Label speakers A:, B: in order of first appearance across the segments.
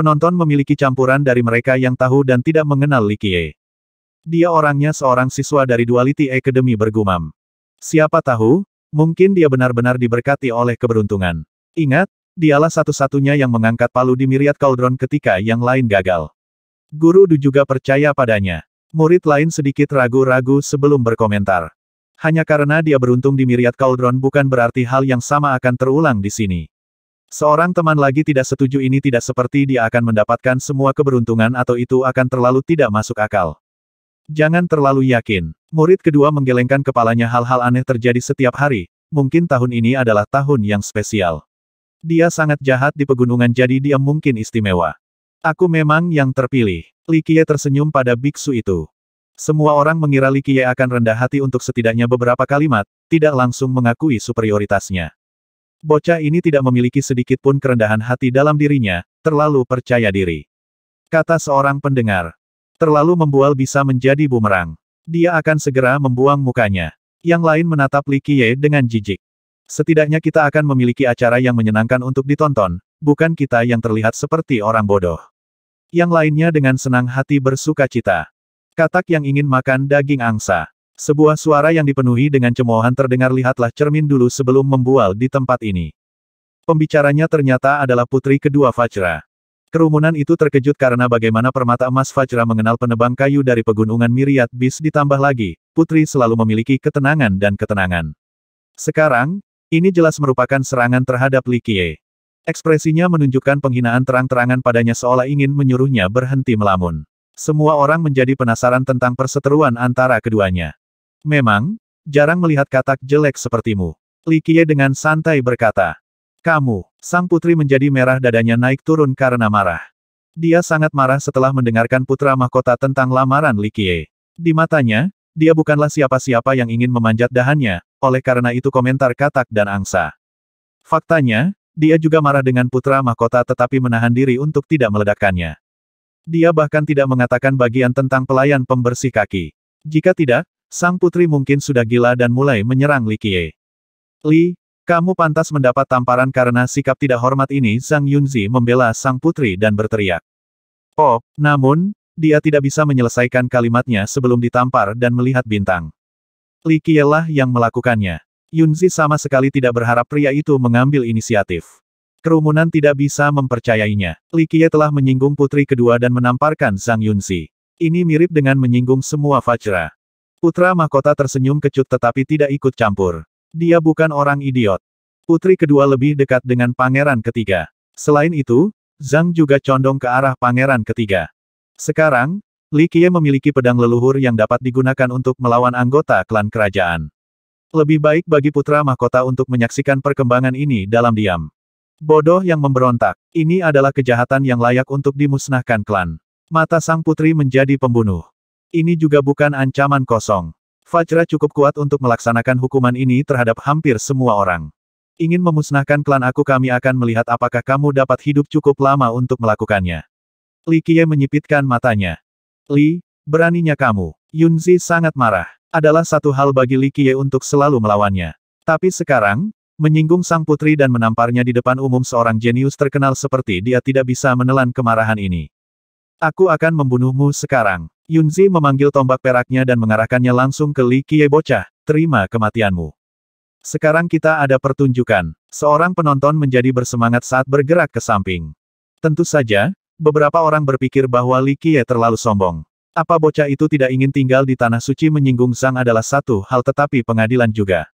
A: Penonton memiliki campuran dari mereka yang tahu dan tidak mengenal Likie. Dia orangnya seorang siswa dari Duality Academy bergumam. Siapa tahu, mungkin dia benar-benar diberkati oleh keberuntungan. Ingat, dialah satu-satunya yang mengangkat palu di Miriat Cauldron ketika yang lain gagal. Guru Du juga percaya padanya. Murid lain sedikit ragu-ragu sebelum berkomentar. Hanya karena dia beruntung di Miriat Cauldron bukan berarti hal yang sama akan terulang di sini. Seorang teman lagi tidak setuju ini tidak seperti dia akan mendapatkan semua keberuntungan atau itu akan terlalu tidak masuk akal. Jangan terlalu yakin. Murid kedua menggelengkan kepalanya hal-hal aneh terjadi setiap hari, mungkin tahun ini adalah tahun yang spesial. Dia sangat jahat di pegunungan jadi dia mungkin istimewa. Aku memang yang terpilih. Likie tersenyum pada biksu itu. Semua orang mengira Likie akan rendah hati untuk setidaknya beberapa kalimat, tidak langsung mengakui superioritasnya. Bocah ini tidak memiliki sedikit pun kerendahan hati dalam dirinya, terlalu percaya diri. Kata seorang pendengar. Terlalu membual bisa menjadi bumerang. Dia akan segera membuang mukanya. Yang lain menatap Li Qiye dengan jijik. Setidaknya kita akan memiliki acara yang menyenangkan untuk ditonton, bukan kita yang terlihat seperti orang bodoh. Yang lainnya dengan senang hati bersuka cita. Katak yang ingin makan daging angsa. Sebuah suara yang dipenuhi dengan cemoohan terdengar lihatlah cermin dulu sebelum membual di tempat ini. Pembicaranya ternyata adalah putri kedua Fajra. Kerumunan itu terkejut karena bagaimana permata emas Fajra mengenal penebang kayu dari pegunungan Miriat Bis ditambah lagi, putri selalu memiliki ketenangan dan ketenangan. Sekarang, ini jelas merupakan serangan terhadap Likie. Ekspresinya menunjukkan penghinaan terang-terangan padanya seolah ingin menyuruhnya berhenti melamun. Semua orang menjadi penasaran tentang perseteruan antara keduanya. Memang, jarang melihat katak jelek sepertimu. Li Qiye dengan santai berkata. Kamu, sang putri menjadi merah dadanya naik turun karena marah. Dia sangat marah setelah mendengarkan putra mahkota tentang lamaran Li Qiye. Di matanya, dia bukanlah siapa-siapa yang ingin memanjat dahannya, oleh karena itu komentar katak dan angsa. Faktanya, dia juga marah dengan putra mahkota tetapi menahan diri untuk tidak meledakkannya. Dia bahkan tidak mengatakan bagian tentang pelayan pembersih kaki. Jika tidak, Sang putri mungkin sudah gila dan mulai menyerang Li Qiye. Li, kamu pantas mendapat tamparan karena sikap tidak hormat ini Zhang Yunzi membela sang putri dan berteriak. Oh, namun, dia tidak bisa menyelesaikan kalimatnya sebelum ditampar dan melihat bintang. Li Qiye lah yang melakukannya. Yunzi sama sekali tidak berharap pria itu mengambil inisiatif. Kerumunan tidak bisa mempercayainya. Li Qiye telah menyinggung putri kedua dan menamparkan Zhang Yunzi. Ini mirip dengan menyinggung semua Fajra. Putra mahkota tersenyum kecut tetapi tidak ikut campur. Dia bukan orang idiot. Putri kedua lebih dekat dengan pangeran ketiga. Selain itu, Zhang juga condong ke arah pangeran ketiga. Sekarang, Li Qiye memiliki pedang leluhur yang dapat digunakan untuk melawan anggota klan kerajaan. Lebih baik bagi putra mahkota untuk menyaksikan perkembangan ini dalam diam. Bodoh yang memberontak, ini adalah kejahatan yang layak untuk dimusnahkan klan. Mata sang putri menjadi pembunuh. Ini juga bukan ancaman kosong. Fajra cukup kuat untuk melaksanakan hukuman ini terhadap hampir semua orang. Ingin memusnahkan klan aku kami akan melihat apakah kamu dapat hidup cukup lama untuk melakukannya. Li Qiye menyipitkan matanya. Li, beraninya kamu. Yunzi sangat marah. Adalah satu hal bagi Li Qiye untuk selalu melawannya. Tapi sekarang, menyinggung sang putri dan menamparnya di depan umum seorang jenius terkenal seperti dia tidak bisa menelan kemarahan ini. Aku akan membunuhmu sekarang. Yunzi memanggil tombak peraknya dan mengarahkannya langsung ke Li Qie bocah, terima kematianmu. Sekarang kita ada pertunjukan. Seorang penonton menjadi bersemangat saat bergerak ke samping. Tentu saja, beberapa orang berpikir bahwa Li Qie terlalu sombong. Apa bocah itu tidak ingin tinggal di tanah suci menyinggung sang adalah satu hal tetapi pengadilan juga.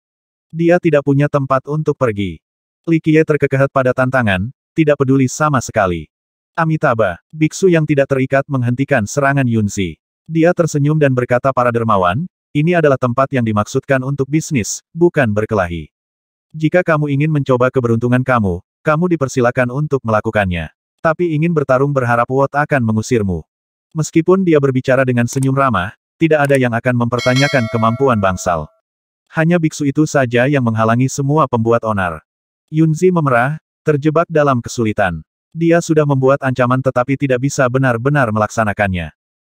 A: Dia tidak punya tempat untuk pergi. Li Qie terkekehat pada tantangan, tidak peduli sama sekali. Amitabha, biksu yang tidak terikat menghentikan serangan Yunzi. Dia tersenyum dan berkata para dermawan, ini adalah tempat yang dimaksudkan untuk bisnis, bukan berkelahi. Jika kamu ingin mencoba keberuntungan kamu, kamu dipersilakan untuk melakukannya. Tapi ingin bertarung berharap wot akan mengusirmu. Meskipun dia berbicara dengan senyum ramah, tidak ada yang akan mempertanyakan kemampuan bangsal. Hanya biksu itu saja yang menghalangi semua pembuat onar. Yunzi memerah, terjebak dalam kesulitan. Dia sudah membuat ancaman tetapi tidak bisa benar-benar melaksanakannya.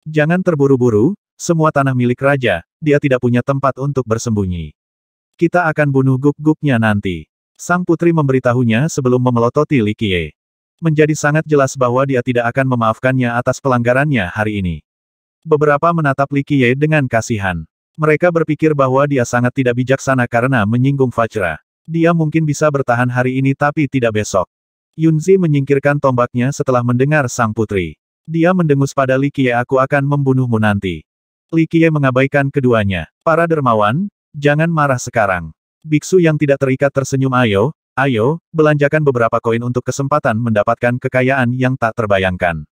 A: Jangan terburu-buru, semua tanah milik raja, dia tidak punya tempat untuk bersembunyi. Kita akan bunuh guk-guknya nanti. Sang putri memberitahunya sebelum memelototi Li Qiye. Menjadi sangat jelas bahwa dia tidak akan memaafkannya atas pelanggarannya hari ini. Beberapa menatap Li Qiye dengan kasihan. Mereka berpikir bahwa dia sangat tidak bijaksana karena menyinggung Fajra. Dia mungkin bisa bertahan hari ini tapi tidak besok. Yunzi menyingkirkan tombaknya setelah mendengar sang putri. Dia mendengus pada Likie aku akan membunuhmu nanti. Likie mengabaikan keduanya. Para dermawan, jangan marah sekarang. Biksu yang tidak terikat tersenyum ayo, ayo, belanjakan beberapa koin untuk kesempatan mendapatkan kekayaan yang tak terbayangkan.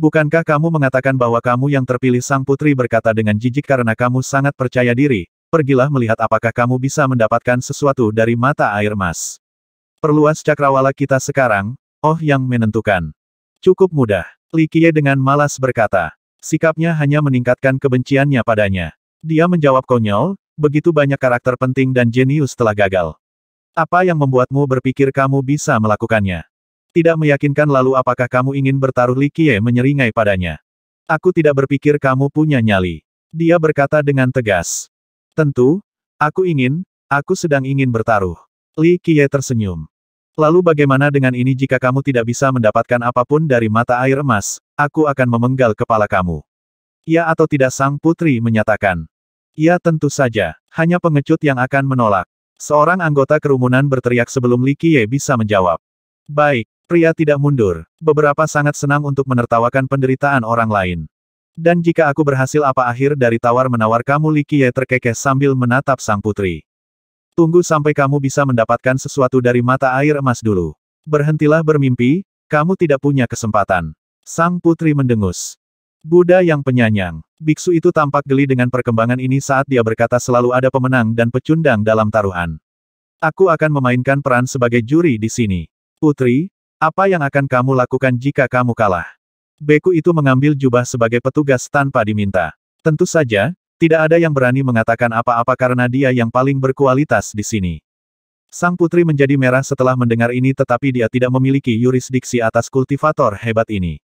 A: Bukankah kamu mengatakan bahwa kamu yang terpilih sang putri berkata dengan jijik karena kamu sangat percaya diri, pergilah melihat apakah kamu bisa mendapatkan sesuatu dari mata air emas. Perluas cakrawala kita sekarang, oh yang menentukan. Cukup mudah. Li Qiye dengan malas berkata. Sikapnya hanya meningkatkan kebenciannya padanya. Dia menjawab konyol, begitu banyak karakter penting dan jenius telah gagal. Apa yang membuatmu berpikir kamu bisa melakukannya? Tidak meyakinkan lalu apakah kamu ingin bertaruh Li Qiye menyeringai padanya. Aku tidak berpikir kamu punya nyali. Dia berkata dengan tegas. Tentu, aku ingin, aku sedang ingin bertaruh. Li Qiye tersenyum. Lalu bagaimana dengan ini jika kamu tidak bisa mendapatkan apapun dari mata air emas, aku akan memenggal kepala kamu. Ya atau tidak sang putri menyatakan. Ya tentu saja, hanya pengecut yang akan menolak. Seorang anggota kerumunan berteriak sebelum Li Qiye bisa menjawab. Baik, pria tidak mundur. Beberapa sangat senang untuk menertawakan penderitaan orang lain. Dan jika aku berhasil apa akhir dari tawar-menawar kamu Li Qiye terkekeh sambil menatap sang putri. Tunggu sampai kamu bisa mendapatkan sesuatu dari mata air emas dulu. Berhentilah bermimpi, kamu tidak punya kesempatan. Sang putri mendengus. Buddha yang penyanyang. Biksu itu tampak geli dengan perkembangan ini saat dia berkata selalu ada pemenang dan pecundang dalam taruhan. Aku akan memainkan peran sebagai juri di sini. Putri, apa yang akan kamu lakukan jika kamu kalah? Beku itu mengambil jubah sebagai petugas tanpa diminta. Tentu saja, tidak ada yang berani mengatakan apa-apa karena dia yang paling berkualitas di sini. Sang putri menjadi merah setelah mendengar ini tetapi dia tidak memiliki yurisdiksi atas kultivator hebat ini.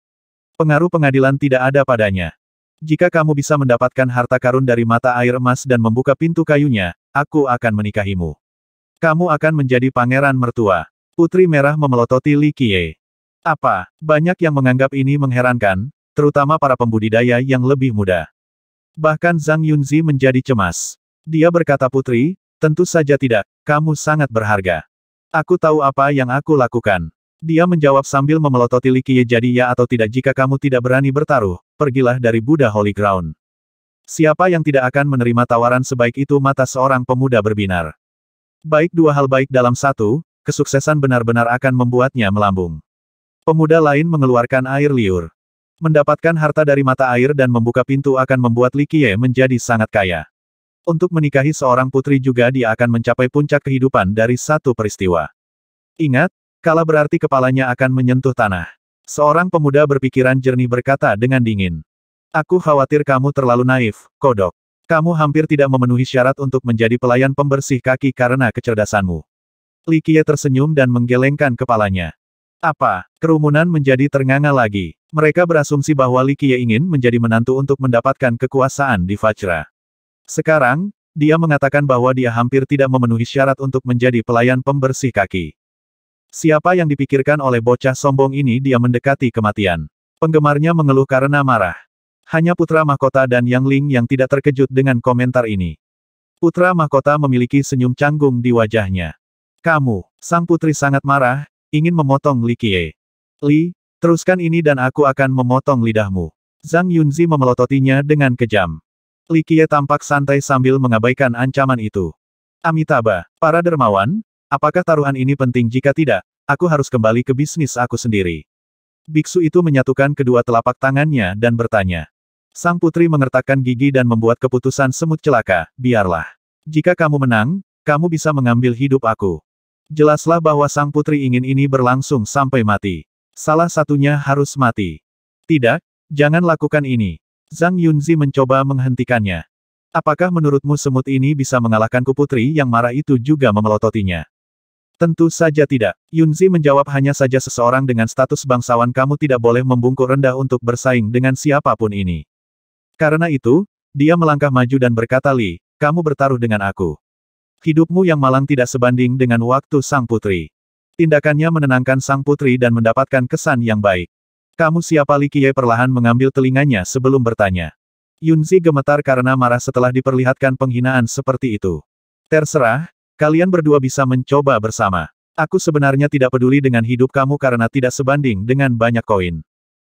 A: Pengaruh pengadilan tidak ada padanya. Jika kamu bisa mendapatkan harta karun dari mata air emas dan membuka pintu kayunya, aku akan menikahimu. Kamu akan menjadi pangeran mertua. Putri Merah memelototi Li Qiye. Apa, banyak yang menganggap ini mengherankan, terutama para pembudidaya yang lebih muda. Bahkan Zhang Yunzi menjadi cemas. Dia berkata putri, tentu saja tidak, kamu sangat berharga. Aku tahu apa yang aku lakukan. Dia menjawab sambil memelototi Li Qiye. jadi ya atau tidak jika kamu tidak berani bertaruh, pergilah dari Buddha Holy Ground. Siapa yang tidak akan menerima tawaran sebaik itu mata seorang pemuda berbinar. Baik dua hal baik dalam satu, kesuksesan benar-benar akan membuatnya melambung. Pemuda lain mengeluarkan air liur. Mendapatkan harta dari mata air dan membuka pintu akan membuat Li Qiye menjadi sangat kaya. Untuk menikahi seorang putri juga dia akan mencapai puncak kehidupan dari satu peristiwa. Ingat, kala berarti kepalanya akan menyentuh tanah. Seorang pemuda berpikiran jernih berkata dengan dingin. Aku khawatir kamu terlalu naif, kodok. Kamu hampir tidak memenuhi syarat untuk menjadi pelayan pembersih kaki karena kecerdasanmu. Li Qiye tersenyum dan menggelengkan kepalanya. Apa? Kerumunan menjadi ternganga lagi. Mereka berasumsi bahwa Li Qiye ingin menjadi menantu untuk mendapatkan kekuasaan di Fajra. Sekarang, dia mengatakan bahwa dia hampir tidak memenuhi syarat untuk menjadi pelayan pembersih kaki. Siapa yang dipikirkan oleh bocah sombong ini dia mendekati kematian. Penggemarnya mengeluh karena marah. Hanya putra mahkota dan Yang Ling yang tidak terkejut dengan komentar ini. Putra mahkota memiliki senyum canggung di wajahnya. Kamu, sang putri sangat marah, Ingin memotong Li Qie? Li, teruskan ini dan aku akan memotong lidahmu. Zhang Yunzi memelototinya dengan kejam. Li Qie tampak santai sambil mengabaikan ancaman itu. Amitabha, para dermawan, apakah taruhan ini penting jika tidak, aku harus kembali ke bisnis aku sendiri. Biksu itu menyatukan kedua telapak tangannya dan bertanya. Sang putri mengertakkan gigi dan membuat keputusan semut celaka, biarlah. Jika kamu menang, kamu bisa mengambil hidup aku. Jelaslah bahwa sang putri ingin ini berlangsung sampai mati. Salah satunya harus mati. Tidak, jangan lakukan ini. Zhang Yunzi mencoba menghentikannya. Apakah menurutmu semut ini bisa mengalahkanku putri yang marah itu juga memelototinya? Tentu saja tidak. Yunzi menjawab hanya saja seseorang dengan status bangsawan kamu tidak boleh membungkuk rendah untuk bersaing dengan siapapun ini. Karena itu, dia melangkah maju dan berkata Li, kamu bertaruh dengan aku. Hidupmu yang malang tidak sebanding dengan waktu sang putri. Tindakannya menenangkan sang putri dan mendapatkan kesan yang baik. Kamu siapa Li Qiye perlahan mengambil telinganya sebelum bertanya. Yunzi gemetar karena marah setelah diperlihatkan penghinaan seperti itu. Terserah, kalian berdua bisa mencoba bersama. Aku sebenarnya tidak peduli dengan hidup kamu karena tidak sebanding dengan banyak koin.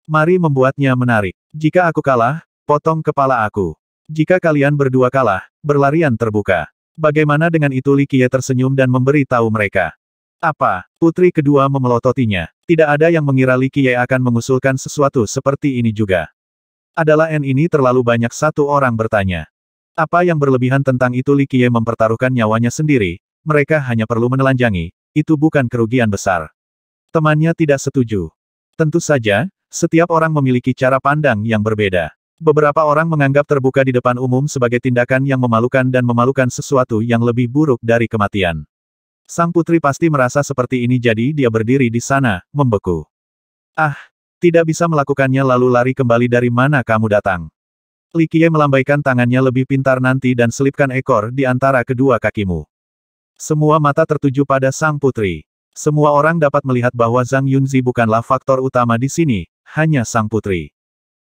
A: Mari membuatnya menarik. Jika aku kalah, potong kepala aku. Jika kalian berdua kalah, berlarian terbuka. Bagaimana dengan itu Li Qiye tersenyum dan memberi tahu mereka. Apa? Putri kedua memelototinya. Tidak ada yang mengira Li Qiye akan mengusulkan sesuatu seperti ini juga. Adalah N ini terlalu banyak satu orang bertanya. Apa yang berlebihan tentang itu Li Qiye mempertaruhkan nyawanya sendiri, mereka hanya perlu menelanjangi, itu bukan kerugian besar. Temannya tidak setuju. Tentu saja, setiap orang memiliki cara pandang yang berbeda. Beberapa orang menganggap terbuka di depan umum sebagai tindakan yang memalukan dan memalukan sesuatu yang lebih buruk dari kematian. Sang putri pasti merasa seperti ini jadi dia berdiri di sana, membeku. Ah, tidak bisa melakukannya lalu lari kembali dari mana kamu datang. Likie melambaikan tangannya lebih pintar nanti dan selipkan ekor di antara kedua kakimu. Semua mata tertuju pada sang putri. Semua orang dapat melihat bahwa Zhang Yunzi bukanlah faktor utama di sini, hanya sang putri.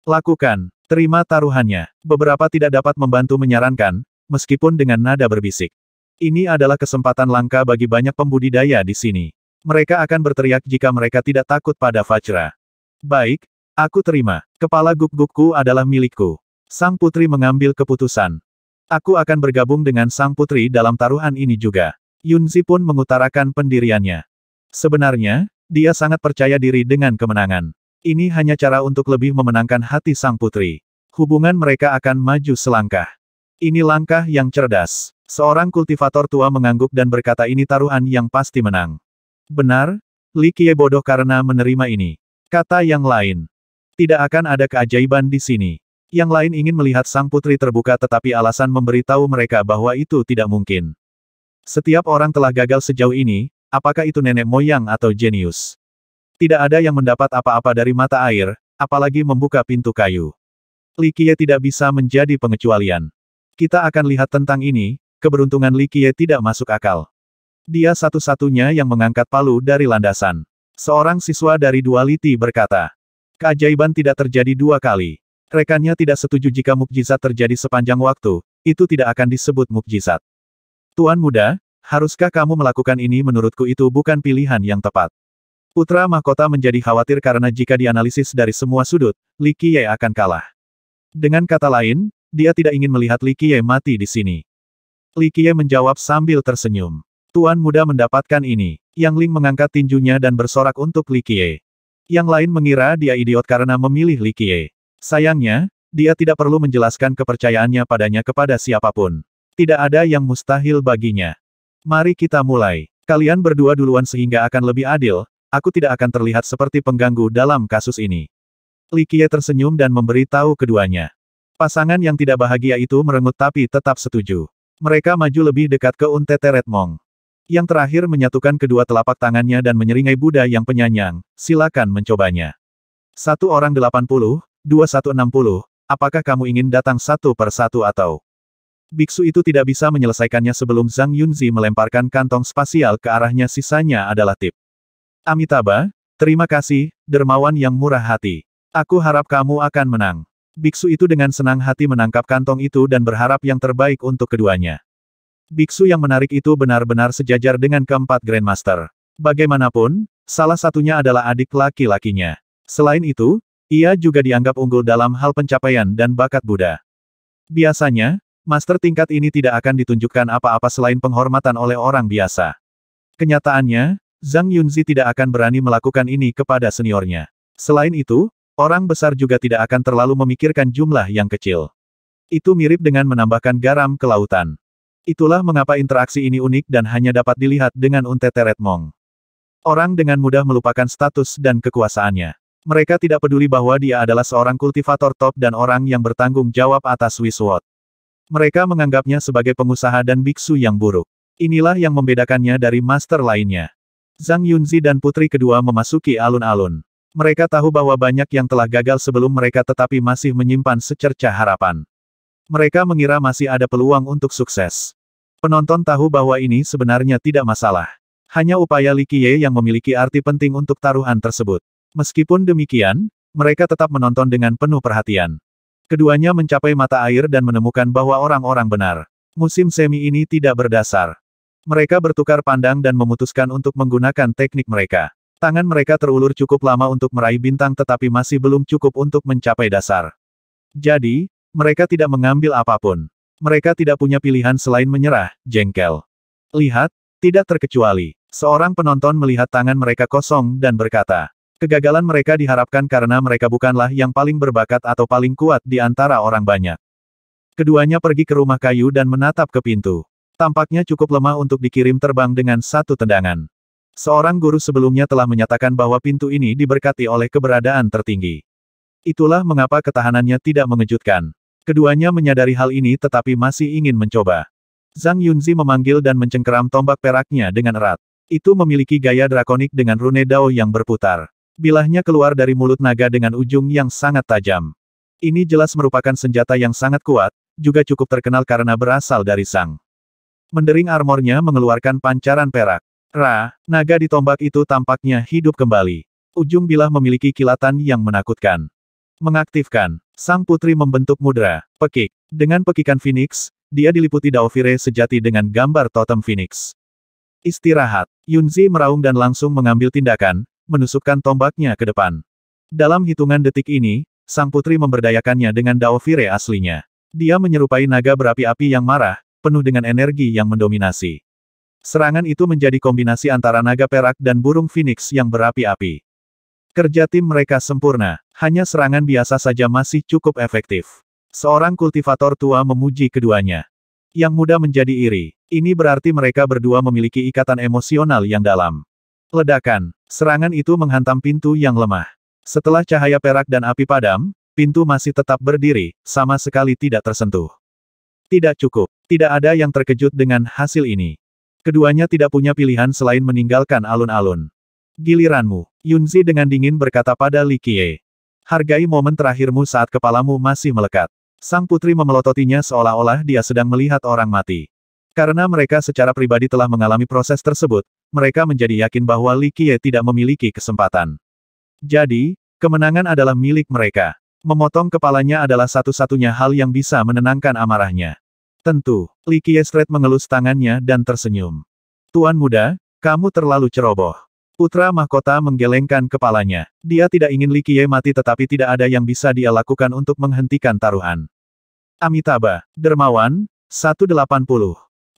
A: Lakukan, Terima taruhannya. Beberapa tidak dapat membantu menyarankan, meskipun dengan nada berbisik. Ini adalah kesempatan langka bagi banyak pembudidaya di sini. Mereka akan berteriak jika mereka tidak takut pada Fajra. Baik, aku terima. Kepala guk-gukku adalah milikku. Sang putri mengambil keputusan. Aku akan bergabung dengan sang putri dalam taruhan ini juga. Yunzi pun mengutarakan pendiriannya. Sebenarnya, dia sangat percaya diri dengan kemenangan. Ini hanya cara untuk lebih memenangkan hati sang putri. Hubungan mereka akan maju selangkah. Ini langkah yang cerdas. Seorang kultivator tua mengangguk dan berkata ini taruhan yang pasti menang. Benar? Li Qie bodoh karena menerima ini. Kata yang lain. Tidak akan ada keajaiban di sini. Yang lain ingin melihat sang putri terbuka tetapi alasan memberitahu mereka bahwa itu tidak mungkin. Setiap orang telah gagal sejauh ini, apakah itu nenek moyang atau jenius? Tidak ada yang mendapat apa-apa dari mata air, apalagi membuka pintu kayu. Li Qiye tidak bisa menjadi pengecualian. Kita akan lihat tentang ini, keberuntungan Li Qiye tidak masuk akal. Dia satu-satunya yang mengangkat palu dari landasan. Seorang siswa dari Duality berkata, keajaiban tidak terjadi dua kali. Rekannya tidak setuju jika mukjizat terjadi sepanjang waktu, itu tidak akan disebut mukjizat. Tuan muda, haruskah kamu melakukan ini menurutku itu bukan pilihan yang tepat. Putra Mahkota menjadi khawatir karena jika dianalisis dari semua sudut, Li Qiye akan kalah. Dengan kata lain, dia tidak ingin melihat Li Qiye mati di sini. Li Qiye menjawab sambil tersenyum. Tuan muda mendapatkan ini. Yang Ling mengangkat tinjunya dan bersorak untuk Li Qiye. Yang lain mengira dia idiot karena memilih Li Qiye. Sayangnya, dia tidak perlu menjelaskan kepercayaannya padanya kepada siapapun. Tidak ada yang mustahil baginya. Mari kita mulai. Kalian berdua duluan sehingga akan lebih adil, Aku tidak akan terlihat seperti pengganggu dalam kasus ini. Li Qiye tersenyum dan memberitahu keduanya. Pasangan yang tidak bahagia itu merengut tapi tetap setuju. Mereka maju lebih dekat ke Untete Mong. Yang terakhir menyatukan kedua telapak tangannya dan menyeringai Buddha yang penyanyang, silakan mencobanya. Satu orang delapan puluh, dua satu enam puluh. apakah kamu ingin datang satu per satu atau... Biksu itu tidak bisa menyelesaikannya sebelum Zhang Yunzi melemparkan kantong spasial ke arahnya sisanya adalah tip. Amitabha, terima kasih, dermawan yang murah hati. Aku harap kamu akan menang. Biksu itu dengan senang hati menangkap kantong itu dan berharap yang terbaik untuk keduanya. Biksu yang menarik itu benar-benar sejajar dengan keempat Grandmaster. Bagaimanapun, salah satunya adalah adik laki-lakinya. Selain itu, ia juga dianggap unggul dalam hal pencapaian dan bakat Buddha. Biasanya, master tingkat ini tidak akan ditunjukkan apa-apa selain penghormatan oleh orang biasa. Kenyataannya, Zhang Yunzi tidak akan berani melakukan ini kepada seniornya. Selain itu, orang besar juga tidak akan terlalu memikirkan jumlah yang kecil. Itu mirip dengan menambahkan garam ke lautan. Itulah mengapa interaksi ini unik dan hanya dapat dilihat dengan unteteret mong. Orang dengan mudah melupakan status dan kekuasaannya. Mereka tidak peduli bahwa dia adalah seorang kultivator top dan orang yang bertanggung jawab atas Wiswot. Mereka menganggapnya sebagai pengusaha dan biksu yang buruk. Inilah yang membedakannya dari master lainnya. Zhang Yunzi dan putri kedua memasuki alun-alun. Mereka tahu bahwa banyak yang telah gagal sebelum mereka tetapi masih menyimpan secerca harapan. Mereka mengira masih ada peluang untuk sukses. Penonton tahu bahwa ini sebenarnya tidak masalah. Hanya upaya Li Qiye yang memiliki arti penting untuk taruhan tersebut. Meskipun demikian, mereka tetap menonton dengan penuh perhatian. Keduanya mencapai mata air dan menemukan bahwa orang-orang benar. Musim semi ini tidak berdasar. Mereka bertukar pandang dan memutuskan untuk menggunakan teknik mereka. Tangan mereka terulur cukup lama untuk meraih bintang tetapi masih belum cukup untuk mencapai dasar. Jadi, mereka tidak mengambil apapun. Mereka tidak punya pilihan selain menyerah, jengkel. Lihat, tidak terkecuali. Seorang penonton melihat tangan mereka kosong dan berkata, kegagalan mereka diharapkan karena mereka bukanlah yang paling berbakat atau paling kuat di antara orang banyak. Keduanya pergi ke rumah kayu dan menatap ke pintu. Tampaknya cukup lemah untuk dikirim terbang dengan satu tendangan. Seorang guru sebelumnya telah menyatakan bahwa pintu ini diberkati oleh keberadaan tertinggi. Itulah mengapa ketahanannya tidak mengejutkan. Keduanya menyadari hal ini tetapi masih ingin mencoba. Zhang Yunzi memanggil dan mencengkeram tombak peraknya dengan erat. Itu memiliki gaya drakonik dengan rune dao yang berputar. Bilahnya keluar dari mulut naga dengan ujung yang sangat tajam. Ini jelas merupakan senjata yang sangat kuat, juga cukup terkenal karena berasal dari Sang. Mendering armornya mengeluarkan pancaran perak. Ra, naga di tombak itu tampaknya hidup kembali. Ujung bilah memiliki kilatan yang menakutkan. Mengaktifkan, sang putri membentuk mudra, pekik. Dengan pekikan Phoenix, dia diliputi Daovire sejati dengan gambar totem Phoenix. Istirahat, Yunzi meraung dan langsung mengambil tindakan, menusukkan tombaknya ke depan. Dalam hitungan detik ini, sang putri memberdayakannya dengan Daovire aslinya. Dia menyerupai naga berapi-api yang marah, penuh dengan energi yang mendominasi. Serangan itu menjadi kombinasi antara naga perak dan burung phoenix yang berapi-api. Kerja tim mereka sempurna, hanya serangan biasa saja masih cukup efektif. Seorang kultivator tua memuji keduanya. Yang muda menjadi iri, ini berarti mereka berdua memiliki ikatan emosional yang dalam. Ledakan, serangan itu menghantam pintu yang lemah. Setelah cahaya perak dan api padam, pintu masih tetap berdiri, sama sekali tidak tersentuh. Tidak cukup. Tidak ada yang terkejut dengan hasil ini. Keduanya tidak punya pilihan selain meninggalkan alun-alun. Giliranmu. Yunzi dengan dingin berkata pada Li Qiye. Hargai momen terakhirmu saat kepalamu masih melekat. Sang putri memelototinya seolah-olah dia sedang melihat orang mati. Karena mereka secara pribadi telah mengalami proses tersebut, mereka menjadi yakin bahwa Li Qiye tidak memiliki kesempatan. Jadi, kemenangan adalah milik mereka. Memotong kepalanya adalah satu-satunya hal yang bisa menenangkan amarahnya. Tentu, Li Kiestret mengelus tangannya dan tersenyum. Tuan muda, kamu terlalu ceroboh. Putra mahkota menggelengkan kepalanya. Dia tidak ingin Li Kie mati tetapi tidak ada yang bisa dia lakukan untuk menghentikan taruhan. Amitabha, Dermawan, 180.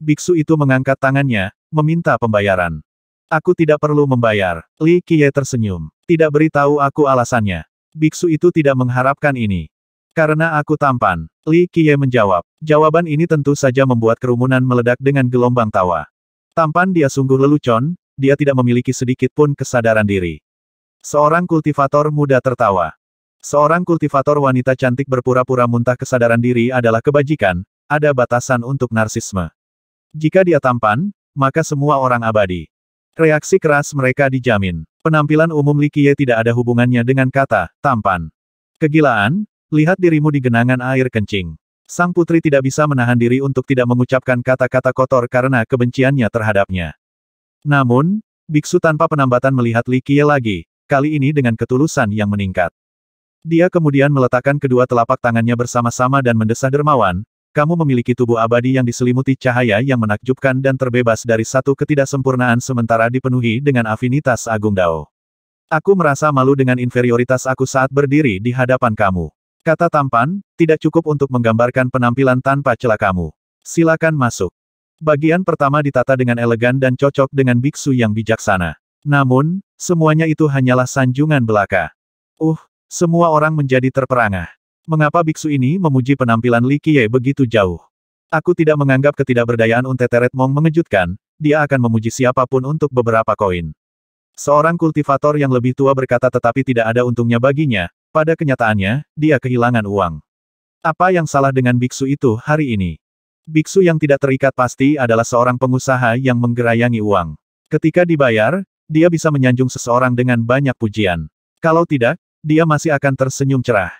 A: Biksu itu mengangkat tangannya, meminta pembayaran. Aku tidak perlu membayar. Li Kie tersenyum. Tidak beritahu aku alasannya. Biksu itu tidak mengharapkan ini. Karena aku tampan. Li Qiye menjawab. Jawaban ini tentu saja membuat kerumunan meledak dengan gelombang tawa. Tampan dia sungguh lelucon, dia tidak memiliki sedikit pun kesadaran diri. Seorang kultivator muda tertawa. Seorang kultivator wanita cantik berpura-pura muntah kesadaran diri adalah kebajikan, ada batasan untuk narsisme. Jika dia tampan, maka semua orang abadi. Reaksi keras mereka dijamin. Penampilan umum Li Qiye tidak ada hubungannya dengan kata, tampan. Kegilaan, lihat dirimu di genangan air kencing. Sang putri tidak bisa menahan diri untuk tidak mengucapkan kata-kata kotor karena kebenciannya terhadapnya. Namun, biksu tanpa penambatan melihat Li Qiye lagi, kali ini dengan ketulusan yang meningkat. Dia kemudian meletakkan kedua telapak tangannya bersama-sama dan mendesah dermawan, kamu memiliki tubuh abadi yang diselimuti cahaya yang menakjubkan dan terbebas dari satu ketidaksempurnaan sementara dipenuhi dengan afinitas Agung Dao. Aku merasa malu dengan inferioritas aku saat berdiri di hadapan kamu. Kata tampan, tidak cukup untuk menggambarkan penampilan tanpa celah kamu. Silakan masuk. Bagian pertama ditata dengan elegan dan cocok dengan biksu yang bijaksana. Namun, semuanya itu hanyalah sanjungan belaka. Uh, semua orang menjadi terperangah. Mengapa biksu ini memuji penampilan Li Qiye begitu jauh? Aku tidak menganggap ketidakberdayaan Teret Mong mengejutkan, dia akan memuji siapapun untuk beberapa koin. Seorang kultivator yang lebih tua berkata tetapi tidak ada untungnya baginya, pada kenyataannya, dia kehilangan uang. Apa yang salah dengan biksu itu hari ini? Biksu yang tidak terikat pasti adalah seorang pengusaha yang menggerayangi uang. Ketika dibayar, dia bisa menyanjung seseorang dengan banyak pujian. Kalau tidak, dia masih akan tersenyum cerah.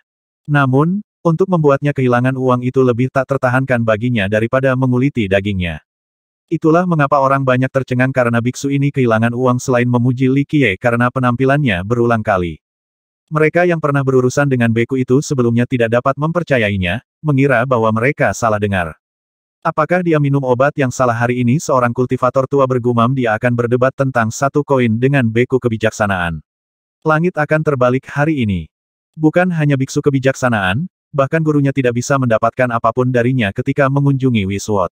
A: Namun, untuk membuatnya kehilangan uang itu lebih tak tertahankan baginya daripada menguliti dagingnya. Itulah mengapa orang banyak tercengang karena biksu ini kehilangan uang selain memuji Li Qiye karena penampilannya berulang kali. Mereka yang pernah berurusan dengan beku itu sebelumnya tidak dapat mempercayainya, mengira bahwa mereka salah dengar. Apakah dia minum obat yang salah hari ini seorang kultivator tua bergumam dia akan berdebat tentang satu koin dengan beku kebijaksanaan. Langit akan terbalik hari ini. Bukan hanya biksu kebijaksanaan, bahkan gurunya tidak bisa mendapatkan apapun darinya ketika mengunjungi Wiswot.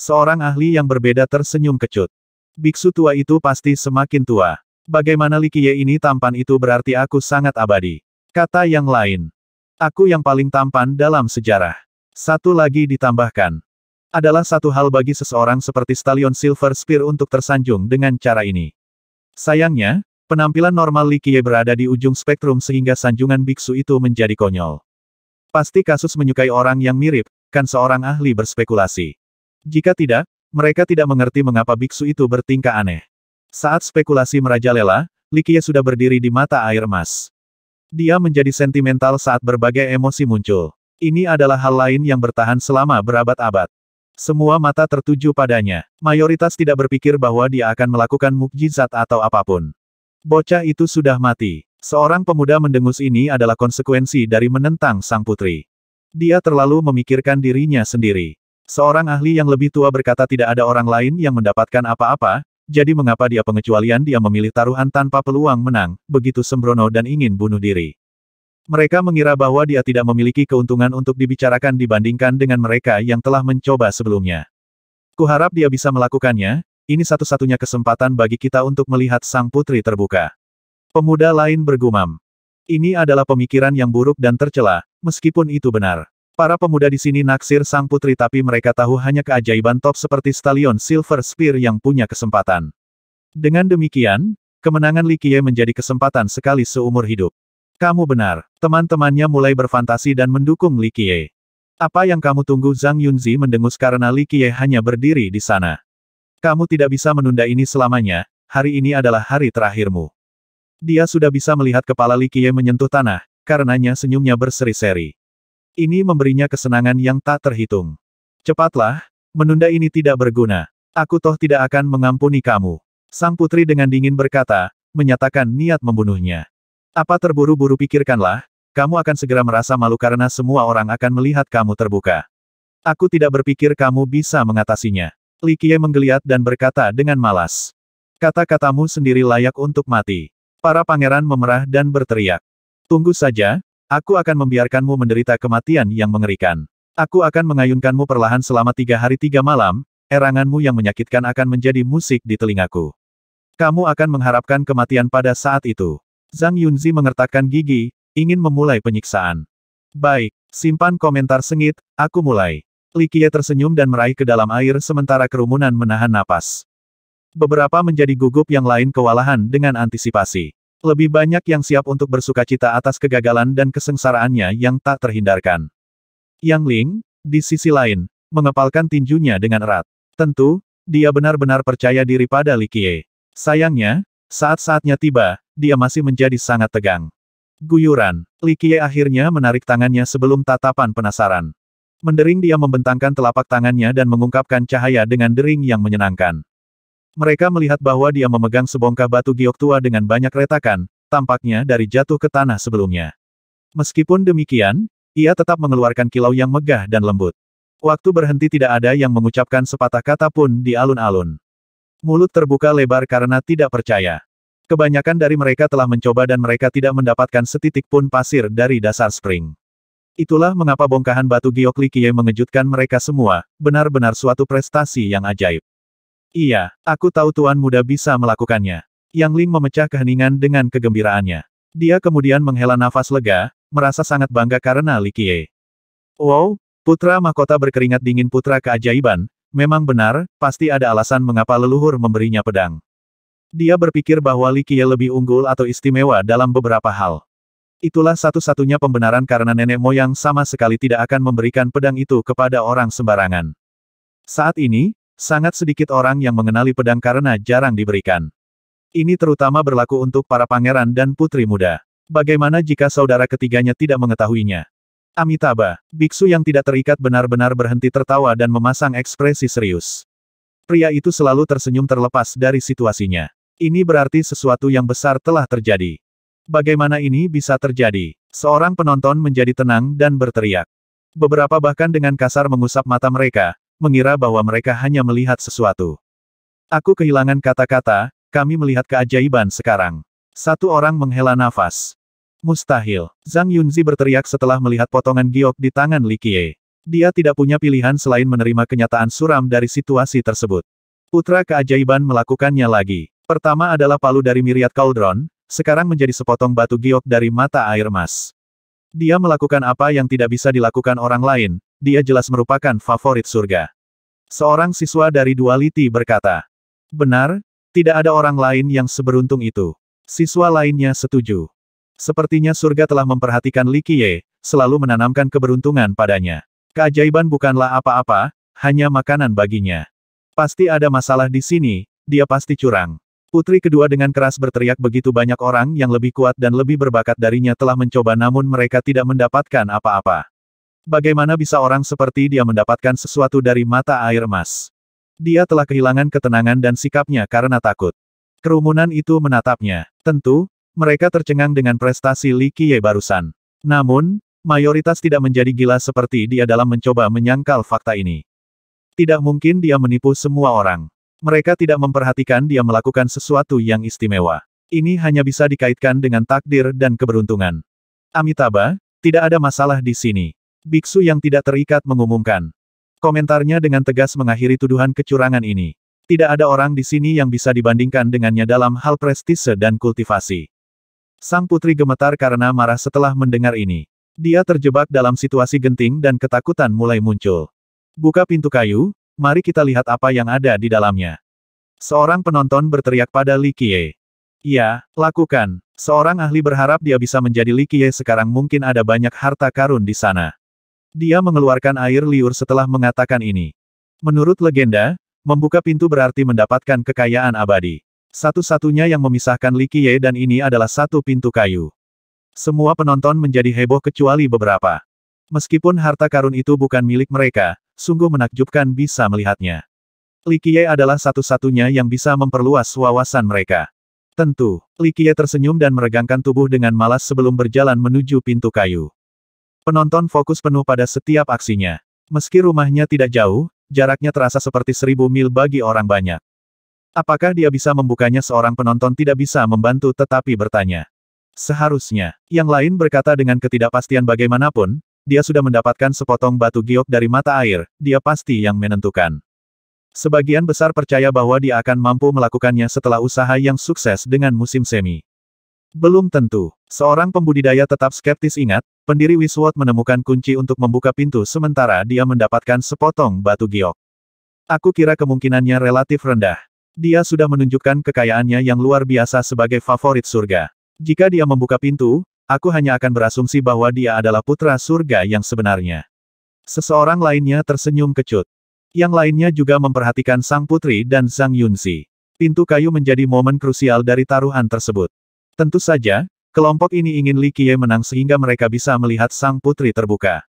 A: Seorang ahli yang berbeda tersenyum kecut. Biksu tua itu pasti semakin tua. Bagaimana Likiye ini tampan itu berarti aku sangat abadi. Kata yang lain. Aku yang paling tampan dalam sejarah. Satu lagi ditambahkan. Adalah satu hal bagi seseorang seperti Stallion Silver Spear untuk tersanjung dengan cara ini. Sayangnya, Penampilan normal Li Qiye berada di ujung spektrum sehingga sanjungan biksu itu menjadi konyol. Pasti kasus menyukai orang yang mirip, kan seorang ahli berspekulasi. Jika tidak, mereka tidak mengerti mengapa biksu itu bertingkah aneh. Saat spekulasi merajalela, Li Qiye sudah berdiri di mata air emas. Dia menjadi sentimental saat berbagai emosi muncul. Ini adalah hal lain yang bertahan selama berabad-abad. Semua mata tertuju padanya. Mayoritas tidak berpikir bahwa dia akan melakukan mukjizat atau apapun. Bocah itu sudah mati. Seorang pemuda mendengus ini adalah konsekuensi dari menentang sang putri. Dia terlalu memikirkan dirinya sendiri. Seorang ahli yang lebih tua berkata tidak ada orang lain yang mendapatkan apa-apa, jadi mengapa dia pengecualian dia memilih taruhan tanpa peluang menang, begitu sembrono dan ingin bunuh diri. Mereka mengira bahwa dia tidak memiliki keuntungan untuk dibicarakan dibandingkan dengan mereka yang telah mencoba sebelumnya. Kuharap dia bisa melakukannya, ini satu-satunya kesempatan bagi kita untuk melihat sang putri terbuka. Pemuda lain bergumam. Ini adalah pemikiran yang buruk dan tercela, meskipun itu benar. Para pemuda di sini naksir sang putri tapi mereka tahu hanya keajaiban top seperti Stallion Silver Spear yang punya kesempatan. Dengan demikian, kemenangan Li Qiye menjadi kesempatan sekali seumur hidup. Kamu benar, teman-temannya mulai berfantasi dan mendukung Li Qiye. Apa yang kamu tunggu Zhang Yunzi mendengus karena Li Qiye hanya berdiri di sana. Kamu tidak bisa menunda ini selamanya, hari ini adalah hari terakhirmu. Dia sudah bisa melihat kepala Likie menyentuh tanah, karenanya senyumnya berseri-seri. Ini memberinya kesenangan yang tak terhitung. Cepatlah, menunda ini tidak berguna. Aku toh tidak akan mengampuni kamu. Sang putri dengan dingin berkata, menyatakan niat membunuhnya. Apa terburu-buru pikirkanlah, kamu akan segera merasa malu karena semua orang akan melihat kamu terbuka. Aku tidak berpikir kamu bisa mengatasinya. Li Kie menggeliat dan berkata dengan malas. Kata-katamu sendiri layak untuk mati. Para pangeran memerah dan berteriak. Tunggu saja, aku akan membiarkanmu menderita kematian yang mengerikan. Aku akan mengayunkanmu perlahan selama tiga hari tiga malam, eranganmu yang menyakitkan akan menjadi musik di telingaku. Kamu akan mengharapkan kematian pada saat itu. Zhang Yunzi mengertakkan gigi, ingin memulai penyiksaan. Baik, simpan komentar sengit, aku mulai. Likie tersenyum dan meraih ke dalam air sementara kerumunan menahan napas. Beberapa menjadi gugup yang lain kewalahan dengan antisipasi. Lebih banyak yang siap untuk bersuka cita atas kegagalan dan kesengsaraannya yang tak terhindarkan. Yang Ling, di sisi lain, mengepalkan tinjunya dengan erat. Tentu, dia benar-benar percaya diri pada Likie. Sayangnya, saat-saatnya tiba, dia masih menjadi sangat tegang. Guyuran, Likie akhirnya menarik tangannya sebelum tatapan penasaran. Mendering dia membentangkan telapak tangannya dan mengungkapkan cahaya dengan dering yang menyenangkan. Mereka melihat bahwa dia memegang sebongkah batu giok tua dengan banyak retakan, tampaknya dari jatuh ke tanah sebelumnya. Meskipun demikian, ia tetap mengeluarkan kilau yang megah dan lembut. Waktu berhenti tidak ada yang mengucapkan sepatah kata pun di alun-alun. Mulut terbuka lebar karena tidak percaya. Kebanyakan dari mereka telah mencoba dan mereka tidak mendapatkan setitik pun pasir dari dasar spring. Itulah mengapa bongkahan batu giok Kie mengejutkan mereka semua, benar-benar suatu prestasi yang ajaib. Iya, aku tahu tuan muda bisa melakukannya. Yang Ling memecah keheningan dengan kegembiraannya. Dia kemudian menghela nafas lega, merasa sangat bangga karena Li Wow, putra mahkota berkeringat dingin putra keajaiban, memang benar, pasti ada alasan mengapa leluhur memberinya pedang. Dia berpikir bahwa Li lebih unggul atau istimewa dalam beberapa hal. Itulah satu-satunya pembenaran karena nenek moyang sama sekali tidak akan memberikan pedang itu kepada orang sembarangan. Saat ini, sangat sedikit orang yang mengenali pedang karena jarang diberikan. Ini terutama berlaku untuk para pangeran dan putri muda. Bagaimana jika saudara ketiganya tidak mengetahuinya? Amitabha, biksu yang tidak terikat benar-benar berhenti tertawa dan memasang ekspresi serius. Pria itu selalu tersenyum terlepas dari situasinya. Ini berarti sesuatu yang besar telah terjadi. Bagaimana ini bisa terjadi? Seorang penonton menjadi tenang dan berteriak. Beberapa bahkan dengan kasar mengusap mata mereka, mengira bahwa mereka hanya melihat sesuatu. Aku kehilangan kata-kata, kami melihat keajaiban sekarang. Satu orang menghela nafas. Mustahil. Zhang Yunzi berteriak setelah melihat potongan giok di tangan Li Qiye. Dia tidak punya pilihan selain menerima kenyataan suram dari situasi tersebut. Putra keajaiban melakukannya lagi. Pertama adalah palu dari miriat Cauldron, sekarang menjadi sepotong batu giok dari mata air emas. Dia melakukan apa yang tidak bisa dilakukan orang lain, dia jelas merupakan favorit surga. Seorang siswa dari Duality berkata, Benar, tidak ada orang lain yang seberuntung itu. Siswa lainnya setuju. Sepertinya surga telah memperhatikan Li Qiye, selalu menanamkan keberuntungan padanya. Keajaiban bukanlah apa-apa, hanya makanan baginya. Pasti ada masalah di sini, dia pasti curang. Putri kedua dengan keras berteriak begitu banyak orang yang lebih kuat dan lebih berbakat darinya telah mencoba namun mereka tidak mendapatkan apa-apa. Bagaimana bisa orang seperti dia mendapatkan sesuatu dari mata air emas? Dia telah kehilangan ketenangan dan sikapnya karena takut. Kerumunan itu menatapnya. Tentu, mereka tercengang dengan prestasi Li Qiye barusan. Namun, mayoritas tidak menjadi gila seperti dia dalam mencoba menyangkal fakta ini. Tidak mungkin dia menipu semua orang. Mereka tidak memperhatikan dia melakukan sesuatu yang istimewa. Ini hanya bisa dikaitkan dengan takdir dan keberuntungan. Amitabha, tidak ada masalah di sini. Biksu yang tidak terikat mengumumkan. Komentarnya dengan tegas mengakhiri tuduhan kecurangan ini. Tidak ada orang di sini yang bisa dibandingkan dengannya dalam hal prestise dan kultivasi. Sang putri gemetar karena marah setelah mendengar ini. Dia terjebak dalam situasi genting dan ketakutan mulai muncul. Buka pintu kayu, Mari kita lihat apa yang ada di dalamnya. Seorang penonton berteriak pada Li Qiye. Ya, lakukan. Seorang ahli berharap dia bisa menjadi Li Qiye sekarang mungkin ada banyak harta karun di sana. Dia mengeluarkan air liur setelah mengatakan ini. Menurut legenda, membuka pintu berarti mendapatkan kekayaan abadi. Satu-satunya yang memisahkan Li Qiye dan ini adalah satu pintu kayu. Semua penonton menjadi heboh kecuali beberapa. Meskipun harta karun itu bukan milik mereka, sungguh menakjubkan bisa melihatnya. Likie adalah satu-satunya yang bisa memperluas wawasan mereka. Tentu, Likie tersenyum dan meregangkan tubuh dengan malas sebelum berjalan menuju pintu kayu. Penonton fokus penuh pada setiap aksinya. Meski rumahnya tidak jauh, jaraknya terasa seperti seribu mil bagi orang banyak. Apakah dia bisa membukanya seorang penonton tidak bisa membantu tetapi bertanya. Seharusnya, yang lain berkata dengan ketidakpastian bagaimanapun, dia sudah mendapatkan sepotong batu giok dari mata air, dia pasti yang menentukan. Sebagian besar percaya bahwa dia akan mampu melakukannya setelah usaha yang sukses dengan musim semi. Belum tentu. Seorang pembudidaya tetap skeptis ingat, pendiri Wiswot menemukan kunci untuk membuka pintu sementara dia mendapatkan sepotong batu giok. Aku kira kemungkinannya relatif rendah. Dia sudah menunjukkan kekayaannya yang luar biasa sebagai favorit surga. Jika dia membuka pintu, Aku hanya akan berasumsi bahwa dia adalah putra surga yang sebenarnya. Seseorang lainnya tersenyum kecut. Yang lainnya juga memperhatikan sang putri dan sang Yunxi. Pintu kayu menjadi momen krusial dari taruhan tersebut. Tentu saja, kelompok ini ingin Li Qiye menang sehingga mereka bisa melihat sang putri terbuka.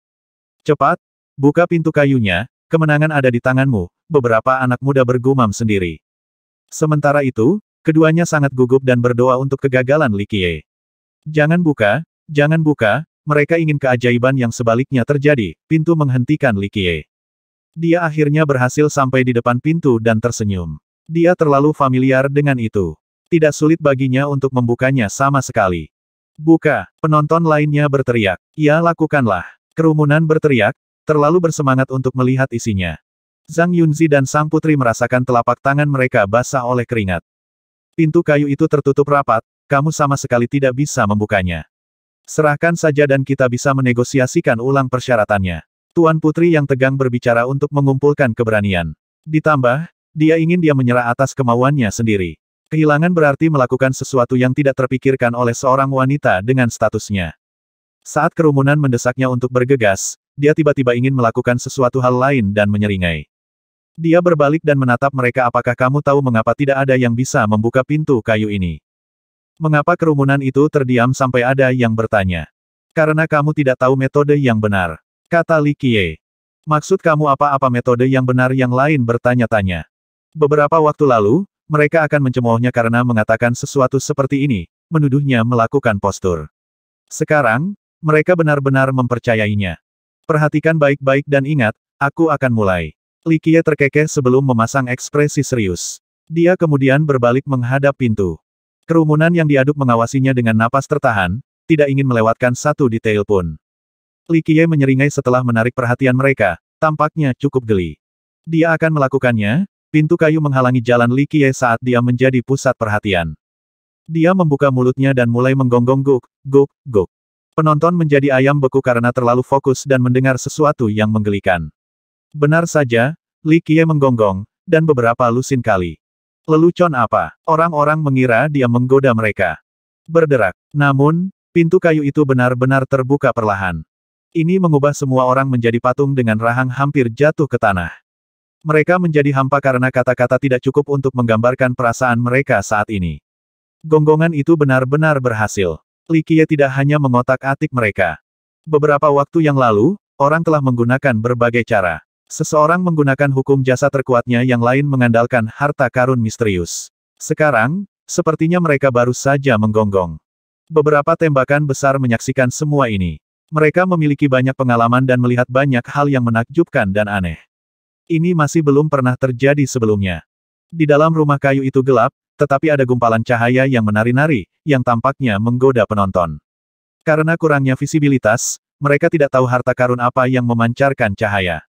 A: Cepat, buka pintu kayunya, kemenangan ada di tanganmu, beberapa anak muda bergumam sendiri. Sementara itu, keduanya sangat gugup dan berdoa untuk kegagalan Li Qiye. Jangan buka, jangan buka, mereka ingin keajaiban yang sebaliknya terjadi, pintu menghentikan Likie. Dia akhirnya berhasil sampai di depan pintu dan tersenyum. Dia terlalu familiar dengan itu. Tidak sulit baginya untuk membukanya sama sekali. Buka, penonton lainnya berteriak. Ya lakukanlah. Kerumunan berteriak, terlalu bersemangat untuk melihat isinya. Zhang Yunzi dan sang putri merasakan telapak tangan mereka basah oleh keringat. Pintu kayu itu tertutup rapat, kamu sama sekali tidak bisa membukanya. Serahkan saja dan kita bisa menegosiasikan ulang persyaratannya. Tuan Putri yang tegang berbicara untuk mengumpulkan keberanian. Ditambah, dia ingin dia menyerah atas kemauannya sendiri. Kehilangan berarti melakukan sesuatu yang tidak terpikirkan oleh seorang wanita dengan statusnya. Saat kerumunan mendesaknya untuk bergegas, dia tiba-tiba ingin melakukan sesuatu hal lain dan menyeringai. Dia berbalik dan menatap mereka apakah kamu tahu mengapa tidak ada yang bisa membuka pintu kayu ini. Mengapa kerumunan itu terdiam sampai ada yang bertanya? Karena kamu tidak tahu metode yang benar. Kata Li Qiye. Maksud kamu apa-apa metode yang benar yang lain bertanya-tanya. Beberapa waktu lalu, mereka akan mencemoohnya karena mengatakan sesuatu seperti ini, menuduhnya melakukan postur. Sekarang, mereka benar-benar mempercayainya. Perhatikan baik-baik dan ingat, aku akan mulai. Li Qiye terkekeh sebelum memasang ekspresi serius. Dia kemudian berbalik menghadap pintu. Kerumunan yang diaduk mengawasinya dengan napas tertahan, tidak ingin melewatkan satu detail pun. Li Qiye menyeringai setelah menarik perhatian mereka, tampaknya cukup geli. Dia akan melakukannya, pintu kayu menghalangi jalan Li Qiye saat dia menjadi pusat perhatian. Dia membuka mulutnya dan mulai menggonggong guk, guk, guk. Penonton menjadi ayam beku karena terlalu fokus dan mendengar sesuatu yang menggelikan. Benar saja, Li Qiye menggonggong, dan beberapa lusin kali. Lelucon apa? Orang-orang mengira dia menggoda mereka. Berderak. Namun, pintu kayu itu benar-benar terbuka perlahan. Ini mengubah semua orang menjadi patung dengan rahang hampir jatuh ke tanah. Mereka menjadi hampa karena kata-kata tidak cukup untuk menggambarkan perasaan mereka saat ini. Gonggongan itu benar-benar berhasil. Likie tidak hanya mengotak-atik mereka. Beberapa waktu yang lalu, orang telah menggunakan berbagai cara. Seseorang menggunakan hukum jasa terkuatnya yang lain mengandalkan harta karun misterius. Sekarang, sepertinya mereka baru saja menggonggong. Beberapa tembakan besar menyaksikan semua ini. Mereka memiliki banyak pengalaman dan melihat banyak hal yang menakjubkan dan aneh. Ini masih belum pernah terjadi sebelumnya. Di dalam rumah kayu itu gelap, tetapi ada gumpalan cahaya yang menari-nari, yang tampaknya menggoda penonton. Karena kurangnya visibilitas, mereka tidak tahu harta karun apa yang memancarkan cahaya.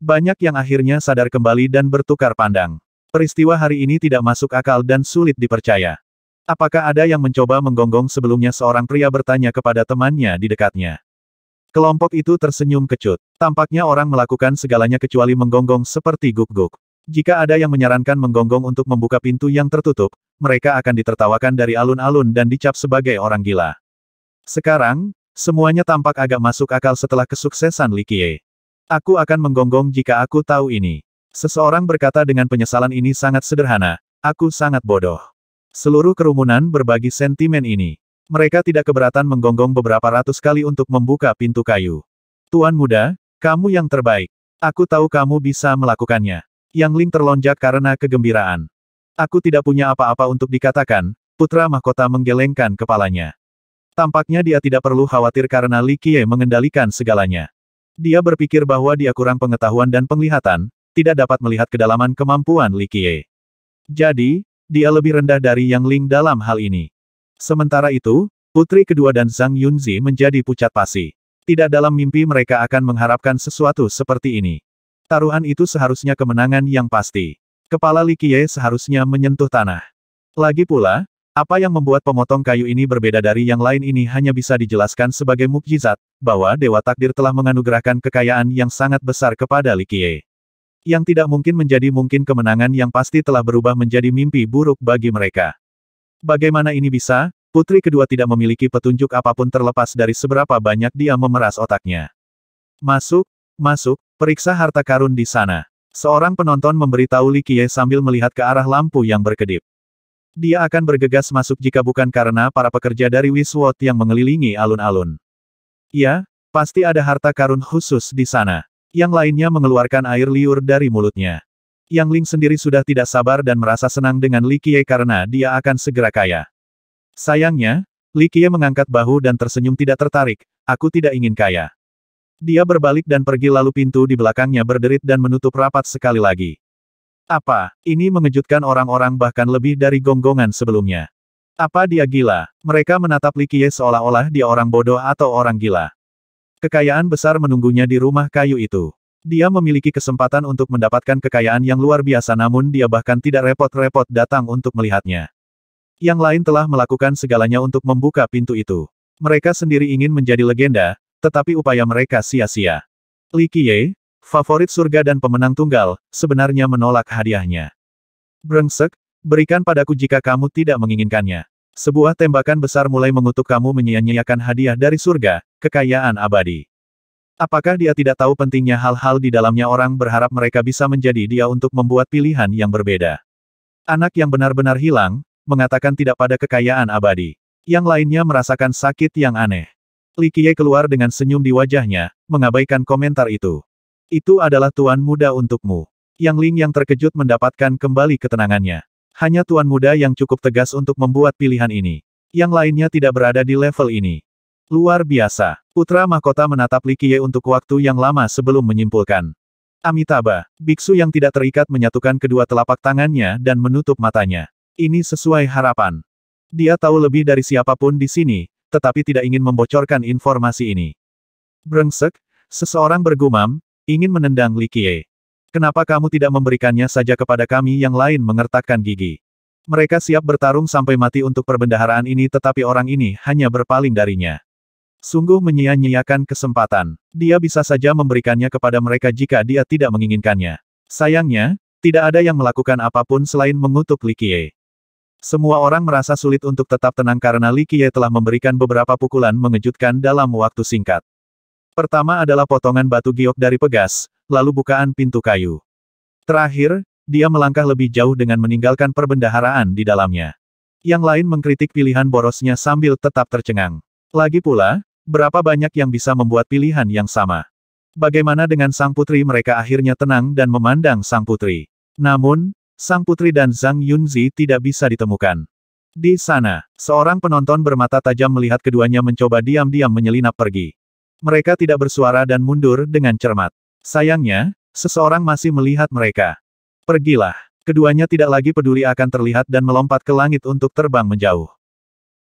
A: Banyak yang akhirnya sadar kembali dan bertukar pandang. Peristiwa hari ini tidak masuk akal dan sulit dipercaya. Apakah ada yang mencoba menggonggong sebelumnya seorang pria bertanya kepada temannya di dekatnya. Kelompok itu tersenyum kecut. Tampaknya orang melakukan segalanya kecuali menggonggong seperti guk-guk. Jika ada yang menyarankan menggonggong untuk membuka pintu yang tertutup, mereka akan ditertawakan dari alun-alun dan dicap sebagai orang gila. Sekarang, semuanya tampak agak masuk akal setelah kesuksesan Likie. Aku akan menggonggong jika aku tahu ini. Seseorang berkata dengan penyesalan ini sangat sederhana, aku sangat bodoh. Seluruh kerumunan berbagi sentimen ini. Mereka tidak keberatan menggonggong beberapa ratus kali untuk membuka pintu kayu. Tuan muda, kamu yang terbaik. Aku tahu kamu bisa melakukannya. Yang Ling terlonjak karena kegembiraan. Aku tidak punya apa-apa untuk dikatakan, putra mahkota menggelengkan kepalanya. Tampaknya dia tidak perlu khawatir karena Li Qiye mengendalikan segalanya. Dia berpikir bahwa dia kurang pengetahuan dan penglihatan, tidak dapat melihat kedalaman kemampuan Li Qiye. Jadi, dia lebih rendah dari Yang Ling dalam hal ini. Sementara itu, putri kedua dan Zhang Yunzi menjadi pucat pasi. Tidak dalam mimpi mereka akan mengharapkan sesuatu seperti ini. Taruhan itu seharusnya kemenangan yang pasti. Kepala Li Qiye seharusnya menyentuh tanah. Lagi pula, apa yang membuat pemotong kayu ini berbeda dari yang lain ini hanya bisa dijelaskan sebagai mukjizat, bahwa Dewa Takdir telah menganugerahkan kekayaan yang sangat besar kepada Likie. Yang tidak mungkin menjadi mungkin kemenangan yang pasti telah berubah menjadi mimpi buruk bagi mereka. Bagaimana ini bisa? Putri kedua tidak memiliki petunjuk apapun terlepas dari seberapa banyak dia memeras otaknya. Masuk, masuk, periksa harta karun di sana. Seorang penonton memberitahu Likie sambil melihat ke arah lampu yang berkedip. Dia akan bergegas masuk jika bukan karena para pekerja dari Wiswot yang mengelilingi alun-alun. Ya, pasti ada harta karun khusus di sana. Yang lainnya mengeluarkan air liur dari mulutnya. Yang Ling sendiri sudah tidak sabar dan merasa senang dengan Li Qiye karena dia akan segera kaya. Sayangnya, Li Qiye mengangkat bahu dan tersenyum tidak tertarik, aku tidak ingin kaya. Dia berbalik dan pergi lalu pintu di belakangnya berderit dan menutup rapat sekali lagi. Apa, ini mengejutkan orang-orang bahkan lebih dari gonggongan sebelumnya. Apa dia gila? Mereka menatap Likie seolah-olah dia orang bodoh atau orang gila. Kekayaan besar menunggunya di rumah kayu itu. Dia memiliki kesempatan untuk mendapatkan kekayaan yang luar biasa namun dia bahkan tidak repot-repot datang untuk melihatnya. Yang lain telah melakukan segalanya untuk membuka pintu itu. Mereka sendiri ingin menjadi legenda, tetapi upaya mereka sia-sia. Li Qiye, favorit surga dan pemenang tunggal, sebenarnya menolak hadiahnya. Brengsek, berikan padaku jika kamu tidak menginginkannya. Sebuah tembakan besar mulai mengutuk kamu menyia-nyiakan hadiah dari surga, kekayaan abadi. Apakah dia tidak tahu pentingnya hal-hal di dalamnya orang berharap mereka bisa menjadi dia untuk membuat pilihan yang berbeda. Anak yang benar-benar hilang, mengatakan tidak pada kekayaan abadi. Yang lainnya merasakan sakit yang aneh. Likie keluar dengan senyum di wajahnya, mengabaikan komentar itu. Itu adalah tuan muda untukmu. Yang Ling yang terkejut mendapatkan kembali ketenangannya. Hanya tuan muda yang cukup tegas untuk membuat pilihan ini. Yang lainnya tidak berada di level ini. Luar biasa. Putra mahkota menatap Li Qiye untuk waktu yang lama sebelum menyimpulkan. Amitabha, biksu yang tidak terikat menyatukan kedua telapak tangannya dan menutup matanya. Ini sesuai harapan. Dia tahu lebih dari siapapun di sini, tetapi tidak ingin membocorkan informasi ini. Brengsek, seseorang bergumam, Ingin menendang Li Qie. Kenapa kamu tidak memberikannya saja kepada kami yang lain mengertakkan gigi? Mereka siap bertarung sampai mati untuk perbendaharaan ini tetapi orang ini hanya berpaling darinya. Sungguh menyia-nyiakan kesempatan. Dia bisa saja memberikannya kepada mereka jika dia tidak menginginkannya. Sayangnya, tidak ada yang melakukan apapun selain mengutuk Li Qie. Semua orang merasa sulit untuk tetap tenang karena Li Qie telah memberikan beberapa pukulan mengejutkan dalam waktu singkat. Pertama adalah potongan batu giok dari pegas, lalu bukaan pintu kayu. Terakhir, dia melangkah lebih jauh dengan meninggalkan perbendaharaan di dalamnya. Yang lain mengkritik pilihan borosnya sambil tetap tercengang. Lagi pula, berapa banyak yang bisa membuat pilihan yang sama? Bagaimana dengan sang putri mereka akhirnya tenang dan memandang sang putri. Namun, sang putri dan Zhang Yunzi tidak bisa ditemukan. Di sana, seorang penonton bermata tajam melihat keduanya mencoba diam-diam menyelinap pergi. Mereka tidak bersuara dan mundur dengan cermat. Sayangnya, seseorang masih melihat mereka. Pergilah. Keduanya tidak lagi peduli akan terlihat dan melompat ke langit untuk terbang menjauh.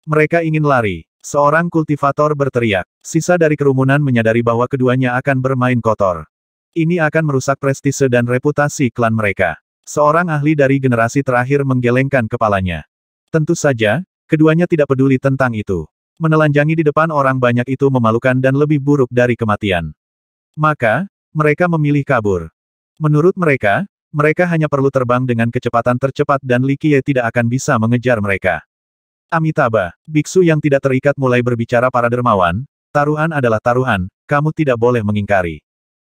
A: Mereka ingin lari. Seorang kultivator berteriak. Sisa dari kerumunan menyadari bahwa keduanya akan bermain kotor. Ini akan merusak prestise dan reputasi klan mereka. Seorang ahli dari generasi terakhir menggelengkan kepalanya. Tentu saja, keduanya tidak peduli tentang itu. Menelanjangi di depan orang banyak itu memalukan dan lebih buruk dari kematian. Maka, mereka memilih kabur. Menurut mereka, mereka hanya perlu terbang dengan kecepatan tercepat dan Likie tidak akan bisa mengejar mereka. Amitabha, biksu yang tidak terikat mulai berbicara para dermawan, taruhan adalah taruhan, kamu tidak boleh mengingkari.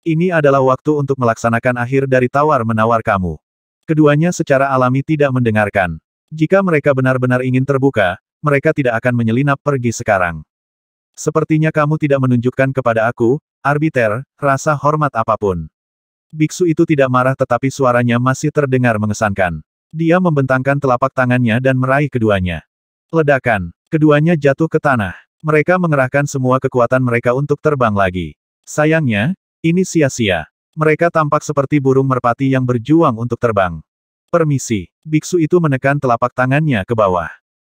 A: Ini adalah waktu untuk melaksanakan akhir dari tawar-menawar kamu. Keduanya secara alami tidak mendengarkan. Jika mereka benar-benar ingin terbuka, mereka tidak akan menyelinap pergi sekarang. Sepertinya kamu tidak menunjukkan kepada aku, arbiter, rasa hormat apapun. Biksu itu tidak marah tetapi suaranya masih terdengar mengesankan. Dia membentangkan telapak tangannya dan meraih keduanya. Ledakan, keduanya jatuh ke tanah. Mereka mengerahkan semua kekuatan mereka untuk terbang lagi. Sayangnya, ini sia-sia. Mereka tampak seperti burung merpati yang berjuang untuk terbang. Permisi, biksu itu menekan telapak tangannya ke bawah.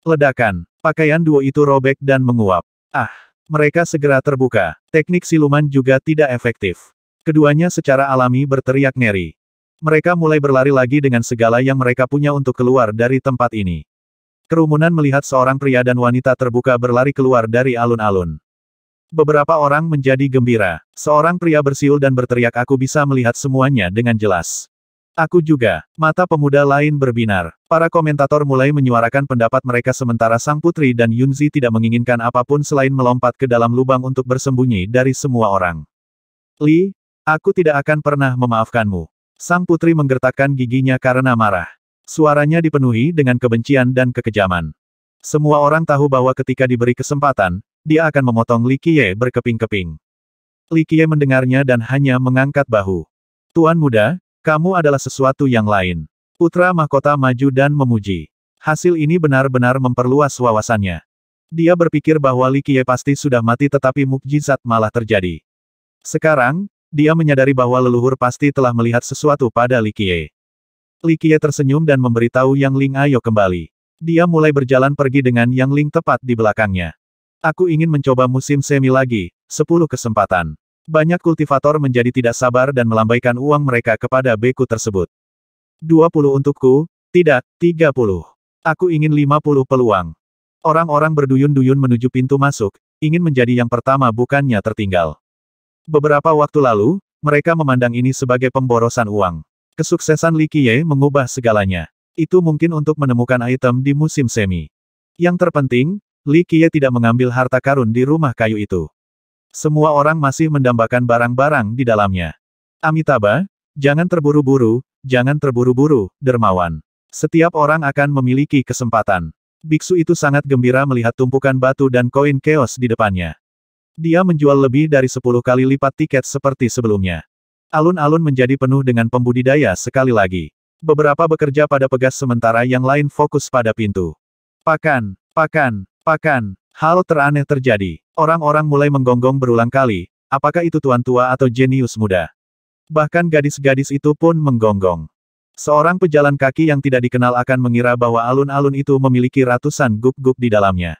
A: Ledakan. Pakaian duo itu robek dan menguap. Ah! Mereka segera terbuka. Teknik siluman juga tidak efektif. Keduanya secara alami berteriak ngeri. Mereka mulai berlari lagi dengan segala yang mereka punya untuk keluar dari tempat ini. Kerumunan melihat seorang pria dan wanita terbuka berlari keluar dari alun-alun. Beberapa orang menjadi gembira. Seorang pria bersiul dan berteriak aku bisa melihat semuanya dengan jelas. Aku juga. Mata pemuda lain berbinar. Para komentator mulai menyuarakan pendapat mereka sementara Sang Putri dan Yunzi tidak menginginkan apapun selain melompat ke dalam lubang untuk bersembunyi dari semua orang. Li, aku tidak akan pernah memaafkanmu. Sang Putri menggertakkan giginya karena marah. Suaranya dipenuhi dengan kebencian dan kekejaman. Semua orang tahu bahwa ketika diberi kesempatan, dia akan memotong Li Qiye berkeping-keping. Li Qiye mendengarnya dan hanya mengangkat bahu. Tuan muda, kamu adalah sesuatu yang lain. Putra mahkota maju dan memuji. Hasil ini benar-benar memperluas wawasannya. Dia berpikir bahwa Likie pasti sudah mati tetapi mukjizat malah terjadi. Sekarang, dia menyadari bahwa leluhur pasti telah melihat sesuatu pada Likie. Likie tersenyum dan memberitahu Yang Ling ayo kembali. Dia mulai berjalan pergi dengan Yang Ling tepat di belakangnya. Aku ingin mencoba musim semi lagi, sepuluh kesempatan. Banyak kultivator menjadi tidak sabar dan melambaikan uang mereka kepada beku tersebut. 20 untukku, tidak, 30. Aku ingin 50 peluang. Orang-orang berduyun-duyun menuju pintu masuk, ingin menjadi yang pertama bukannya tertinggal. Beberapa waktu lalu, mereka memandang ini sebagai pemborosan uang. Kesuksesan Li Qiye mengubah segalanya. Itu mungkin untuk menemukan item di musim semi. Yang terpenting, Li Qiye tidak mengambil harta karun di rumah kayu itu. Semua orang masih mendambakan barang-barang di dalamnya. Amitabha, jangan terburu-buru, jangan terburu-buru, dermawan. Setiap orang akan memiliki kesempatan. Biksu itu sangat gembira melihat tumpukan batu dan koin keos di depannya. Dia menjual lebih dari 10 kali lipat tiket seperti sebelumnya. Alun-alun menjadi penuh dengan pembudidaya sekali lagi. Beberapa bekerja pada pegas sementara yang lain fokus pada pintu. Pakan, pakan, Pakan, hal teraneh terjadi. Orang-orang mulai menggonggong berulang kali, apakah itu tuan tua atau jenius muda. Bahkan gadis-gadis itu pun menggonggong. Seorang pejalan kaki yang tidak dikenal akan mengira bahwa alun-alun itu memiliki ratusan guk-guk di dalamnya.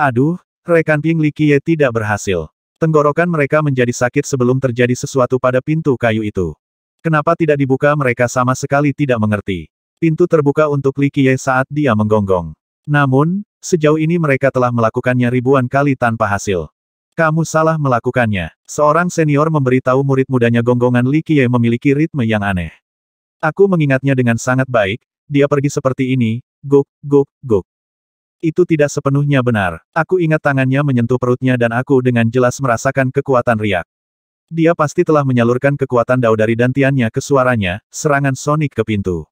A: Aduh, rekan Ping Likie tidak berhasil. Tenggorokan mereka menjadi sakit sebelum terjadi sesuatu pada pintu kayu itu. Kenapa tidak dibuka mereka sama sekali tidak mengerti. Pintu terbuka untuk Likie saat dia menggonggong. Namun, sejauh ini mereka telah melakukannya ribuan kali tanpa hasil. Kamu salah melakukannya. Seorang senior memberitahu murid mudanya gonggongan Li Qiye memiliki ritme yang aneh. Aku mengingatnya dengan sangat baik, dia pergi seperti ini, guk, guk, guk. Itu tidak sepenuhnya benar. Aku ingat tangannya menyentuh perutnya dan aku dengan jelas merasakan kekuatan riak. Dia pasti telah menyalurkan kekuatan dao dari dantiannya ke suaranya, serangan sonik ke pintu.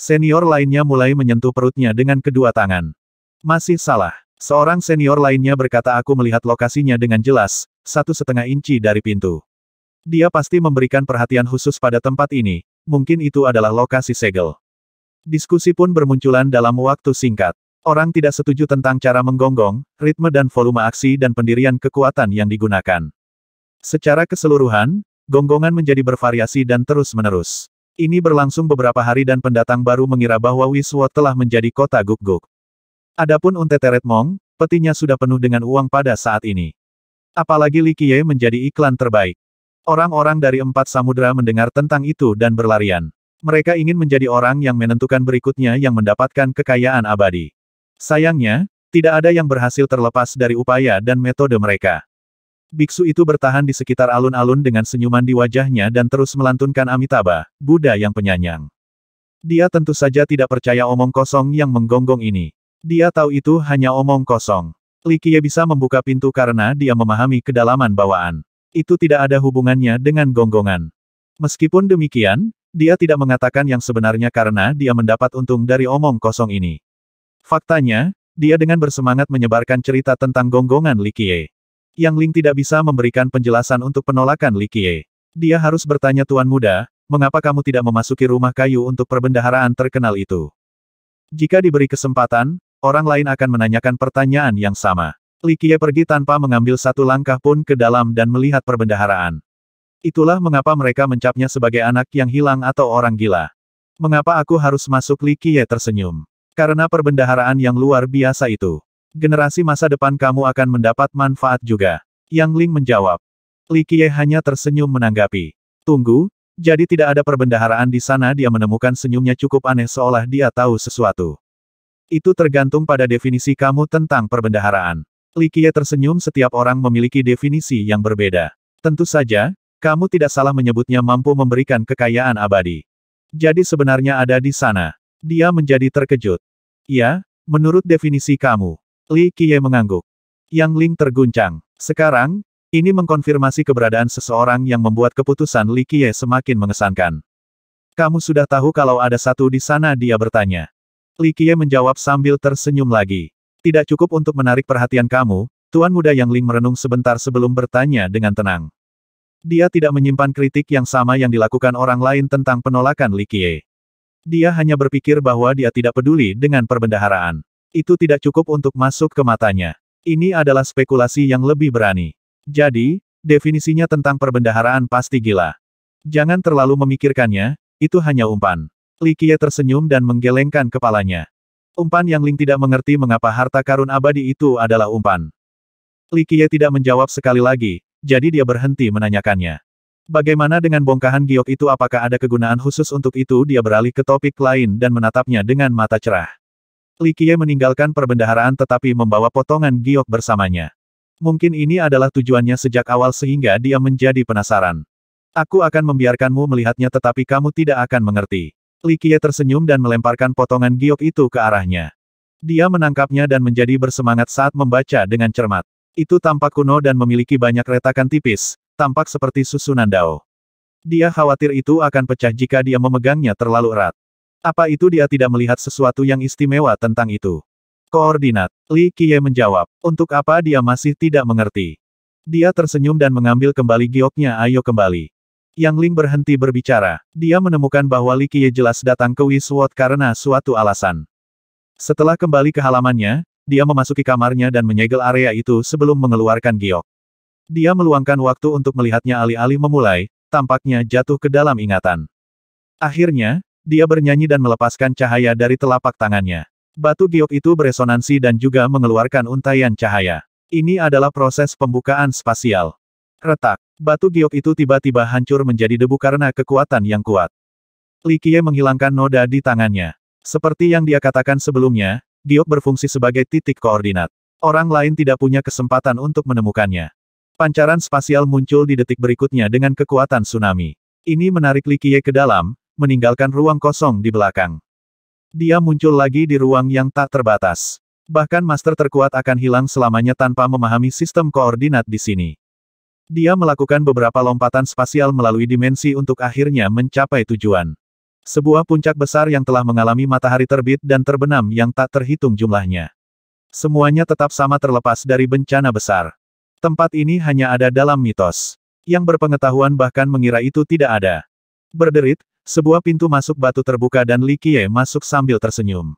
A: Senior lainnya mulai menyentuh perutnya dengan kedua tangan. Masih salah. Seorang senior lainnya berkata aku melihat lokasinya dengan jelas, satu setengah inci dari pintu. Dia pasti memberikan perhatian khusus pada tempat ini, mungkin itu adalah lokasi segel. Diskusi pun bermunculan dalam waktu singkat. Orang tidak setuju tentang cara menggonggong, ritme dan volume aksi dan pendirian kekuatan yang digunakan. Secara keseluruhan, gonggongan menjadi bervariasi dan terus-menerus. Ini berlangsung beberapa hari dan pendatang baru mengira bahwa Wiswo telah menjadi kota Guk-Guk. Adapun Unteteret Mong, petinya sudah penuh dengan uang pada saat ini. Apalagi Li Qiye menjadi iklan terbaik. Orang-orang dari empat samudera mendengar tentang itu dan berlarian. Mereka ingin menjadi orang yang menentukan berikutnya yang mendapatkan kekayaan abadi. Sayangnya, tidak ada yang berhasil terlepas dari upaya dan metode mereka. Biksu itu bertahan di sekitar alun-alun dengan senyuman di wajahnya dan terus melantunkan Amitabha, Buddha yang penyanyang. Dia tentu saja tidak percaya omong kosong yang menggonggong ini. Dia tahu itu hanya omong kosong. Likie bisa membuka pintu karena dia memahami kedalaman bawaan. Itu tidak ada hubungannya dengan gonggongan. Meskipun demikian, dia tidak mengatakan yang sebenarnya karena dia mendapat untung dari omong kosong ini. Faktanya, dia dengan bersemangat menyebarkan cerita tentang gonggongan Likie. Yang Ling tidak bisa memberikan penjelasan untuk penolakan Li Qie. Dia harus bertanya Tuan Muda, mengapa kamu tidak memasuki rumah kayu untuk perbendaharaan terkenal itu? Jika diberi kesempatan, orang lain akan menanyakan pertanyaan yang sama. Li Qie pergi tanpa mengambil satu langkah pun ke dalam dan melihat perbendaharaan. Itulah mengapa mereka mencapnya sebagai anak yang hilang atau orang gila. Mengapa aku harus masuk Li Qie tersenyum? Karena perbendaharaan yang luar biasa itu. Generasi masa depan kamu akan mendapat manfaat juga. Yang Ling menjawab. Li Qiye hanya tersenyum menanggapi. Tunggu, jadi tidak ada perbendaharaan di sana dia menemukan senyumnya cukup aneh seolah dia tahu sesuatu. Itu tergantung pada definisi kamu tentang perbendaharaan. Li Qiye tersenyum setiap orang memiliki definisi yang berbeda. Tentu saja, kamu tidak salah menyebutnya mampu memberikan kekayaan abadi. Jadi sebenarnya ada di sana. Dia menjadi terkejut. Ya, menurut definisi kamu, Li Qiye mengangguk. Yang Ling terguncang. Sekarang, ini mengkonfirmasi keberadaan seseorang yang membuat keputusan Li Qiye semakin mengesankan. Kamu sudah tahu kalau ada satu di sana dia bertanya. Li Qiye menjawab sambil tersenyum lagi. Tidak cukup untuk menarik perhatian kamu, Tuan Muda Yang Ling merenung sebentar sebelum bertanya dengan tenang. Dia tidak menyimpan kritik yang sama yang dilakukan orang lain tentang penolakan Li Qiye. Dia hanya berpikir bahwa dia tidak peduli dengan perbendaharaan. Itu tidak cukup untuk masuk ke matanya. Ini adalah spekulasi yang lebih berani. Jadi, definisinya tentang perbendaharaan pasti gila. Jangan terlalu memikirkannya, itu hanya umpan. Li Qiye tersenyum dan menggelengkan kepalanya. Umpan yang Ling tidak mengerti mengapa harta karun abadi itu adalah umpan. Li Qiye tidak menjawab sekali lagi, jadi dia berhenti menanyakannya. Bagaimana dengan bongkahan giok itu apakah ada kegunaan khusus untuk itu dia beralih ke topik lain dan menatapnya dengan mata cerah. Li Qiye meninggalkan perbendaharaan tetapi membawa potongan giok bersamanya. Mungkin ini adalah tujuannya sejak awal sehingga dia menjadi penasaran. Aku akan membiarkanmu melihatnya tetapi kamu tidak akan mengerti. Li Qiye tersenyum dan melemparkan potongan giok itu ke arahnya. Dia menangkapnya dan menjadi bersemangat saat membaca dengan cermat. Itu tampak kuno dan memiliki banyak retakan tipis, tampak seperti susunan dao. Dia khawatir itu akan pecah jika dia memegangnya terlalu erat. Apa itu dia tidak melihat sesuatu yang istimewa tentang itu? Koordinat. Li Qiye menjawab. Untuk apa dia masih tidak mengerti? Dia tersenyum dan mengambil kembali gioknya ayo kembali. Yang Ling berhenti berbicara. Dia menemukan bahwa Li Qiye jelas datang ke Wiswot karena suatu alasan. Setelah kembali ke halamannya, dia memasuki kamarnya dan menyegel area itu sebelum mengeluarkan giok. Dia meluangkan waktu untuk melihatnya alih-alih memulai, tampaknya jatuh ke dalam ingatan. Akhirnya, dia bernyanyi dan melepaskan cahaya dari telapak tangannya. Batu giok itu beresonansi dan juga mengeluarkan untaian cahaya. Ini adalah proses pembukaan spasial. Retak. Batu giok itu tiba-tiba hancur menjadi debu karena kekuatan yang kuat. Li Likie menghilangkan noda di tangannya. Seperti yang dia katakan sebelumnya, giok berfungsi sebagai titik koordinat. Orang lain tidak punya kesempatan untuk menemukannya. Pancaran spasial muncul di detik berikutnya dengan kekuatan tsunami. Ini menarik Li Likie ke dalam, meninggalkan ruang kosong di belakang. Dia muncul lagi di ruang yang tak terbatas. Bahkan master terkuat akan hilang selamanya tanpa memahami sistem koordinat di sini. Dia melakukan beberapa lompatan spasial melalui dimensi untuk akhirnya mencapai tujuan. Sebuah puncak besar yang telah mengalami matahari terbit dan terbenam yang tak terhitung jumlahnya. Semuanya tetap sama terlepas dari bencana besar. Tempat ini hanya ada dalam mitos. Yang berpengetahuan bahkan mengira itu tidak ada. Berderit, sebuah pintu masuk batu terbuka dan Li Qiye masuk sambil tersenyum.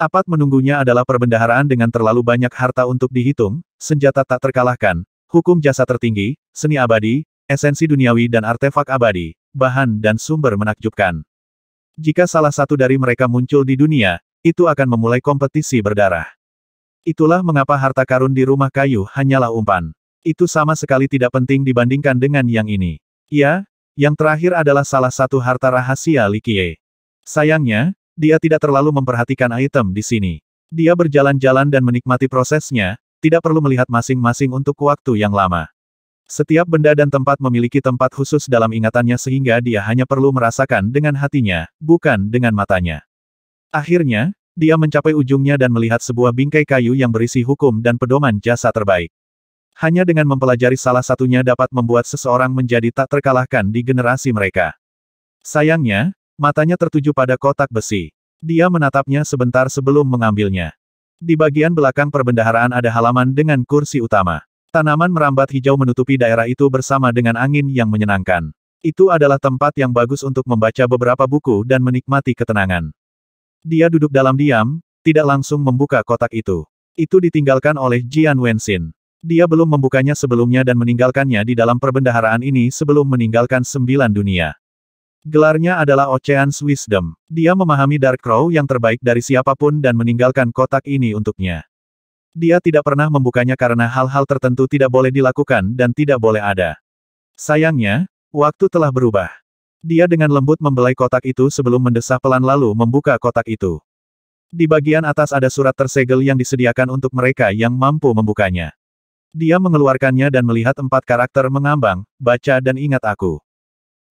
A: Apat menunggunya adalah perbendaharaan dengan terlalu banyak harta untuk dihitung, senjata tak terkalahkan, hukum jasa tertinggi, seni abadi, esensi duniawi dan artefak abadi, bahan dan sumber menakjubkan. Jika salah satu dari mereka muncul di dunia, itu akan memulai kompetisi berdarah. Itulah mengapa harta karun di rumah kayu hanyalah umpan. Itu sama sekali tidak penting dibandingkan dengan yang ini. Ya, yang terakhir adalah salah satu harta rahasia Likie. Sayangnya, dia tidak terlalu memperhatikan item di sini. Dia berjalan-jalan dan menikmati prosesnya, tidak perlu melihat masing-masing untuk waktu yang lama. Setiap benda dan tempat memiliki tempat khusus dalam ingatannya sehingga dia hanya perlu merasakan dengan hatinya, bukan dengan matanya. Akhirnya, dia mencapai ujungnya dan melihat sebuah bingkai kayu yang berisi hukum dan pedoman jasa terbaik. Hanya dengan mempelajari salah satunya dapat membuat seseorang menjadi tak terkalahkan di generasi mereka. Sayangnya, matanya tertuju pada kotak besi. Dia menatapnya sebentar sebelum mengambilnya. Di bagian belakang perbendaharaan ada halaman dengan kursi utama. Tanaman merambat hijau menutupi daerah itu bersama dengan angin yang menyenangkan. Itu adalah tempat yang bagus untuk membaca beberapa buku dan menikmati ketenangan. Dia duduk dalam diam, tidak langsung membuka kotak itu. Itu ditinggalkan oleh Jian Wenxin. Dia belum membukanya sebelumnya dan meninggalkannya di dalam perbendaharaan ini sebelum meninggalkan sembilan dunia. Gelarnya adalah Ocean's Wisdom. Dia memahami Dark Crow yang terbaik dari siapapun dan meninggalkan kotak ini untuknya. Dia tidak pernah membukanya karena hal-hal tertentu tidak boleh dilakukan dan tidak boleh ada. Sayangnya, waktu telah berubah. Dia dengan lembut membelai kotak itu sebelum mendesah pelan lalu membuka kotak itu. Di bagian atas ada surat tersegel yang disediakan untuk mereka yang mampu membukanya. Dia mengeluarkannya dan melihat empat karakter mengambang, baca dan ingat aku.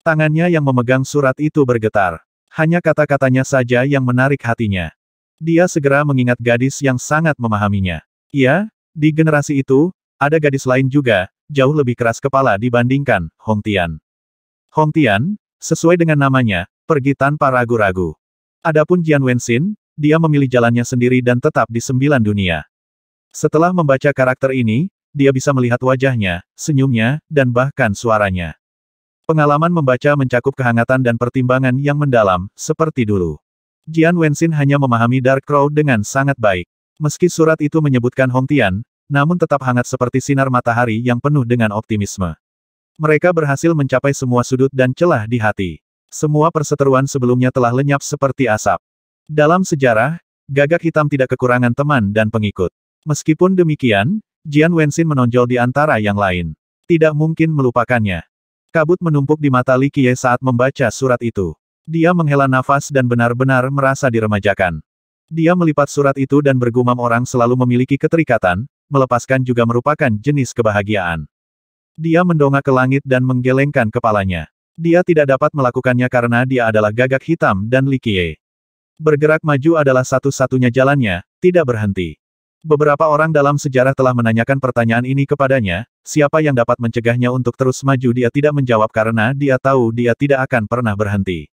A: Tangannya yang memegang surat itu bergetar. Hanya kata-katanya saja yang menarik hatinya. Dia segera mengingat gadis yang sangat memahaminya. Iya, di generasi itu, ada gadis lain juga, jauh lebih keras kepala dibandingkan Hong Tian. Hong Tian, sesuai dengan namanya, pergi tanpa ragu-ragu. Adapun Jian Wenxin, dia memilih jalannya sendiri dan tetap di sembilan dunia. Setelah membaca karakter ini, dia bisa melihat wajahnya, senyumnya, dan bahkan suaranya. Pengalaman membaca mencakup kehangatan dan pertimbangan yang mendalam, seperti dulu. Jian Wenxin hanya memahami Dark Crow dengan sangat baik. Meski surat itu menyebutkan Hong Tian, namun tetap hangat seperti sinar matahari yang penuh dengan optimisme. Mereka berhasil mencapai semua sudut dan celah di hati. Semua perseteruan sebelumnya telah lenyap seperti asap. Dalam sejarah, gagak hitam tidak kekurangan teman dan pengikut. Meskipun demikian, Jian Wenxin menonjol di antara yang lain. Tidak mungkin melupakannya. Kabut menumpuk di mata Li Qiye saat membaca surat itu. Dia menghela nafas dan benar-benar merasa diremajakan. Dia melipat surat itu dan bergumam orang selalu memiliki keterikatan, melepaskan juga merupakan jenis kebahagiaan. Dia mendongak ke langit dan menggelengkan kepalanya. Dia tidak dapat melakukannya karena dia adalah gagak hitam dan Li Qiye. Bergerak maju adalah satu-satunya jalannya, tidak berhenti. Beberapa orang dalam sejarah telah menanyakan pertanyaan ini kepadanya, siapa yang dapat mencegahnya untuk terus maju dia tidak menjawab karena dia tahu dia tidak akan pernah berhenti.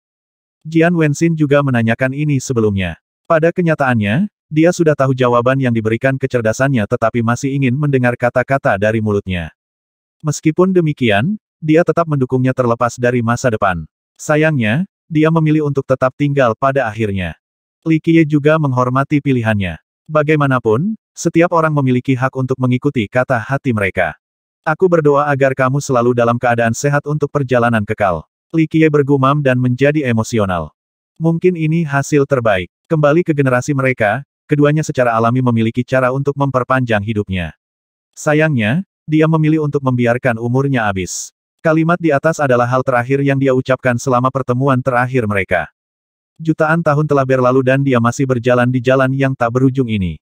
A: Jian Wenxin juga menanyakan ini sebelumnya. Pada kenyataannya, dia sudah tahu jawaban yang diberikan kecerdasannya tetapi masih ingin mendengar kata-kata dari mulutnya. Meskipun demikian, dia tetap mendukungnya terlepas dari masa depan. Sayangnya, dia memilih untuk tetap tinggal pada akhirnya. Li Qiye juga menghormati pilihannya. Bagaimanapun, setiap orang memiliki hak untuk mengikuti kata hati mereka. Aku berdoa agar kamu selalu dalam keadaan sehat untuk perjalanan kekal. Li Likie bergumam dan menjadi emosional. Mungkin ini hasil terbaik. Kembali ke generasi mereka, keduanya secara alami memiliki cara untuk memperpanjang hidupnya. Sayangnya, dia memilih untuk membiarkan umurnya habis. Kalimat di atas adalah hal terakhir yang dia ucapkan selama pertemuan terakhir mereka. Jutaan tahun telah berlalu dan dia masih berjalan di jalan yang tak berujung ini.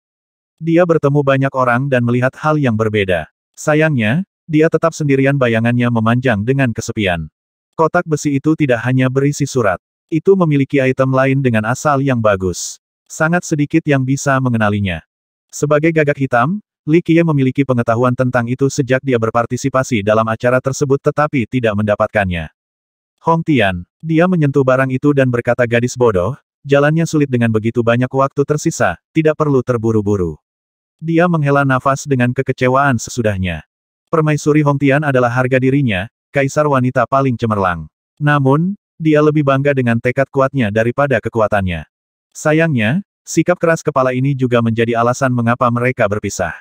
A: Dia bertemu banyak orang dan melihat hal yang berbeda. Sayangnya, dia tetap sendirian bayangannya memanjang dengan kesepian. Kotak besi itu tidak hanya berisi surat. Itu memiliki item lain dengan asal yang bagus. Sangat sedikit yang bisa mengenalinya. Sebagai gagak hitam, Li Qiye memiliki pengetahuan tentang itu sejak dia berpartisipasi dalam acara tersebut tetapi tidak mendapatkannya. Hong Tian. Dia menyentuh barang itu dan berkata gadis bodoh, jalannya sulit dengan begitu banyak waktu tersisa, tidak perlu terburu-buru. Dia menghela nafas dengan kekecewaan sesudahnya. Permaisuri Hong Tian adalah harga dirinya, kaisar wanita paling cemerlang. Namun, dia lebih bangga dengan tekad kuatnya daripada kekuatannya. Sayangnya, sikap keras kepala ini juga menjadi alasan mengapa mereka berpisah.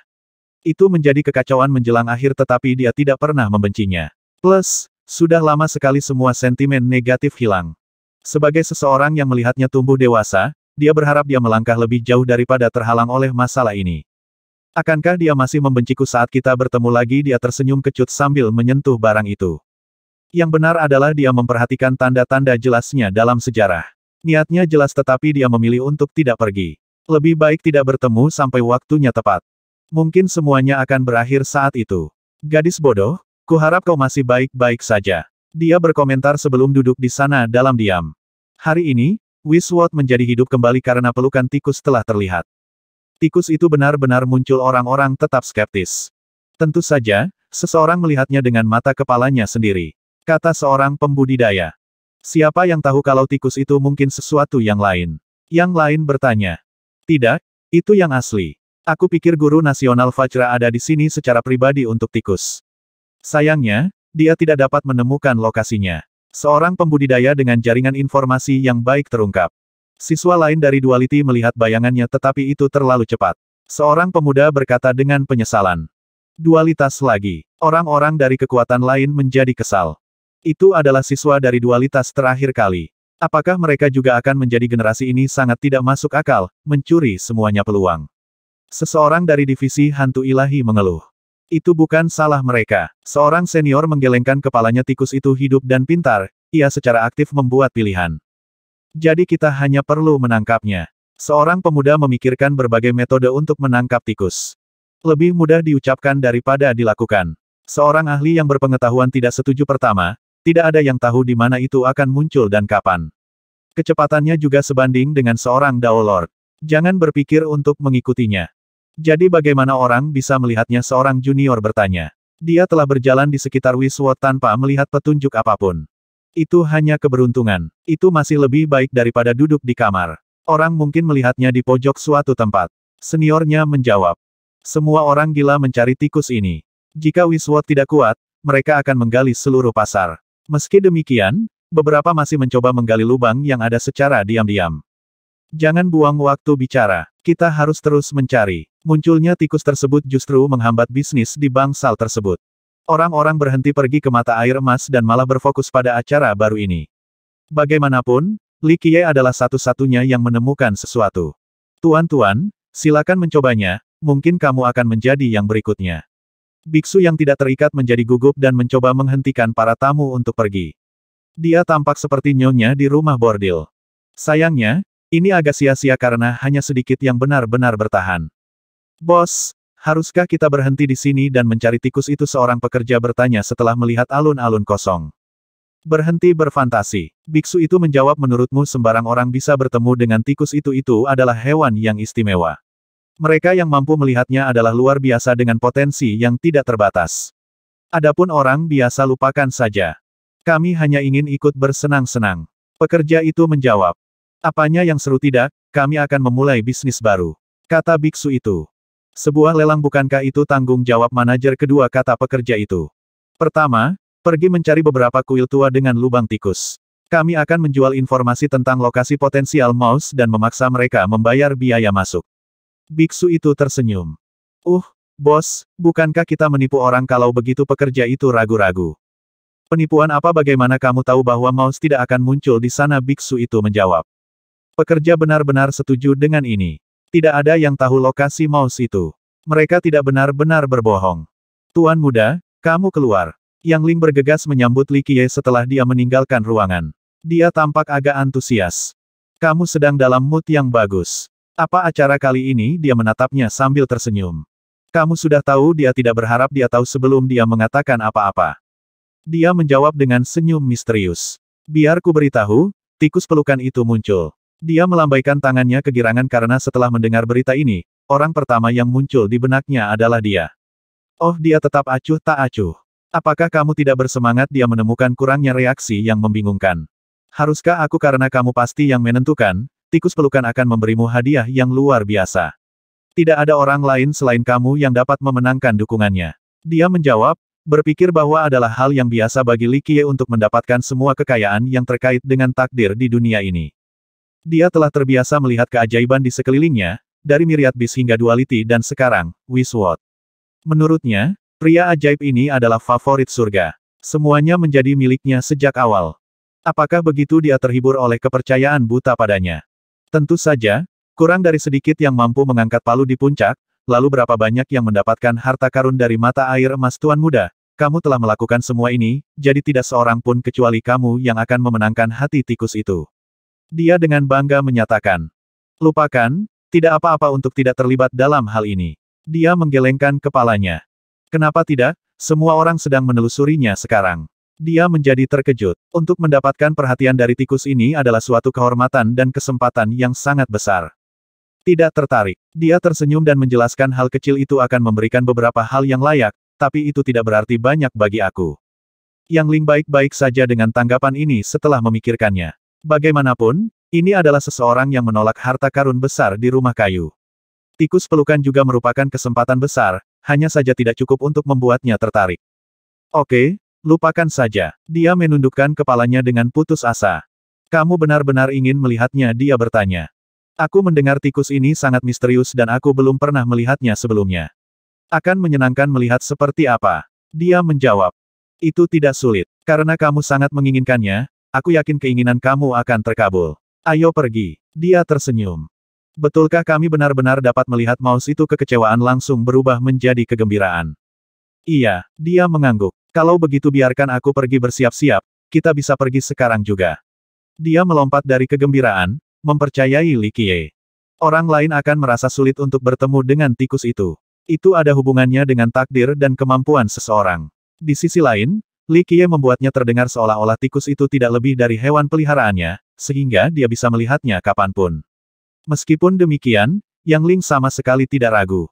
A: Itu menjadi kekacauan menjelang akhir tetapi dia tidak pernah membencinya. Plus, sudah lama sekali semua sentimen negatif hilang. Sebagai seseorang yang melihatnya tumbuh dewasa, dia berharap dia melangkah lebih jauh daripada terhalang oleh masalah ini. Akankah dia masih membenciku saat kita bertemu lagi? Dia tersenyum kecut sambil menyentuh barang itu. Yang benar adalah dia memperhatikan tanda-tanda jelasnya dalam sejarah. Niatnya jelas tetapi dia memilih untuk tidak pergi. Lebih baik tidak bertemu sampai waktunya tepat. Mungkin semuanya akan berakhir saat itu. Gadis bodoh, Kuharap kau masih baik-baik saja. Dia berkomentar sebelum duduk di sana dalam diam. Hari ini, Wiswot menjadi hidup kembali karena pelukan tikus telah terlihat. Tikus itu benar-benar muncul orang-orang tetap skeptis. Tentu saja, seseorang melihatnya dengan mata kepalanya sendiri. Kata seorang pembudidaya. Siapa yang tahu kalau tikus itu mungkin sesuatu yang lain? Yang lain bertanya. Tidak, itu yang asli. Aku pikir guru nasional Fajra ada di sini secara pribadi untuk tikus. Sayangnya, dia tidak dapat menemukan lokasinya. Seorang pembudidaya dengan jaringan informasi yang baik terungkap. Siswa lain dari Duality melihat bayangannya tetapi itu terlalu cepat. Seorang pemuda berkata dengan penyesalan. Dualitas lagi. Orang-orang dari kekuatan lain menjadi kesal. Itu adalah siswa dari dualitas terakhir kali. Apakah mereka juga akan menjadi generasi ini sangat tidak masuk akal, mencuri semuanya peluang. Seseorang dari divisi hantu ilahi mengeluh. Itu bukan salah mereka. Seorang senior menggelengkan kepalanya tikus itu hidup dan pintar, ia secara aktif membuat pilihan. Jadi kita hanya perlu menangkapnya. Seorang pemuda memikirkan berbagai metode untuk menangkap tikus. Lebih mudah diucapkan daripada dilakukan. Seorang ahli yang berpengetahuan tidak setuju pertama, tidak ada yang tahu di mana itu akan muncul dan kapan. Kecepatannya juga sebanding dengan seorang Dao Lord. Jangan berpikir untuk mengikutinya. Jadi bagaimana orang bisa melihatnya seorang junior bertanya. Dia telah berjalan di sekitar Wiswo tanpa melihat petunjuk apapun. Itu hanya keberuntungan. Itu masih lebih baik daripada duduk di kamar. Orang mungkin melihatnya di pojok suatu tempat. Seniornya menjawab. Semua orang gila mencari tikus ini. Jika Wiswo tidak kuat, mereka akan menggali seluruh pasar. Meski demikian, beberapa masih mencoba menggali lubang yang ada secara diam-diam. Jangan buang waktu bicara. Kita harus terus mencari. Munculnya tikus tersebut justru menghambat bisnis di bangsal tersebut. Orang-orang berhenti pergi ke mata air emas dan malah berfokus pada acara baru ini. Bagaimanapun, Li Qiye adalah satu-satunya yang menemukan sesuatu. Tuan-tuan, silakan mencobanya, mungkin kamu akan menjadi yang berikutnya. Biksu yang tidak terikat menjadi gugup dan mencoba menghentikan para tamu untuk pergi. Dia tampak seperti nyonya di rumah bordil. Sayangnya, ini agak sia-sia karena hanya sedikit yang benar-benar bertahan. Bos, haruskah kita berhenti di sini dan mencari tikus itu seorang pekerja bertanya setelah melihat alun-alun kosong. Berhenti berfantasi. Biksu itu menjawab menurutmu sembarang orang bisa bertemu dengan tikus itu-itu adalah hewan yang istimewa. Mereka yang mampu melihatnya adalah luar biasa dengan potensi yang tidak terbatas. Adapun orang biasa lupakan saja. Kami hanya ingin ikut bersenang-senang. Pekerja itu menjawab, Apanya yang seru tidak, kami akan memulai bisnis baru. Kata biksu itu. Sebuah lelang bukankah itu tanggung jawab manajer kedua kata pekerja itu. Pertama, pergi mencari beberapa kuil tua dengan lubang tikus. Kami akan menjual informasi tentang lokasi potensial mouse dan memaksa mereka membayar biaya masuk. Biksu itu tersenyum. Uh, bos, bukankah kita menipu orang kalau begitu pekerja itu ragu-ragu? Penipuan apa bagaimana kamu tahu bahwa mouse tidak akan muncul di sana biksu itu menjawab. Pekerja benar-benar setuju dengan ini. Tidak ada yang tahu lokasi mouse itu. Mereka tidak benar-benar berbohong. Tuan muda, kamu keluar. Yang Ling bergegas menyambut Li Qiye setelah dia meninggalkan ruangan. Dia tampak agak antusias. Kamu sedang dalam mood yang bagus. Apa acara kali ini dia menatapnya sambil tersenyum. Kamu sudah tahu dia tidak berharap dia tahu sebelum dia mengatakan apa-apa. Dia menjawab dengan senyum misterius. Biar ku beritahu, tikus pelukan itu muncul. Dia melambaikan tangannya kegirangan karena setelah mendengar berita ini, orang pertama yang muncul di benaknya adalah dia. Oh dia tetap acuh tak acuh. Apakah kamu tidak bersemangat dia menemukan kurangnya reaksi yang membingungkan. Haruskah aku karena kamu pasti yang menentukan, tikus pelukan akan memberimu hadiah yang luar biasa. Tidak ada orang lain selain kamu yang dapat memenangkan dukungannya. Dia menjawab, berpikir bahwa adalah hal yang biasa bagi Likie untuk mendapatkan semua kekayaan yang terkait dengan takdir di dunia ini. Dia telah terbiasa melihat keajaiban di sekelilingnya, dari miriat bis hingga duality dan sekarang, Wiswot. Menurutnya, pria ajaib ini adalah favorit surga. Semuanya menjadi miliknya sejak awal. Apakah begitu dia terhibur oleh kepercayaan buta padanya? Tentu saja, kurang dari sedikit yang mampu mengangkat palu di puncak, lalu berapa banyak yang mendapatkan harta karun dari mata air emas tuan muda, kamu telah melakukan semua ini, jadi tidak seorang pun kecuali kamu yang akan memenangkan hati tikus itu. Dia dengan bangga menyatakan. Lupakan, tidak apa-apa untuk tidak terlibat dalam hal ini. Dia menggelengkan kepalanya. Kenapa tidak? Semua orang sedang menelusurinya sekarang. Dia menjadi terkejut. Untuk mendapatkan perhatian dari tikus ini adalah suatu kehormatan dan kesempatan yang sangat besar. Tidak tertarik. Dia tersenyum dan menjelaskan hal kecil itu akan memberikan beberapa hal yang layak, tapi itu tidak berarti banyak bagi aku. Yang Ling baik-baik saja dengan tanggapan ini setelah memikirkannya. Bagaimanapun, ini adalah seseorang yang menolak harta karun besar di rumah kayu. Tikus pelukan juga merupakan kesempatan besar, hanya saja tidak cukup untuk membuatnya tertarik. Oke, lupakan saja. Dia menundukkan kepalanya dengan putus asa. Kamu benar-benar ingin melihatnya dia bertanya. Aku mendengar tikus ini sangat misterius dan aku belum pernah melihatnya sebelumnya. Akan menyenangkan melihat seperti apa. Dia menjawab. Itu tidak sulit. Karena kamu sangat menginginkannya, Aku yakin keinginan kamu akan terkabul. Ayo pergi. Dia tersenyum. Betulkah kami benar-benar dapat melihat Maus itu kekecewaan langsung berubah menjadi kegembiraan? Iya, dia mengangguk. Kalau begitu biarkan aku pergi bersiap-siap, kita bisa pergi sekarang juga. Dia melompat dari kegembiraan, mempercayai Li Qie. Orang lain akan merasa sulit untuk bertemu dengan tikus itu. Itu ada hubungannya dengan takdir dan kemampuan seseorang. Di sisi lain, Li Qiye membuatnya terdengar seolah-olah tikus itu tidak lebih dari hewan peliharaannya, sehingga dia bisa melihatnya kapanpun. Meskipun demikian, Yang Ling sama sekali tidak ragu.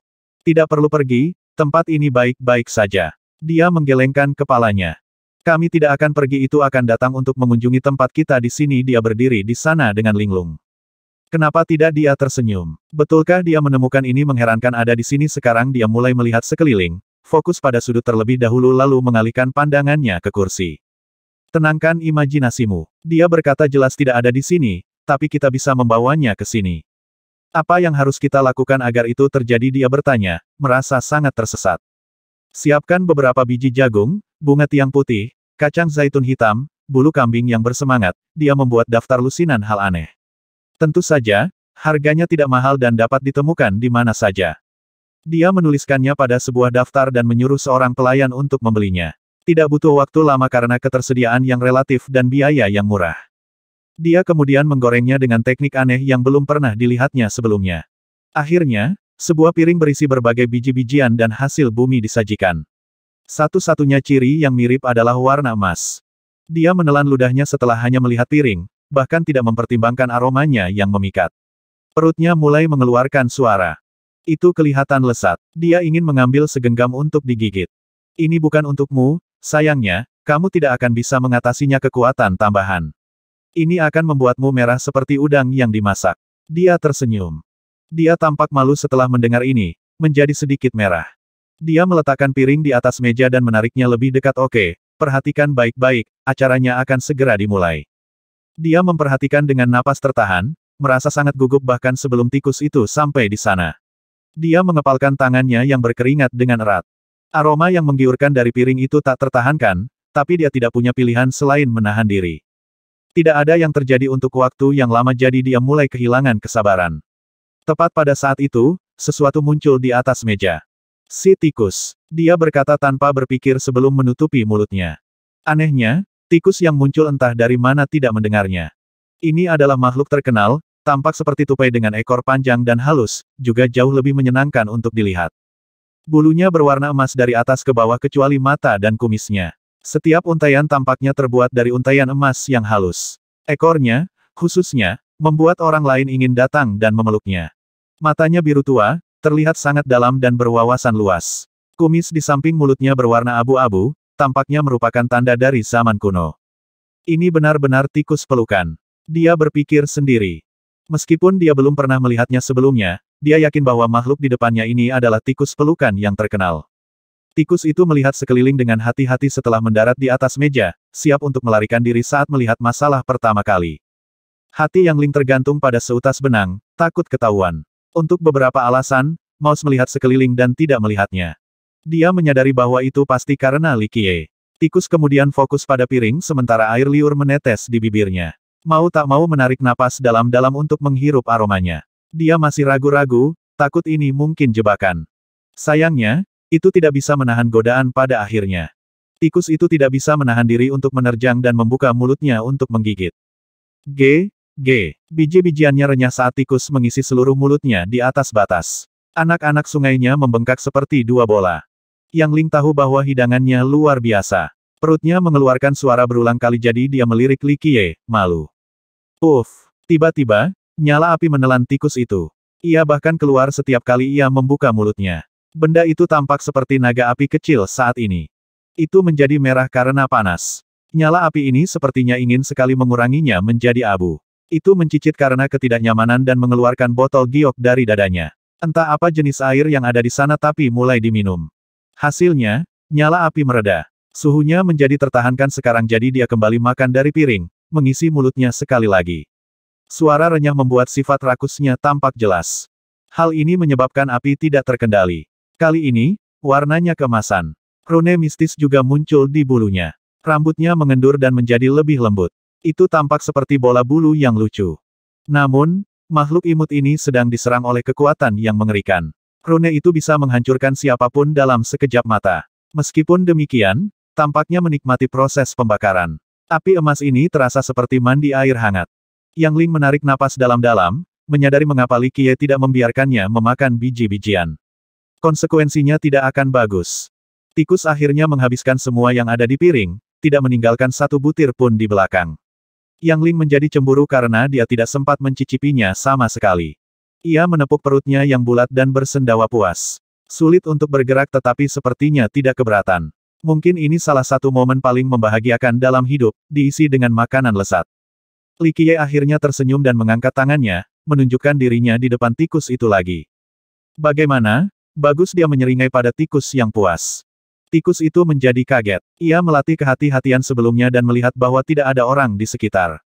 A: Tidak perlu pergi, tempat ini baik-baik saja. Dia menggelengkan kepalanya. Kami tidak akan pergi itu akan datang untuk mengunjungi tempat kita di sini dia berdiri di sana dengan linglung. Kenapa tidak dia tersenyum? Betulkah dia menemukan ini mengherankan ada di sini sekarang dia mulai melihat sekeliling, fokus pada sudut terlebih dahulu lalu mengalihkan pandangannya ke kursi. Tenangkan imajinasimu. Dia berkata jelas tidak ada di sini, tapi kita bisa membawanya ke sini. Apa yang harus kita lakukan agar itu terjadi dia bertanya, merasa sangat tersesat. Siapkan beberapa biji jagung, bunga tiang putih, kacang zaitun hitam, bulu kambing yang bersemangat, dia membuat daftar lusinan hal aneh. Tentu saja, harganya tidak mahal dan dapat ditemukan di mana saja. Dia menuliskannya pada sebuah daftar dan menyuruh seorang pelayan untuk membelinya. Tidak butuh waktu lama karena ketersediaan yang relatif dan biaya yang murah. Dia kemudian menggorengnya dengan teknik aneh yang belum pernah dilihatnya sebelumnya. Akhirnya, sebuah piring berisi berbagai biji-bijian dan hasil bumi disajikan. Satu-satunya ciri yang mirip adalah warna emas. Dia menelan ludahnya setelah hanya melihat piring, bahkan tidak mempertimbangkan aromanya yang memikat. Perutnya mulai mengeluarkan suara. Itu kelihatan lesat. Dia ingin mengambil segenggam untuk digigit. Ini bukan untukmu, sayangnya, kamu tidak akan bisa mengatasinya kekuatan tambahan. Ini akan membuatmu merah seperti udang yang dimasak. Dia tersenyum. Dia tampak malu setelah mendengar ini, menjadi sedikit merah. Dia meletakkan piring di atas meja dan menariknya lebih dekat oke, perhatikan baik-baik, acaranya akan segera dimulai. Dia memperhatikan dengan napas tertahan, merasa sangat gugup bahkan sebelum tikus itu sampai di sana. Dia mengepalkan tangannya yang berkeringat dengan erat. Aroma yang menggiurkan dari piring itu tak tertahankan, tapi dia tidak punya pilihan selain menahan diri. Tidak ada yang terjadi untuk waktu yang lama jadi dia mulai kehilangan kesabaran. Tepat pada saat itu, sesuatu muncul di atas meja. Si tikus. Dia berkata tanpa berpikir sebelum menutupi mulutnya. Anehnya, tikus yang muncul entah dari mana tidak mendengarnya. Ini adalah makhluk terkenal, Tampak seperti tupai dengan ekor panjang dan halus, juga jauh lebih menyenangkan untuk dilihat. Bulunya berwarna emas dari atas ke bawah kecuali mata dan kumisnya. Setiap untayan tampaknya terbuat dari untayan emas yang halus. Ekornya, khususnya, membuat orang lain ingin datang dan memeluknya. Matanya biru tua, terlihat sangat dalam dan berwawasan luas. Kumis di samping mulutnya berwarna abu-abu, tampaknya merupakan tanda dari zaman kuno. Ini benar-benar tikus pelukan. Dia berpikir sendiri. Meskipun dia belum pernah melihatnya sebelumnya, dia yakin bahwa makhluk di depannya ini adalah tikus pelukan yang terkenal. Tikus itu melihat sekeliling dengan hati-hati setelah mendarat di atas meja, siap untuk melarikan diri saat melihat masalah pertama kali. Hati yang Ling tergantung pada seutas benang, takut ketahuan. Untuk beberapa alasan, Maus melihat sekeliling dan tidak melihatnya. Dia menyadari bahwa itu pasti karena Likie. Tikus kemudian fokus pada piring sementara air liur menetes di bibirnya. Mau tak mau menarik napas dalam-dalam untuk menghirup aromanya. Dia masih ragu-ragu, takut ini mungkin jebakan. Sayangnya, itu tidak bisa menahan godaan pada akhirnya. Tikus itu tidak bisa menahan diri untuk menerjang dan membuka mulutnya untuk menggigit. G, G. Biji-bijiannya renyah saat tikus mengisi seluruh mulutnya di atas batas. Anak-anak sungainya membengkak seperti dua bola. Yang Ling tahu bahwa hidangannya luar biasa. Perutnya mengeluarkan suara berulang kali jadi dia melirik Li Qiye, malu. Uff, tiba-tiba, nyala api menelan tikus itu. Ia bahkan keluar setiap kali ia membuka mulutnya. Benda itu tampak seperti naga api kecil saat ini. Itu menjadi merah karena panas. Nyala api ini sepertinya ingin sekali menguranginya menjadi abu. Itu mencicit karena ketidaknyamanan dan mengeluarkan botol giok dari dadanya. Entah apa jenis air yang ada di sana tapi mulai diminum. Hasilnya, nyala api meredah. Suhunya menjadi tertahankan sekarang jadi dia kembali makan dari piring, mengisi mulutnya sekali lagi. Suara renyah membuat sifat rakusnya tampak jelas. Hal ini menyebabkan api tidak terkendali. Kali ini, warnanya kemasan. Rune mistis juga muncul di bulunya. Rambutnya mengendur dan menjadi lebih lembut. Itu tampak seperti bola bulu yang lucu. Namun, makhluk imut ini sedang diserang oleh kekuatan yang mengerikan. Rune itu bisa menghancurkan siapapun dalam sekejap mata. Meskipun demikian, Tampaknya menikmati proses pembakaran. Api emas ini terasa seperti mandi air hangat. Yang Ling menarik napas dalam-dalam, menyadari mengapa Li Qiye tidak membiarkannya memakan biji-bijian. Konsekuensinya tidak akan bagus. Tikus akhirnya menghabiskan semua yang ada di piring, tidak meninggalkan satu butir pun di belakang. Yang Ling menjadi cemburu karena dia tidak sempat mencicipinya sama sekali. Ia menepuk perutnya yang bulat dan bersendawa puas. Sulit untuk bergerak tetapi sepertinya tidak keberatan. Mungkin ini salah satu momen paling membahagiakan dalam hidup, diisi dengan makanan lesat. Likie akhirnya tersenyum dan mengangkat tangannya, menunjukkan dirinya di depan tikus itu lagi. Bagaimana? Bagus dia menyeringai pada tikus yang puas. Tikus itu menjadi kaget. Ia melatih kehati-hatian sebelumnya dan melihat bahwa tidak ada orang di sekitar.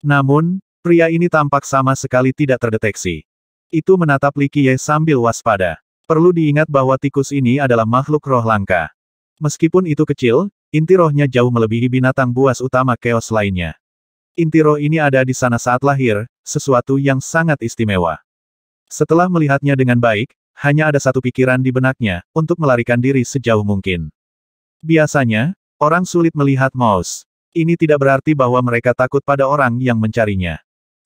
A: Namun, pria ini tampak sama sekali tidak terdeteksi. Itu menatap Likie sambil waspada. Perlu diingat bahwa tikus ini adalah makhluk roh langka. Meskipun itu kecil, inti rohnya jauh melebihi binatang buas utama keos lainnya. Inti roh ini ada di sana saat lahir, sesuatu yang sangat istimewa. Setelah melihatnya dengan baik, hanya ada satu pikiran di benaknya, untuk melarikan diri sejauh mungkin. Biasanya, orang sulit melihat Maus. Ini tidak berarti bahwa mereka takut pada orang yang mencarinya.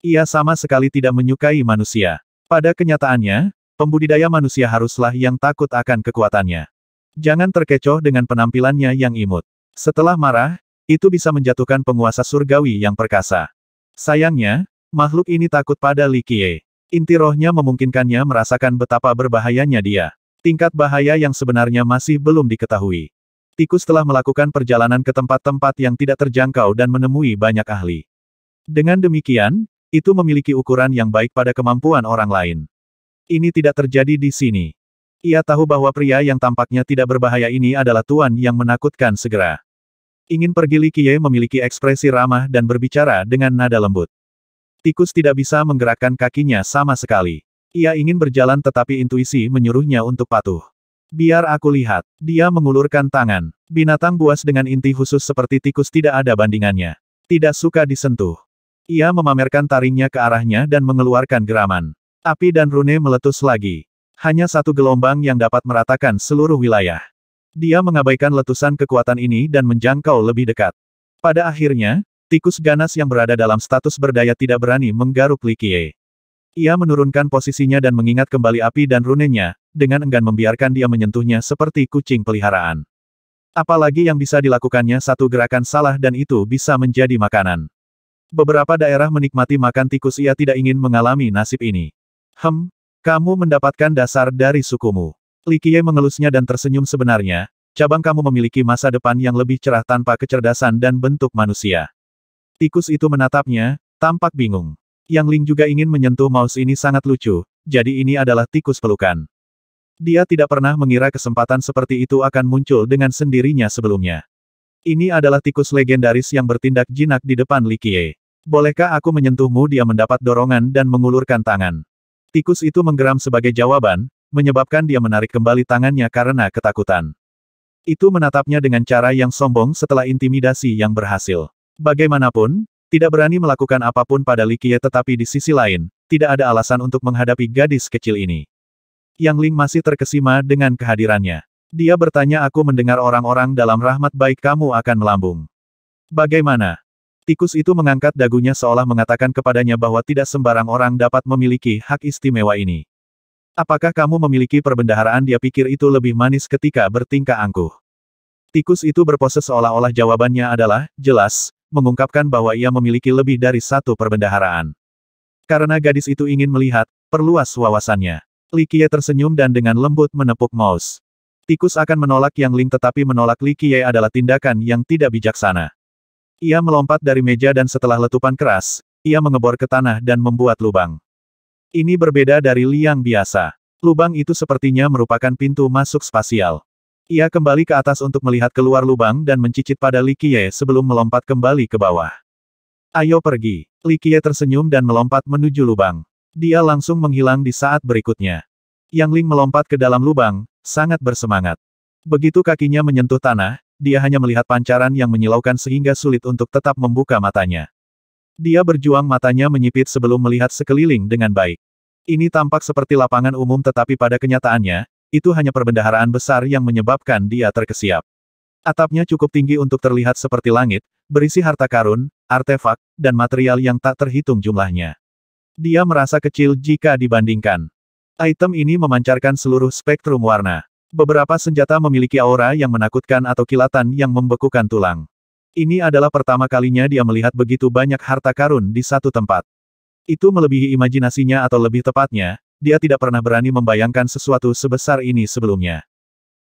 A: Ia sama sekali tidak menyukai manusia. Pada kenyataannya, pembudidaya manusia haruslah yang takut akan kekuatannya. Jangan terkecoh dengan penampilannya yang imut. Setelah marah, itu bisa menjatuhkan penguasa surgawi yang perkasa. Sayangnya, makhluk ini takut pada Li Qiye. Inti rohnya memungkinkannya merasakan betapa berbahayanya dia. Tingkat bahaya yang sebenarnya masih belum diketahui. Tikus telah melakukan perjalanan ke tempat-tempat yang tidak terjangkau dan menemui banyak ahli. Dengan demikian, itu memiliki ukuran yang baik pada kemampuan orang lain. Ini tidak terjadi di sini. Ia tahu bahwa pria yang tampaknya tidak berbahaya ini adalah tuan yang menakutkan segera. Ingin pergi Li Qiye memiliki ekspresi ramah dan berbicara dengan nada lembut. Tikus tidak bisa menggerakkan kakinya sama sekali. Ia ingin berjalan tetapi intuisi menyuruhnya untuk patuh. Biar aku lihat. Dia mengulurkan tangan. Binatang buas dengan inti khusus seperti tikus tidak ada bandingannya. Tidak suka disentuh. Ia memamerkan taringnya ke arahnya dan mengeluarkan geraman. Api dan rune meletus lagi. Hanya satu gelombang yang dapat meratakan seluruh wilayah. Dia mengabaikan letusan kekuatan ini dan menjangkau lebih dekat. Pada akhirnya, tikus ganas yang berada dalam status berdaya tidak berani menggaruk Likie. Ia menurunkan posisinya dan mengingat kembali api dan runenya, dengan enggan membiarkan dia menyentuhnya seperti kucing peliharaan. Apalagi yang bisa dilakukannya satu gerakan salah dan itu bisa menjadi makanan. Beberapa daerah menikmati makan tikus ia tidak ingin mengalami nasib ini. Hem, kamu mendapatkan dasar dari sukumu. Li Qiye mengelusnya dan tersenyum sebenarnya, cabang kamu memiliki masa depan yang lebih cerah tanpa kecerdasan dan bentuk manusia. Tikus itu menatapnya, tampak bingung. Yang Ling juga ingin menyentuh mouse ini sangat lucu, jadi ini adalah tikus pelukan. Dia tidak pernah mengira kesempatan seperti itu akan muncul dengan sendirinya sebelumnya. Ini adalah tikus legendaris yang bertindak jinak di depan Li Qiye. Bolehkah aku menyentuhmu dia mendapat dorongan dan mengulurkan tangan. Tikus itu menggeram sebagai jawaban, menyebabkan dia menarik kembali tangannya karena ketakutan. Itu menatapnya dengan cara yang sombong setelah intimidasi yang berhasil. Bagaimanapun, tidak berani melakukan apapun pada Likie tetapi di sisi lain, tidak ada alasan untuk menghadapi gadis kecil ini. Yang Ling masih terkesima dengan kehadirannya. Dia bertanya aku mendengar orang-orang dalam rahmat baik kamu akan melambung. Bagaimana? Tikus itu mengangkat dagunya seolah mengatakan kepadanya bahwa tidak sembarang orang dapat memiliki hak istimewa ini. Apakah kamu memiliki perbendaharaan dia pikir itu lebih manis ketika bertingkah angkuh. Tikus itu berpose seolah-olah jawabannya adalah, jelas, mengungkapkan bahwa ia memiliki lebih dari satu perbendaharaan. Karena gadis itu ingin melihat, perluas wawasannya. Likie tersenyum dan dengan lembut menepuk mouse. Tikus akan menolak Yang Ling tetapi menolak Likie adalah tindakan yang tidak bijaksana. Ia melompat dari meja dan setelah letupan keras, ia mengebor ke tanah dan membuat lubang. Ini berbeda dari liang biasa. Lubang itu sepertinya merupakan pintu masuk spasial. Ia kembali ke atas untuk melihat keluar lubang dan mencicit pada Likie sebelum melompat kembali ke bawah. Ayo pergi. Likie tersenyum dan melompat menuju lubang. Dia langsung menghilang di saat berikutnya. Yang Ling melompat ke dalam lubang, sangat bersemangat. Begitu kakinya menyentuh tanah, dia hanya melihat pancaran yang menyilaukan sehingga sulit untuk tetap membuka matanya. Dia berjuang matanya menyipit sebelum melihat sekeliling dengan baik. Ini tampak seperti lapangan umum tetapi pada kenyataannya, itu hanya perbendaharaan besar yang menyebabkan dia terkesiap. Atapnya cukup tinggi untuk terlihat seperti langit, berisi harta karun, artefak, dan material yang tak terhitung jumlahnya. Dia merasa kecil jika dibandingkan. Item ini memancarkan seluruh spektrum warna. Beberapa senjata memiliki aura yang menakutkan atau kilatan yang membekukan tulang. Ini adalah pertama kalinya dia melihat begitu banyak harta karun di satu tempat. Itu melebihi imajinasinya atau lebih tepatnya, dia tidak pernah berani membayangkan sesuatu sebesar ini sebelumnya.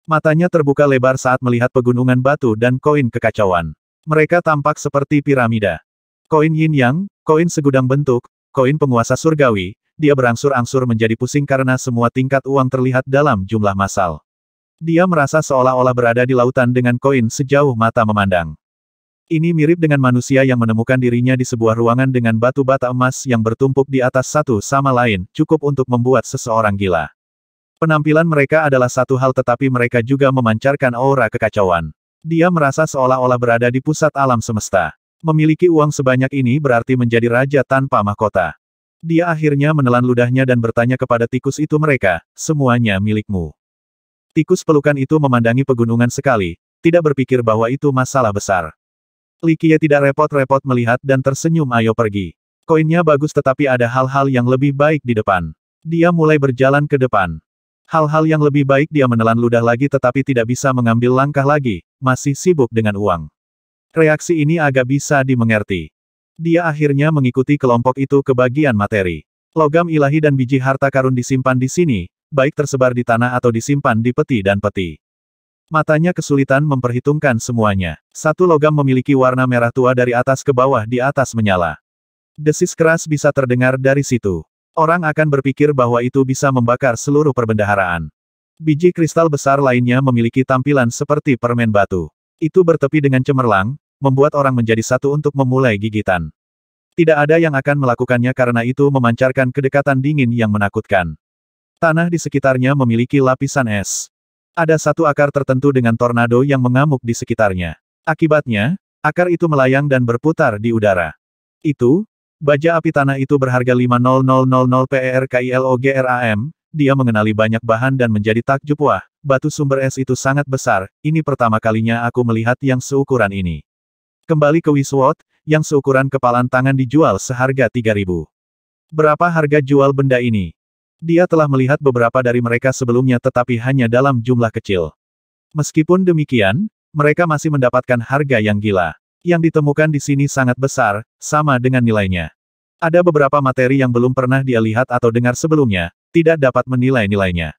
A: Matanya terbuka lebar saat melihat pegunungan batu dan koin kekacauan. Mereka tampak seperti piramida. Koin yin yang, koin segudang bentuk, koin penguasa surgawi, dia berangsur-angsur menjadi pusing karena semua tingkat uang terlihat dalam jumlah massal. Dia merasa seolah-olah berada di lautan dengan koin sejauh mata memandang. Ini mirip dengan manusia yang menemukan dirinya di sebuah ruangan dengan batu bata emas yang bertumpuk di atas satu sama lain, cukup untuk membuat seseorang gila. Penampilan mereka adalah satu hal tetapi mereka juga memancarkan aura kekacauan. Dia merasa seolah-olah berada di pusat alam semesta. Memiliki uang sebanyak ini berarti menjadi raja tanpa mahkota. Dia akhirnya menelan ludahnya dan bertanya kepada tikus itu mereka, semuanya milikmu. Tikus pelukan itu memandangi pegunungan sekali, tidak berpikir bahwa itu masalah besar. Likie tidak repot-repot melihat dan tersenyum ayo pergi. Koinnya bagus tetapi ada hal-hal yang lebih baik di depan. Dia mulai berjalan ke depan. Hal-hal yang lebih baik dia menelan ludah lagi tetapi tidak bisa mengambil langkah lagi, masih sibuk dengan uang. Reaksi ini agak bisa dimengerti. Dia akhirnya mengikuti kelompok itu ke bagian materi. Logam ilahi dan biji harta karun disimpan di sini, baik tersebar di tanah atau disimpan di peti dan peti. Matanya kesulitan memperhitungkan semuanya. Satu logam memiliki warna merah tua dari atas ke bawah di atas menyala. Desis keras bisa terdengar dari situ. Orang akan berpikir bahwa itu bisa membakar seluruh perbendaharaan. Biji kristal besar lainnya memiliki tampilan seperti permen batu. Itu bertepi dengan cemerlang, membuat orang menjadi satu untuk memulai gigitan. Tidak ada yang akan melakukannya karena itu memancarkan kedekatan dingin yang menakutkan. Tanah di sekitarnya memiliki lapisan es. Ada satu akar tertentu dengan tornado yang mengamuk di sekitarnya. Akibatnya, akar itu melayang dan berputar di udara. Itu, baja api tanah itu berharga 50000 PERKILOGRAM, dia mengenali banyak bahan dan menjadi takjub wah, batu sumber es itu sangat besar, ini pertama kalinya aku melihat yang seukuran ini. Kembali ke Wiswot, yang seukuran kepalan tangan dijual seharga 3000. Berapa harga jual benda ini? Dia telah melihat beberapa dari mereka sebelumnya tetapi hanya dalam jumlah kecil. Meskipun demikian, mereka masih mendapatkan harga yang gila. Yang ditemukan di sini sangat besar, sama dengan nilainya. Ada beberapa materi yang belum pernah dia lihat atau dengar sebelumnya, tidak dapat menilai nilainya.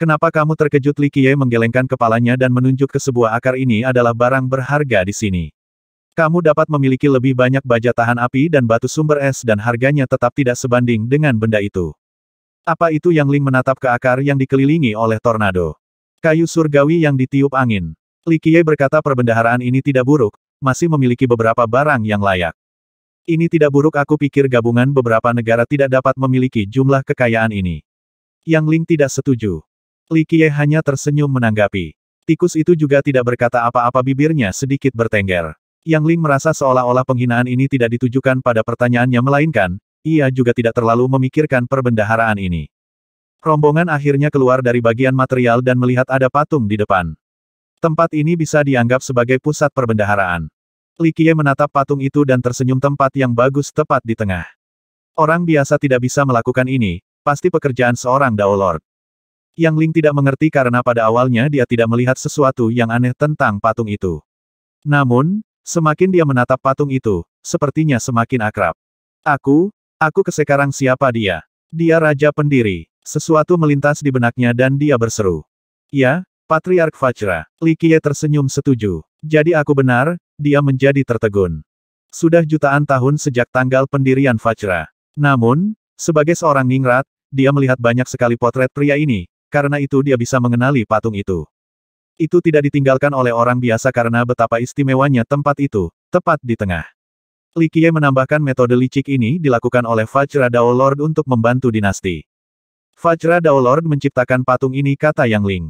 A: Kenapa kamu terkejut Li Qiye menggelengkan kepalanya dan menunjuk ke sebuah akar ini adalah barang berharga di sini. Kamu dapat memiliki lebih banyak baja tahan api dan batu sumber es dan harganya tetap tidak sebanding dengan benda itu. Apa itu Yang Ling menatap ke akar yang dikelilingi oleh tornado? Kayu surgawi yang ditiup angin. Li Likie berkata perbendaharaan ini tidak buruk, masih memiliki beberapa barang yang layak. Ini tidak buruk aku pikir gabungan beberapa negara tidak dapat memiliki jumlah kekayaan ini. Yang Ling tidak setuju. Li Likie hanya tersenyum menanggapi. Tikus itu juga tidak berkata apa-apa bibirnya sedikit bertengger. Yang Ling merasa seolah-olah penghinaan ini tidak ditujukan pada pertanyaannya melainkan, ia juga tidak terlalu memikirkan perbendaharaan ini. Rombongan akhirnya keluar dari bagian material dan melihat ada patung di depan. Tempat ini bisa dianggap sebagai pusat perbendaharaan. Likie menatap patung itu dan tersenyum tempat yang bagus tepat di tengah. Orang biasa tidak bisa melakukan ini, pasti pekerjaan seorang Dao Lord. Yang Ling tidak mengerti karena pada awalnya dia tidak melihat sesuatu yang aneh tentang patung itu. Namun, semakin dia menatap patung itu, sepertinya semakin akrab. Aku, Aku ke sekarang siapa dia? Dia raja pendiri. Sesuatu melintas di benaknya dan dia berseru. Ya, Patriark Fajra. Likie tersenyum setuju. Jadi aku benar, dia menjadi tertegun. Sudah jutaan tahun sejak tanggal pendirian Fajra. Namun, sebagai seorang ningrat, dia melihat banyak sekali potret pria ini, karena itu dia bisa mengenali patung itu. Itu tidak ditinggalkan oleh orang biasa karena betapa istimewanya tempat itu, tepat di tengah. Li Qiye menambahkan metode licik ini dilakukan oleh Fajra Dao Lord untuk membantu dinasti. Fajra Dao Lord menciptakan patung ini kata Yang Ling.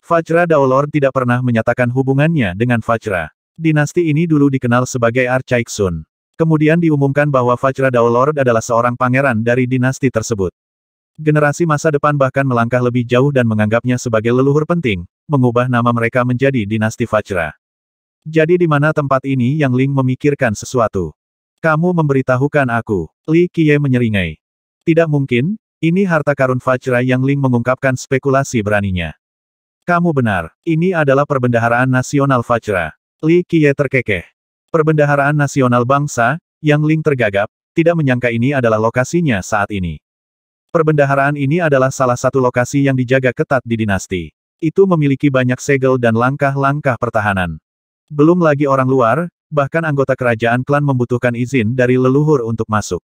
A: Fajra Dao Lord tidak pernah menyatakan hubungannya dengan Fajra. Dinasti ini dulu dikenal sebagai Archaic Sun. Kemudian diumumkan bahwa Fajra Dao Lord adalah seorang pangeran dari dinasti tersebut. Generasi masa depan bahkan melangkah lebih jauh dan menganggapnya sebagai leluhur penting, mengubah nama mereka menjadi dinasti Fajra. Jadi di mana tempat ini Yang Ling memikirkan sesuatu. Kamu memberitahukan aku. Li Qiye menyeringai. Tidak mungkin, ini harta karun Fajra yang Ling mengungkapkan spekulasi beraninya. Kamu benar, ini adalah perbendaharaan nasional Fajra. Li Qiye terkekeh. Perbendaharaan nasional bangsa, yang Ling tergagap, tidak menyangka ini adalah lokasinya saat ini. Perbendaharaan ini adalah salah satu lokasi yang dijaga ketat di dinasti. Itu memiliki banyak segel dan langkah-langkah pertahanan. Belum lagi orang luar, Bahkan anggota kerajaan klan membutuhkan izin dari leluhur untuk masuk.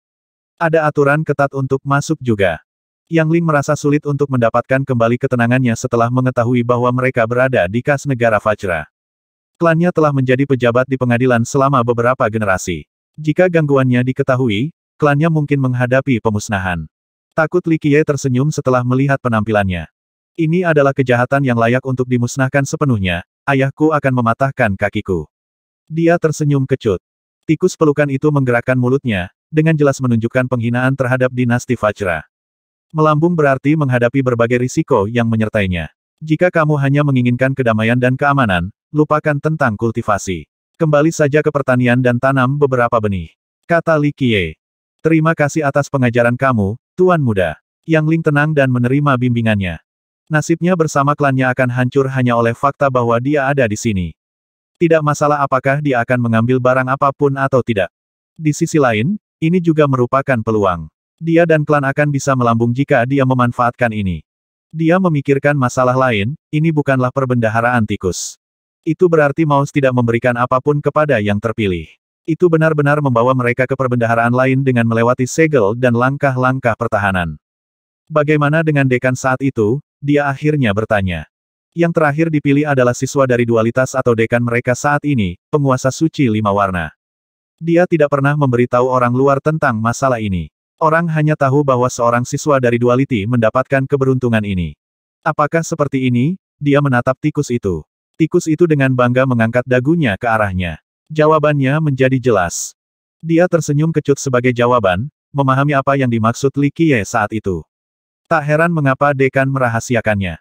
A: Ada aturan ketat untuk masuk juga. Yang Ling merasa sulit untuk mendapatkan kembali ketenangannya setelah mengetahui bahwa mereka berada di kas negara Fajra. Klannya telah menjadi pejabat di pengadilan selama beberapa generasi. Jika gangguannya diketahui, klannya mungkin menghadapi pemusnahan. Takut Li Qiye tersenyum setelah melihat penampilannya. Ini adalah kejahatan yang layak untuk dimusnahkan sepenuhnya, ayahku akan mematahkan kakiku. Dia tersenyum kecut. Tikus pelukan itu menggerakkan mulutnya, dengan jelas menunjukkan penghinaan terhadap dinasti Fajra. Melambung berarti menghadapi berbagai risiko yang menyertainya. Jika kamu hanya menginginkan kedamaian dan keamanan, lupakan tentang kultivasi. Kembali saja ke pertanian dan tanam beberapa benih. Kata Li Qiye. Terima kasih atas pengajaran kamu, Tuan Muda. Yang Ling tenang dan menerima bimbingannya. Nasibnya bersama klannya akan hancur hanya oleh fakta bahwa dia ada di sini. Tidak masalah apakah dia akan mengambil barang apapun atau tidak. Di sisi lain, ini juga merupakan peluang. Dia dan klan akan bisa melambung jika dia memanfaatkan ini. Dia memikirkan masalah lain, ini bukanlah perbendaharaan tikus. Itu berarti Maus tidak memberikan apapun kepada yang terpilih. Itu benar-benar membawa mereka ke perbendaharaan lain dengan melewati segel dan langkah-langkah pertahanan. Bagaimana dengan dekan saat itu? Dia akhirnya bertanya. Yang terakhir dipilih adalah siswa dari dualitas atau dekan mereka saat ini, penguasa suci lima warna. Dia tidak pernah memberitahu orang luar tentang masalah ini. Orang hanya tahu bahwa seorang siswa dari Dualiti mendapatkan keberuntungan ini. Apakah seperti ini? Dia menatap tikus itu. Tikus itu dengan bangga mengangkat dagunya ke arahnya. Jawabannya menjadi jelas. Dia tersenyum kecut sebagai jawaban, memahami apa yang dimaksud Li Qiye saat itu. Tak heran mengapa Dekan merahasiakannya.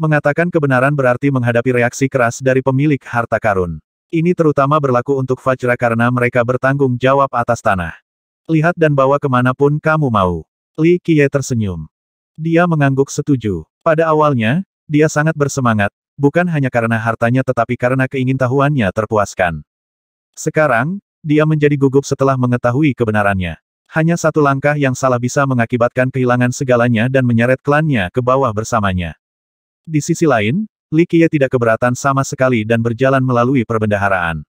A: Mengatakan kebenaran berarti menghadapi reaksi keras dari pemilik harta karun. Ini terutama berlaku untuk Fajra karena mereka bertanggung jawab atas tanah. Lihat dan bawa kemanapun kamu mau. Li Qiye tersenyum. Dia mengangguk setuju. Pada awalnya, dia sangat bersemangat, bukan hanya karena hartanya tetapi karena keingintahuannya terpuaskan. Sekarang, dia menjadi gugup setelah mengetahui kebenarannya. Hanya satu langkah yang salah bisa mengakibatkan kehilangan segalanya dan menyeret klannya ke bawah bersamanya. Di sisi lain, Li Qiye tidak keberatan sama sekali dan berjalan melalui perbendaharaan.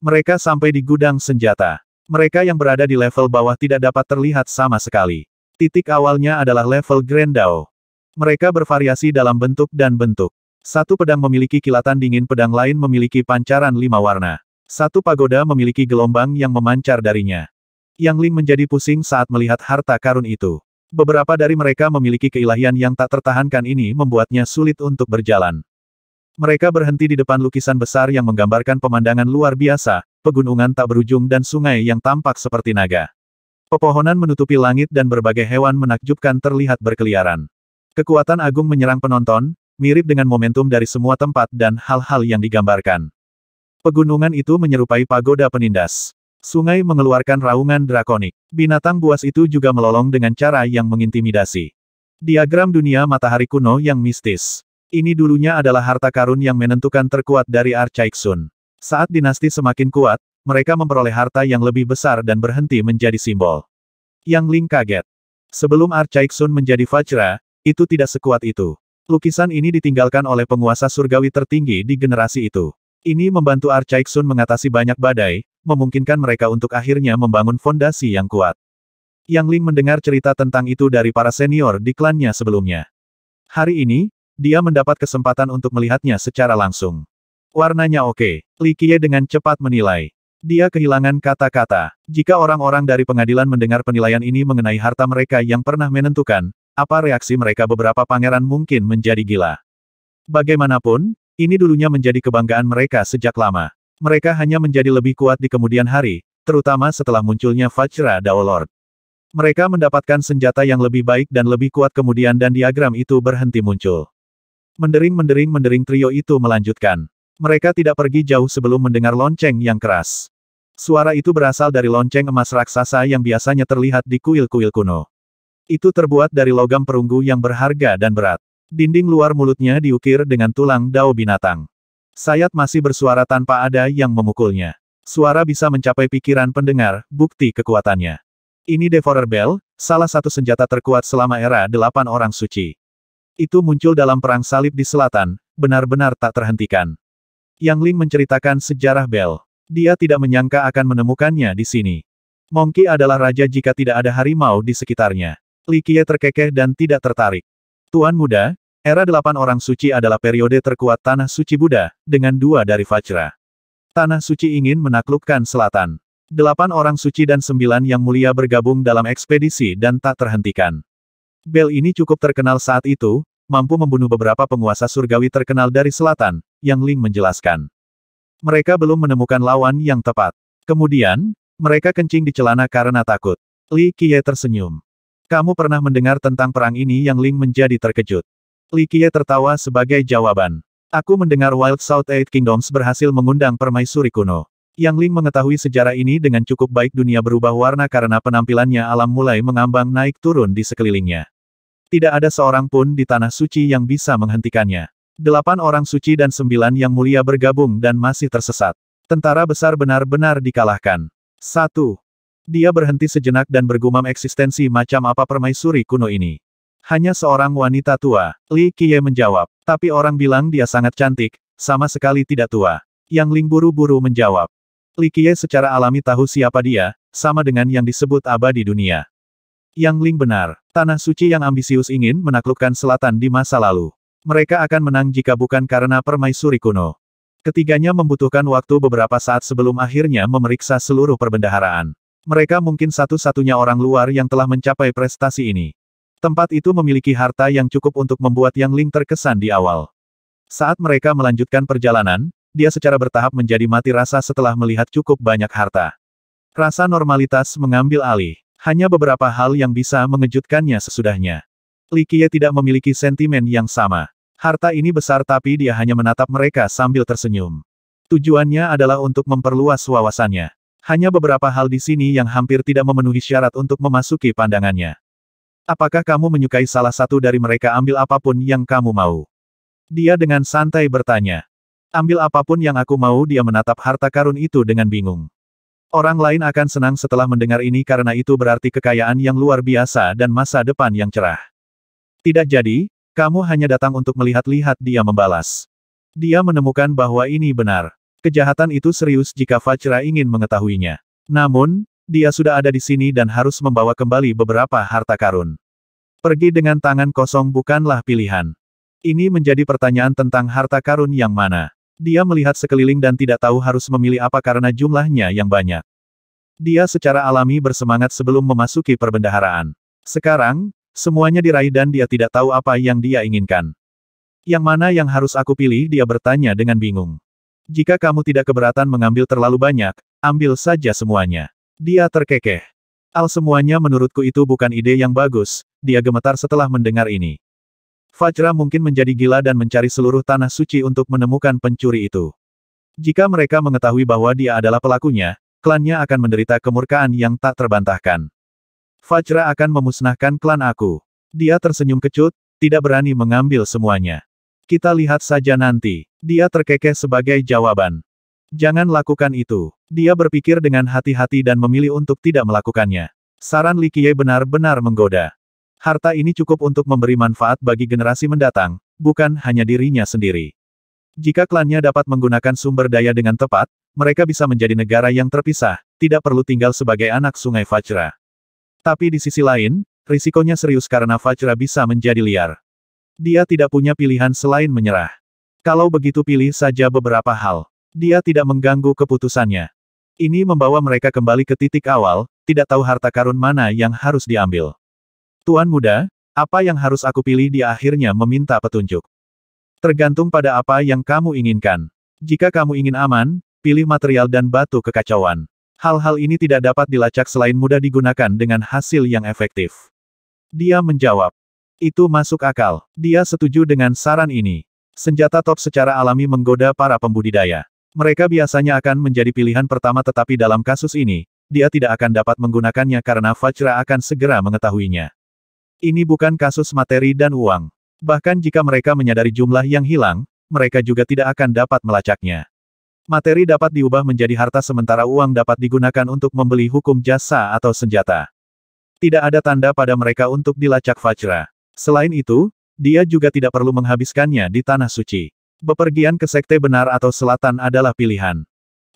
A: Mereka sampai di gudang senjata. Mereka yang berada di level bawah tidak dapat terlihat sama sekali. Titik awalnya adalah level Grand Dao. Mereka bervariasi dalam bentuk dan bentuk. Satu pedang memiliki kilatan dingin pedang lain memiliki pancaran lima warna. Satu pagoda memiliki gelombang yang memancar darinya. Yang Ling menjadi pusing saat melihat harta karun itu. Beberapa dari mereka memiliki keilahian yang tak tertahankan ini membuatnya sulit untuk berjalan. Mereka berhenti di depan lukisan besar yang menggambarkan pemandangan luar biasa, pegunungan tak berujung dan sungai yang tampak seperti naga. Pepohonan menutupi langit dan berbagai hewan menakjubkan terlihat berkeliaran. Kekuatan agung menyerang penonton, mirip dengan momentum dari semua tempat dan hal-hal yang digambarkan. Pegunungan itu menyerupai pagoda penindas. Sungai mengeluarkan raungan drakonik. Binatang buas itu juga melolong dengan cara yang mengintimidasi. Diagram dunia matahari kuno yang mistis. Ini dulunya adalah harta karun yang menentukan terkuat dari Archaic Sun. Saat dinasti semakin kuat, mereka memperoleh harta yang lebih besar dan berhenti menjadi simbol. Yang Ling kaget. Sebelum Archaic Sun menjadi Vajra, itu tidak sekuat itu. Lukisan ini ditinggalkan oleh penguasa surgawi tertinggi di generasi itu. Ini membantu Archaiksun mengatasi banyak badai, memungkinkan mereka untuk akhirnya membangun fondasi yang kuat. Yang Ling mendengar cerita tentang itu dari para senior di klannya sebelumnya. Hari ini, dia mendapat kesempatan untuk melihatnya secara langsung. Warnanya oke. Okay. Li Qiye dengan cepat menilai. Dia kehilangan kata-kata. Jika orang-orang dari pengadilan mendengar penilaian ini mengenai harta mereka yang pernah menentukan, apa reaksi mereka beberapa pangeran mungkin menjadi gila. Bagaimanapun, ini dulunya menjadi kebanggaan mereka sejak lama. Mereka hanya menjadi lebih kuat di kemudian hari, terutama setelah munculnya Vajra Dao Lord. Mereka mendapatkan senjata yang lebih baik dan lebih kuat kemudian dan diagram itu berhenti muncul. Mendering-mendering-mendering trio itu melanjutkan. Mereka tidak pergi jauh sebelum mendengar lonceng yang keras. Suara itu berasal dari lonceng emas raksasa yang biasanya terlihat di kuil-kuil kuno. Itu terbuat dari logam perunggu yang berharga dan berat. Dinding luar mulutnya diukir dengan tulang dao binatang. Sayat masih bersuara tanpa ada yang memukulnya. Suara bisa mencapai pikiran pendengar, bukti kekuatannya. Ini Devourer Bell, salah satu senjata terkuat selama era delapan orang suci. Itu muncul dalam perang salib di selatan, benar-benar tak terhentikan. Yang Ling menceritakan sejarah Bell. Dia tidak menyangka akan menemukannya di sini. Mongki adalah raja jika tidak ada harimau di sekitarnya. Likie terkekeh dan tidak tertarik. Tuan muda, Era delapan orang suci adalah periode terkuat Tanah Suci Buddha, dengan dua dari Vajra. Tanah Suci ingin menaklukkan selatan. Delapan orang suci dan sembilan yang mulia bergabung dalam ekspedisi dan tak terhentikan. Bel ini cukup terkenal saat itu, mampu membunuh beberapa penguasa surgawi terkenal dari selatan, yang Ling menjelaskan. Mereka belum menemukan lawan yang tepat. Kemudian, mereka kencing di celana karena takut. Li Qiye tersenyum. Kamu pernah mendengar tentang perang ini yang Ling menjadi terkejut. Li Kie tertawa sebagai jawaban. Aku mendengar Wild South Eight Kingdoms berhasil mengundang permaisuri kuno. Yang Ling mengetahui sejarah ini dengan cukup baik dunia berubah warna karena penampilannya alam mulai mengambang naik turun di sekelilingnya. Tidak ada seorang pun di tanah suci yang bisa menghentikannya. Delapan orang suci dan sembilan yang mulia bergabung dan masih tersesat. Tentara besar benar-benar dikalahkan. Satu. Dia berhenti sejenak dan bergumam eksistensi macam apa permaisuri kuno ini. Hanya seorang wanita tua, Li Qiye menjawab. Tapi orang bilang dia sangat cantik, sama sekali tidak tua. Yang Ling buru-buru menjawab. Li Qiye secara alami tahu siapa dia, sama dengan yang disebut abadi dunia. Yang Ling benar, Tanah Suci yang ambisius ingin menaklukkan selatan di masa lalu. Mereka akan menang jika bukan karena permaisuri kuno. Ketiganya membutuhkan waktu beberapa saat sebelum akhirnya memeriksa seluruh perbendaharaan. Mereka mungkin satu-satunya orang luar yang telah mencapai prestasi ini. Tempat itu memiliki harta yang cukup untuk membuat Yang Ling terkesan di awal. Saat mereka melanjutkan perjalanan, dia secara bertahap menjadi mati rasa setelah melihat cukup banyak harta. Rasa normalitas mengambil alih. Hanya beberapa hal yang bisa mengejutkannya sesudahnya. Likie tidak memiliki sentimen yang sama. Harta ini besar tapi dia hanya menatap mereka sambil tersenyum. Tujuannya adalah untuk memperluas wawasannya. Hanya beberapa hal di sini yang hampir tidak memenuhi syarat untuk memasuki pandangannya. Apakah kamu menyukai salah satu dari mereka ambil apapun yang kamu mau? Dia dengan santai bertanya. Ambil apapun yang aku mau dia menatap harta karun itu dengan bingung. Orang lain akan senang setelah mendengar ini karena itu berarti kekayaan yang luar biasa dan masa depan yang cerah. Tidak jadi, kamu hanya datang untuk melihat-lihat dia membalas. Dia menemukan bahwa ini benar. Kejahatan itu serius jika Fajra ingin mengetahuinya. Namun, dia sudah ada di sini dan harus membawa kembali beberapa harta karun. Pergi dengan tangan kosong bukanlah pilihan. Ini menjadi pertanyaan tentang harta karun yang mana. Dia melihat sekeliling dan tidak tahu harus memilih apa karena jumlahnya yang banyak. Dia secara alami bersemangat sebelum memasuki perbendaharaan. Sekarang, semuanya diraih dan dia tidak tahu apa yang dia inginkan. Yang mana yang harus aku pilih dia bertanya dengan bingung. Jika kamu tidak keberatan mengambil terlalu banyak, ambil saja semuanya. Dia terkekeh. Al semuanya menurutku itu bukan ide yang bagus, dia gemetar setelah mendengar ini. Fajra mungkin menjadi gila dan mencari seluruh tanah suci untuk menemukan pencuri itu. Jika mereka mengetahui bahwa dia adalah pelakunya, klannya akan menderita kemurkaan yang tak terbantahkan. Fajra akan memusnahkan klan aku. Dia tersenyum kecut, tidak berani mengambil semuanya. Kita lihat saja nanti. Dia terkekeh sebagai jawaban. Jangan lakukan itu. Dia berpikir dengan hati-hati dan memilih untuk tidak melakukannya. Saran Likie benar-benar menggoda. Harta ini cukup untuk memberi manfaat bagi generasi mendatang, bukan hanya dirinya sendiri. Jika klannya dapat menggunakan sumber daya dengan tepat, mereka bisa menjadi negara yang terpisah, tidak perlu tinggal sebagai anak sungai Fajra. Tapi di sisi lain, risikonya serius karena Fajra bisa menjadi liar. Dia tidak punya pilihan selain menyerah. Kalau begitu pilih saja beberapa hal. Dia tidak mengganggu keputusannya. Ini membawa mereka kembali ke titik awal, tidak tahu harta karun mana yang harus diambil. Tuan muda, apa yang harus aku pilih Dia akhirnya meminta petunjuk. Tergantung pada apa yang kamu inginkan. Jika kamu ingin aman, pilih material dan batu kekacauan. Hal-hal ini tidak dapat dilacak selain mudah digunakan dengan hasil yang efektif. Dia menjawab. Itu masuk akal. Dia setuju dengan saran ini. Senjata top secara alami menggoda para pembudidaya. Mereka biasanya akan menjadi pilihan pertama tetapi dalam kasus ini, dia tidak akan dapat menggunakannya karena Fajra akan segera mengetahuinya. Ini bukan kasus materi dan uang. Bahkan jika mereka menyadari jumlah yang hilang, mereka juga tidak akan dapat melacaknya. Materi dapat diubah menjadi harta sementara uang dapat digunakan untuk membeli hukum jasa atau senjata. Tidak ada tanda pada mereka untuk dilacak Fajra. Selain itu, dia juga tidak perlu menghabiskannya di Tanah Suci bepergian ke sekte benar atau selatan adalah pilihan.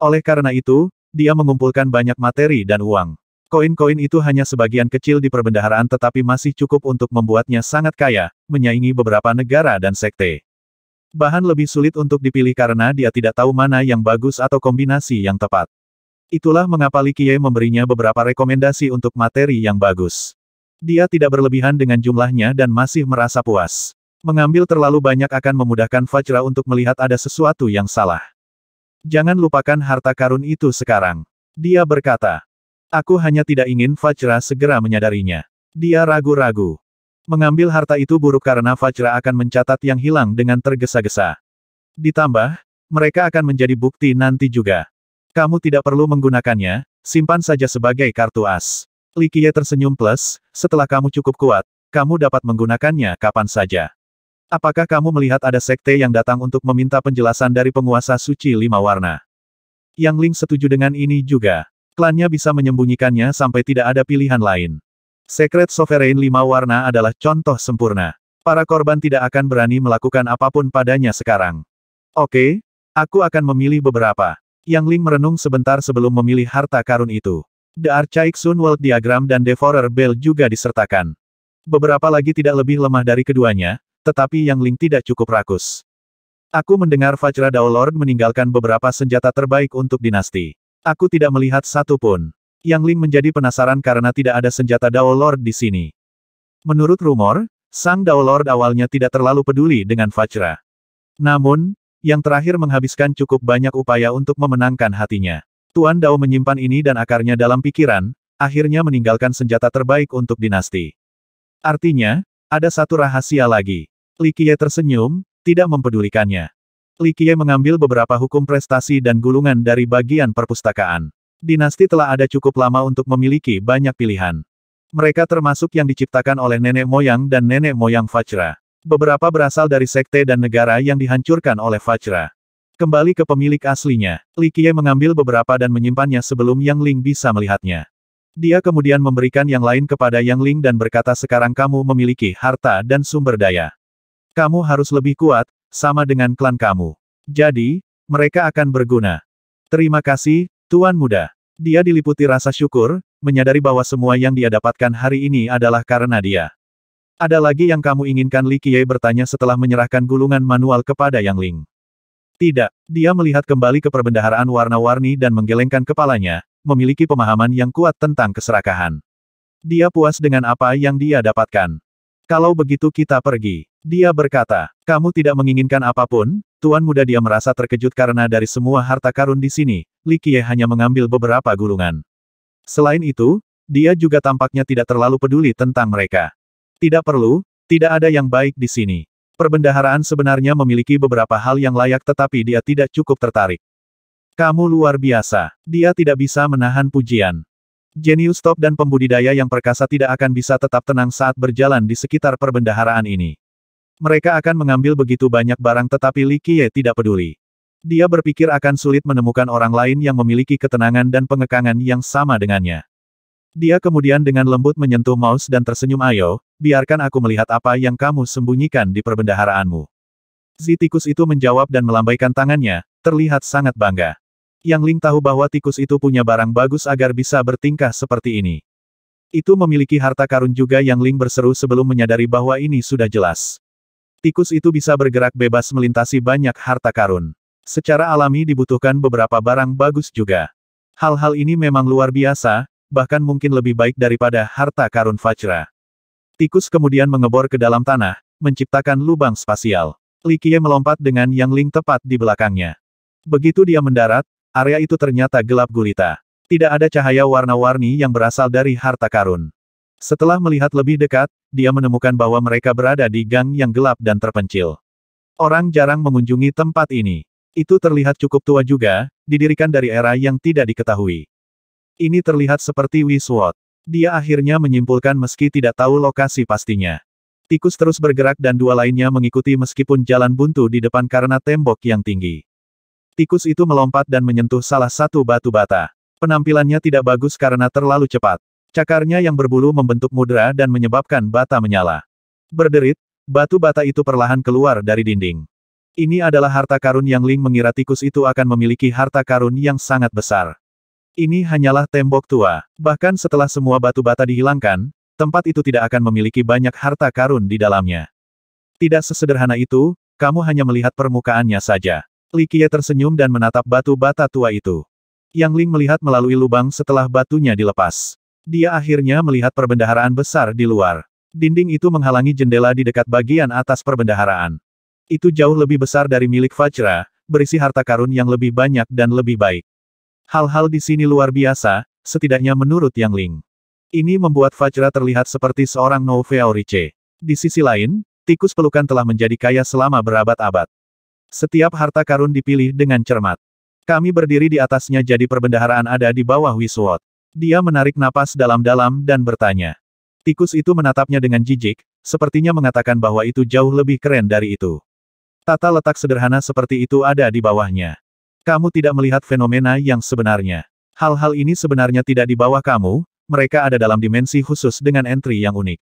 A: Oleh karena itu, dia mengumpulkan banyak materi dan uang. Koin-koin itu hanya sebagian kecil di perbendaharaan tetapi masih cukup untuk membuatnya sangat kaya, menyaingi beberapa negara dan sekte. Bahan lebih sulit untuk dipilih karena dia tidak tahu mana yang bagus atau kombinasi yang tepat. Itulah mengapa Li Qiye memberinya beberapa rekomendasi untuk materi yang bagus. Dia tidak berlebihan dengan jumlahnya dan masih merasa puas. Mengambil terlalu banyak akan memudahkan Fajra untuk melihat ada sesuatu yang salah. Jangan lupakan harta karun itu sekarang. Dia berkata. Aku hanya tidak ingin Fajra segera menyadarinya. Dia ragu-ragu. Mengambil harta itu buruk karena Fajra akan mencatat yang hilang dengan tergesa-gesa. Ditambah, mereka akan menjadi bukti nanti juga. Kamu tidak perlu menggunakannya, simpan saja sebagai kartu as. Likie tersenyum plus, setelah kamu cukup kuat, kamu dapat menggunakannya kapan saja. Apakah kamu melihat ada sekte yang datang untuk meminta penjelasan dari penguasa suci lima warna? Yang Ling setuju dengan ini juga. Klannya bisa menyembunyikannya sampai tidak ada pilihan lain. Secret Sovereign lima warna adalah contoh sempurna. Para korban tidak akan berani melakukan apapun padanya sekarang. Oke, aku akan memilih beberapa. Yang Ling merenung sebentar sebelum memilih harta karun itu. The Archaic Sun World Diagram dan Devourer Bell juga disertakan. Beberapa lagi tidak lebih lemah dari keduanya, tetapi Yang Ling tidak cukup rakus. Aku mendengar Fajra Dao Lord meninggalkan beberapa senjata terbaik untuk dinasti. Aku tidak melihat satu pun. Yang Ling menjadi penasaran karena tidak ada senjata Dao Lord di sini. Menurut rumor, Sang Dao Lord awalnya tidak terlalu peduli dengan Fajra. Namun, yang terakhir menghabiskan cukup banyak upaya untuk memenangkan hatinya. Tuan Dao menyimpan ini dan akarnya dalam pikiran, akhirnya meninggalkan senjata terbaik untuk dinasti. Artinya, ada satu rahasia lagi. Li Likie tersenyum, tidak mempedulikannya. Li Likie mengambil beberapa hukum prestasi dan gulungan dari bagian perpustakaan. Dinasti telah ada cukup lama untuk memiliki banyak pilihan. Mereka termasuk yang diciptakan oleh nenek moyang dan nenek moyang Fajra. Beberapa berasal dari sekte dan negara yang dihancurkan oleh Fajra. Kembali ke pemilik aslinya, Li Likie mengambil beberapa dan menyimpannya sebelum Yang Ling bisa melihatnya. Dia kemudian memberikan yang lain kepada Yang Ling dan berkata sekarang kamu memiliki harta dan sumber daya. Kamu harus lebih kuat, sama dengan klan kamu. Jadi, mereka akan berguna. Terima kasih, Tuan Muda. Dia diliputi rasa syukur, menyadari bahwa semua yang dia dapatkan hari ini adalah karena dia. Ada lagi yang kamu inginkan Li Qiye bertanya setelah menyerahkan gulungan manual kepada Yang Ling. Tidak, dia melihat kembali ke perbendaharaan warna-warni dan menggelengkan kepalanya, memiliki pemahaman yang kuat tentang keserakahan. Dia puas dengan apa yang dia dapatkan. Kalau begitu kita pergi. Dia berkata, kamu tidak menginginkan apapun, Tuan Muda dia merasa terkejut karena dari semua harta karun di sini, Li Qiye hanya mengambil beberapa gulungan. Selain itu, dia juga tampaknya tidak terlalu peduli tentang mereka. Tidak perlu, tidak ada yang baik di sini. Perbendaharaan sebenarnya memiliki beberapa hal yang layak tetapi dia tidak cukup tertarik. Kamu luar biasa. Dia tidak bisa menahan pujian. Jenius top dan pembudidaya yang perkasa tidak akan bisa tetap tenang saat berjalan di sekitar perbendaharaan ini. Mereka akan mengambil begitu banyak barang tetapi Li Qiye tidak peduli. Dia berpikir akan sulit menemukan orang lain yang memiliki ketenangan dan pengekangan yang sama dengannya. Dia kemudian dengan lembut menyentuh Maus dan tersenyum ayo, biarkan aku melihat apa yang kamu sembunyikan di perbendaharaanmu. Zitikus itu menjawab dan melambaikan tangannya, terlihat sangat bangga. Yang Ling tahu bahwa tikus itu punya barang bagus agar bisa bertingkah seperti ini. Itu memiliki harta karun juga Yang Ling berseru sebelum menyadari bahwa ini sudah jelas. Tikus itu bisa bergerak bebas melintasi banyak harta karun. Secara alami dibutuhkan beberapa barang bagus juga. Hal-hal ini memang luar biasa, bahkan mungkin lebih baik daripada harta karun Fajra. Tikus kemudian mengebor ke dalam tanah, menciptakan lubang spasial. Likie melompat dengan Yang Ling tepat di belakangnya. Begitu dia mendarat, Area itu ternyata gelap gulita. Tidak ada cahaya warna-warni yang berasal dari harta karun. Setelah melihat lebih dekat, dia menemukan bahwa mereka berada di gang yang gelap dan terpencil. Orang jarang mengunjungi tempat ini. Itu terlihat cukup tua juga, didirikan dari era yang tidak diketahui. Ini terlihat seperti Wiswot. Dia akhirnya menyimpulkan meski tidak tahu lokasi pastinya. Tikus terus bergerak dan dua lainnya mengikuti meskipun jalan buntu di depan karena tembok yang tinggi. Tikus itu melompat dan menyentuh salah satu batu bata. Penampilannya tidak bagus karena terlalu cepat. Cakarnya yang berbulu membentuk mudra dan menyebabkan bata menyala. Berderit, batu bata itu perlahan keluar dari dinding. Ini adalah harta karun yang Ling mengira tikus itu akan memiliki harta karun yang sangat besar. Ini hanyalah tembok tua. Bahkan setelah semua batu bata dihilangkan, tempat itu tidak akan memiliki banyak harta karun di dalamnya. Tidak sesederhana itu, kamu hanya melihat permukaannya saja. Li Qiye tersenyum dan menatap batu bata tua itu. Yang Ling melihat melalui lubang setelah batunya dilepas. Dia akhirnya melihat perbendaharaan besar di luar. Dinding itu menghalangi jendela di dekat bagian atas perbendaharaan. Itu jauh lebih besar dari milik Fajra, berisi harta karun yang lebih banyak dan lebih baik. Hal-hal di sini luar biasa, setidaknya menurut Yang Ling. Ini membuat Fajra terlihat seperti seorang Noveaurice. Di sisi lain, tikus pelukan telah menjadi kaya selama berabad-abad. Setiap harta karun dipilih dengan cermat. Kami berdiri di atasnya jadi perbendaharaan ada di bawah Wiswot. Dia menarik napas dalam-dalam dan bertanya. Tikus itu menatapnya dengan jijik, sepertinya mengatakan bahwa itu jauh lebih keren dari itu. Tata letak sederhana seperti itu ada di bawahnya. Kamu tidak melihat fenomena yang sebenarnya. Hal-hal ini sebenarnya tidak di bawah kamu, mereka ada dalam dimensi khusus dengan entry yang unik.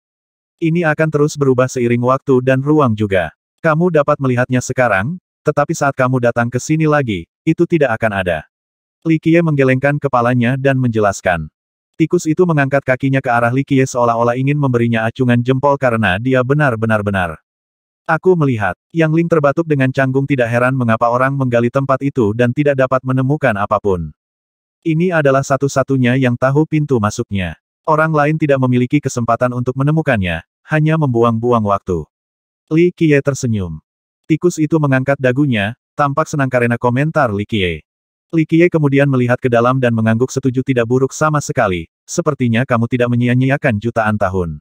A: Ini akan terus berubah seiring waktu dan ruang juga. Kamu dapat melihatnya sekarang, tetapi saat kamu datang ke sini lagi, itu tidak akan ada. Li Qiye menggelengkan kepalanya dan menjelaskan. Tikus itu mengangkat kakinya ke arah Li Qiye seolah-olah ingin memberinya acungan jempol karena dia benar-benar benar. Aku melihat, Yang Ling terbatuk dengan canggung tidak heran mengapa orang menggali tempat itu dan tidak dapat menemukan apapun. Ini adalah satu-satunya yang tahu pintu masuknya. Orang lain tidak memiliki kesempatan untuk menemukannya, hanya membuang-buang waktu. Li Qiye tersenyum. Tikus itu mengangkat dagunya, tampak senang karena komentar Likie. Likie kemudian melihat ke dalam dan mengangguk setuju tidak buruk sama sekali, sepertinya kamu tidak menyia-nyiakan jutaan tahun.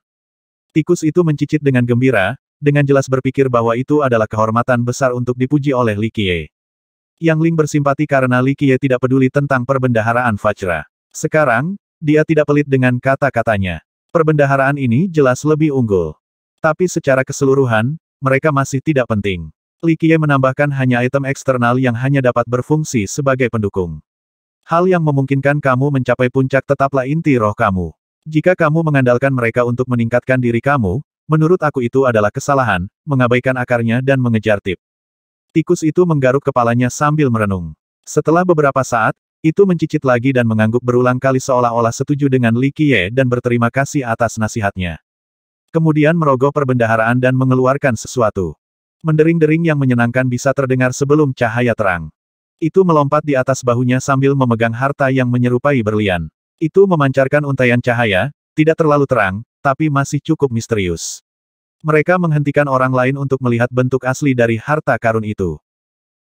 A: Tikus itu mencicit dengan gembira, dengan jelas berpikir bahwa itu adalah kehormatan besar untuk dipuji oleh Likie. Yang Ling bersimpati karena Likie tidak peduli tentang perbendaharaan Fajra. Sekarang, dia tidak pelit dengan kata-katanya. Perbendaharaan ini jelas lebih unggul. Tapi secara keseluruhan, mereka masih tidak penting. Li Qiye menambahkan hanya item eksternal yang hanya dapat berfungsi sebagai pendukung. Hal yang memungkinkan kamu mencapai puncak tetaplah inti roh kamu. Jika kamu mengandalkan mereka untuk meningkatkan diri kamu, menurut aku itu adalah kesalahan, mengabaikan akarnya dan mengejar tip. Tikus itu menggaruk kepalanya sambil merenung. Setelah beberapa saat, itu mencicit lagi dan mengangguk berulang kali seolah-olah setuju dengan Li Qiye dan berterima kasih atas nasihatnya. Kemudian merogoh perbendaharaan dan mengeluarkan sesuatu. Mendering-dering yang menyenangkan bisa terdengar sebelum cahaya terang. Itu melompat di atas bahunya sambil memegang harta yang menyerupai berlian. Itu memancarkan untaian cahaya, tidak terlalu terang, tapi masih cukup misterius. Mereka menghentikan orang lain untuk melihat bentuk asli dari harta karun itu.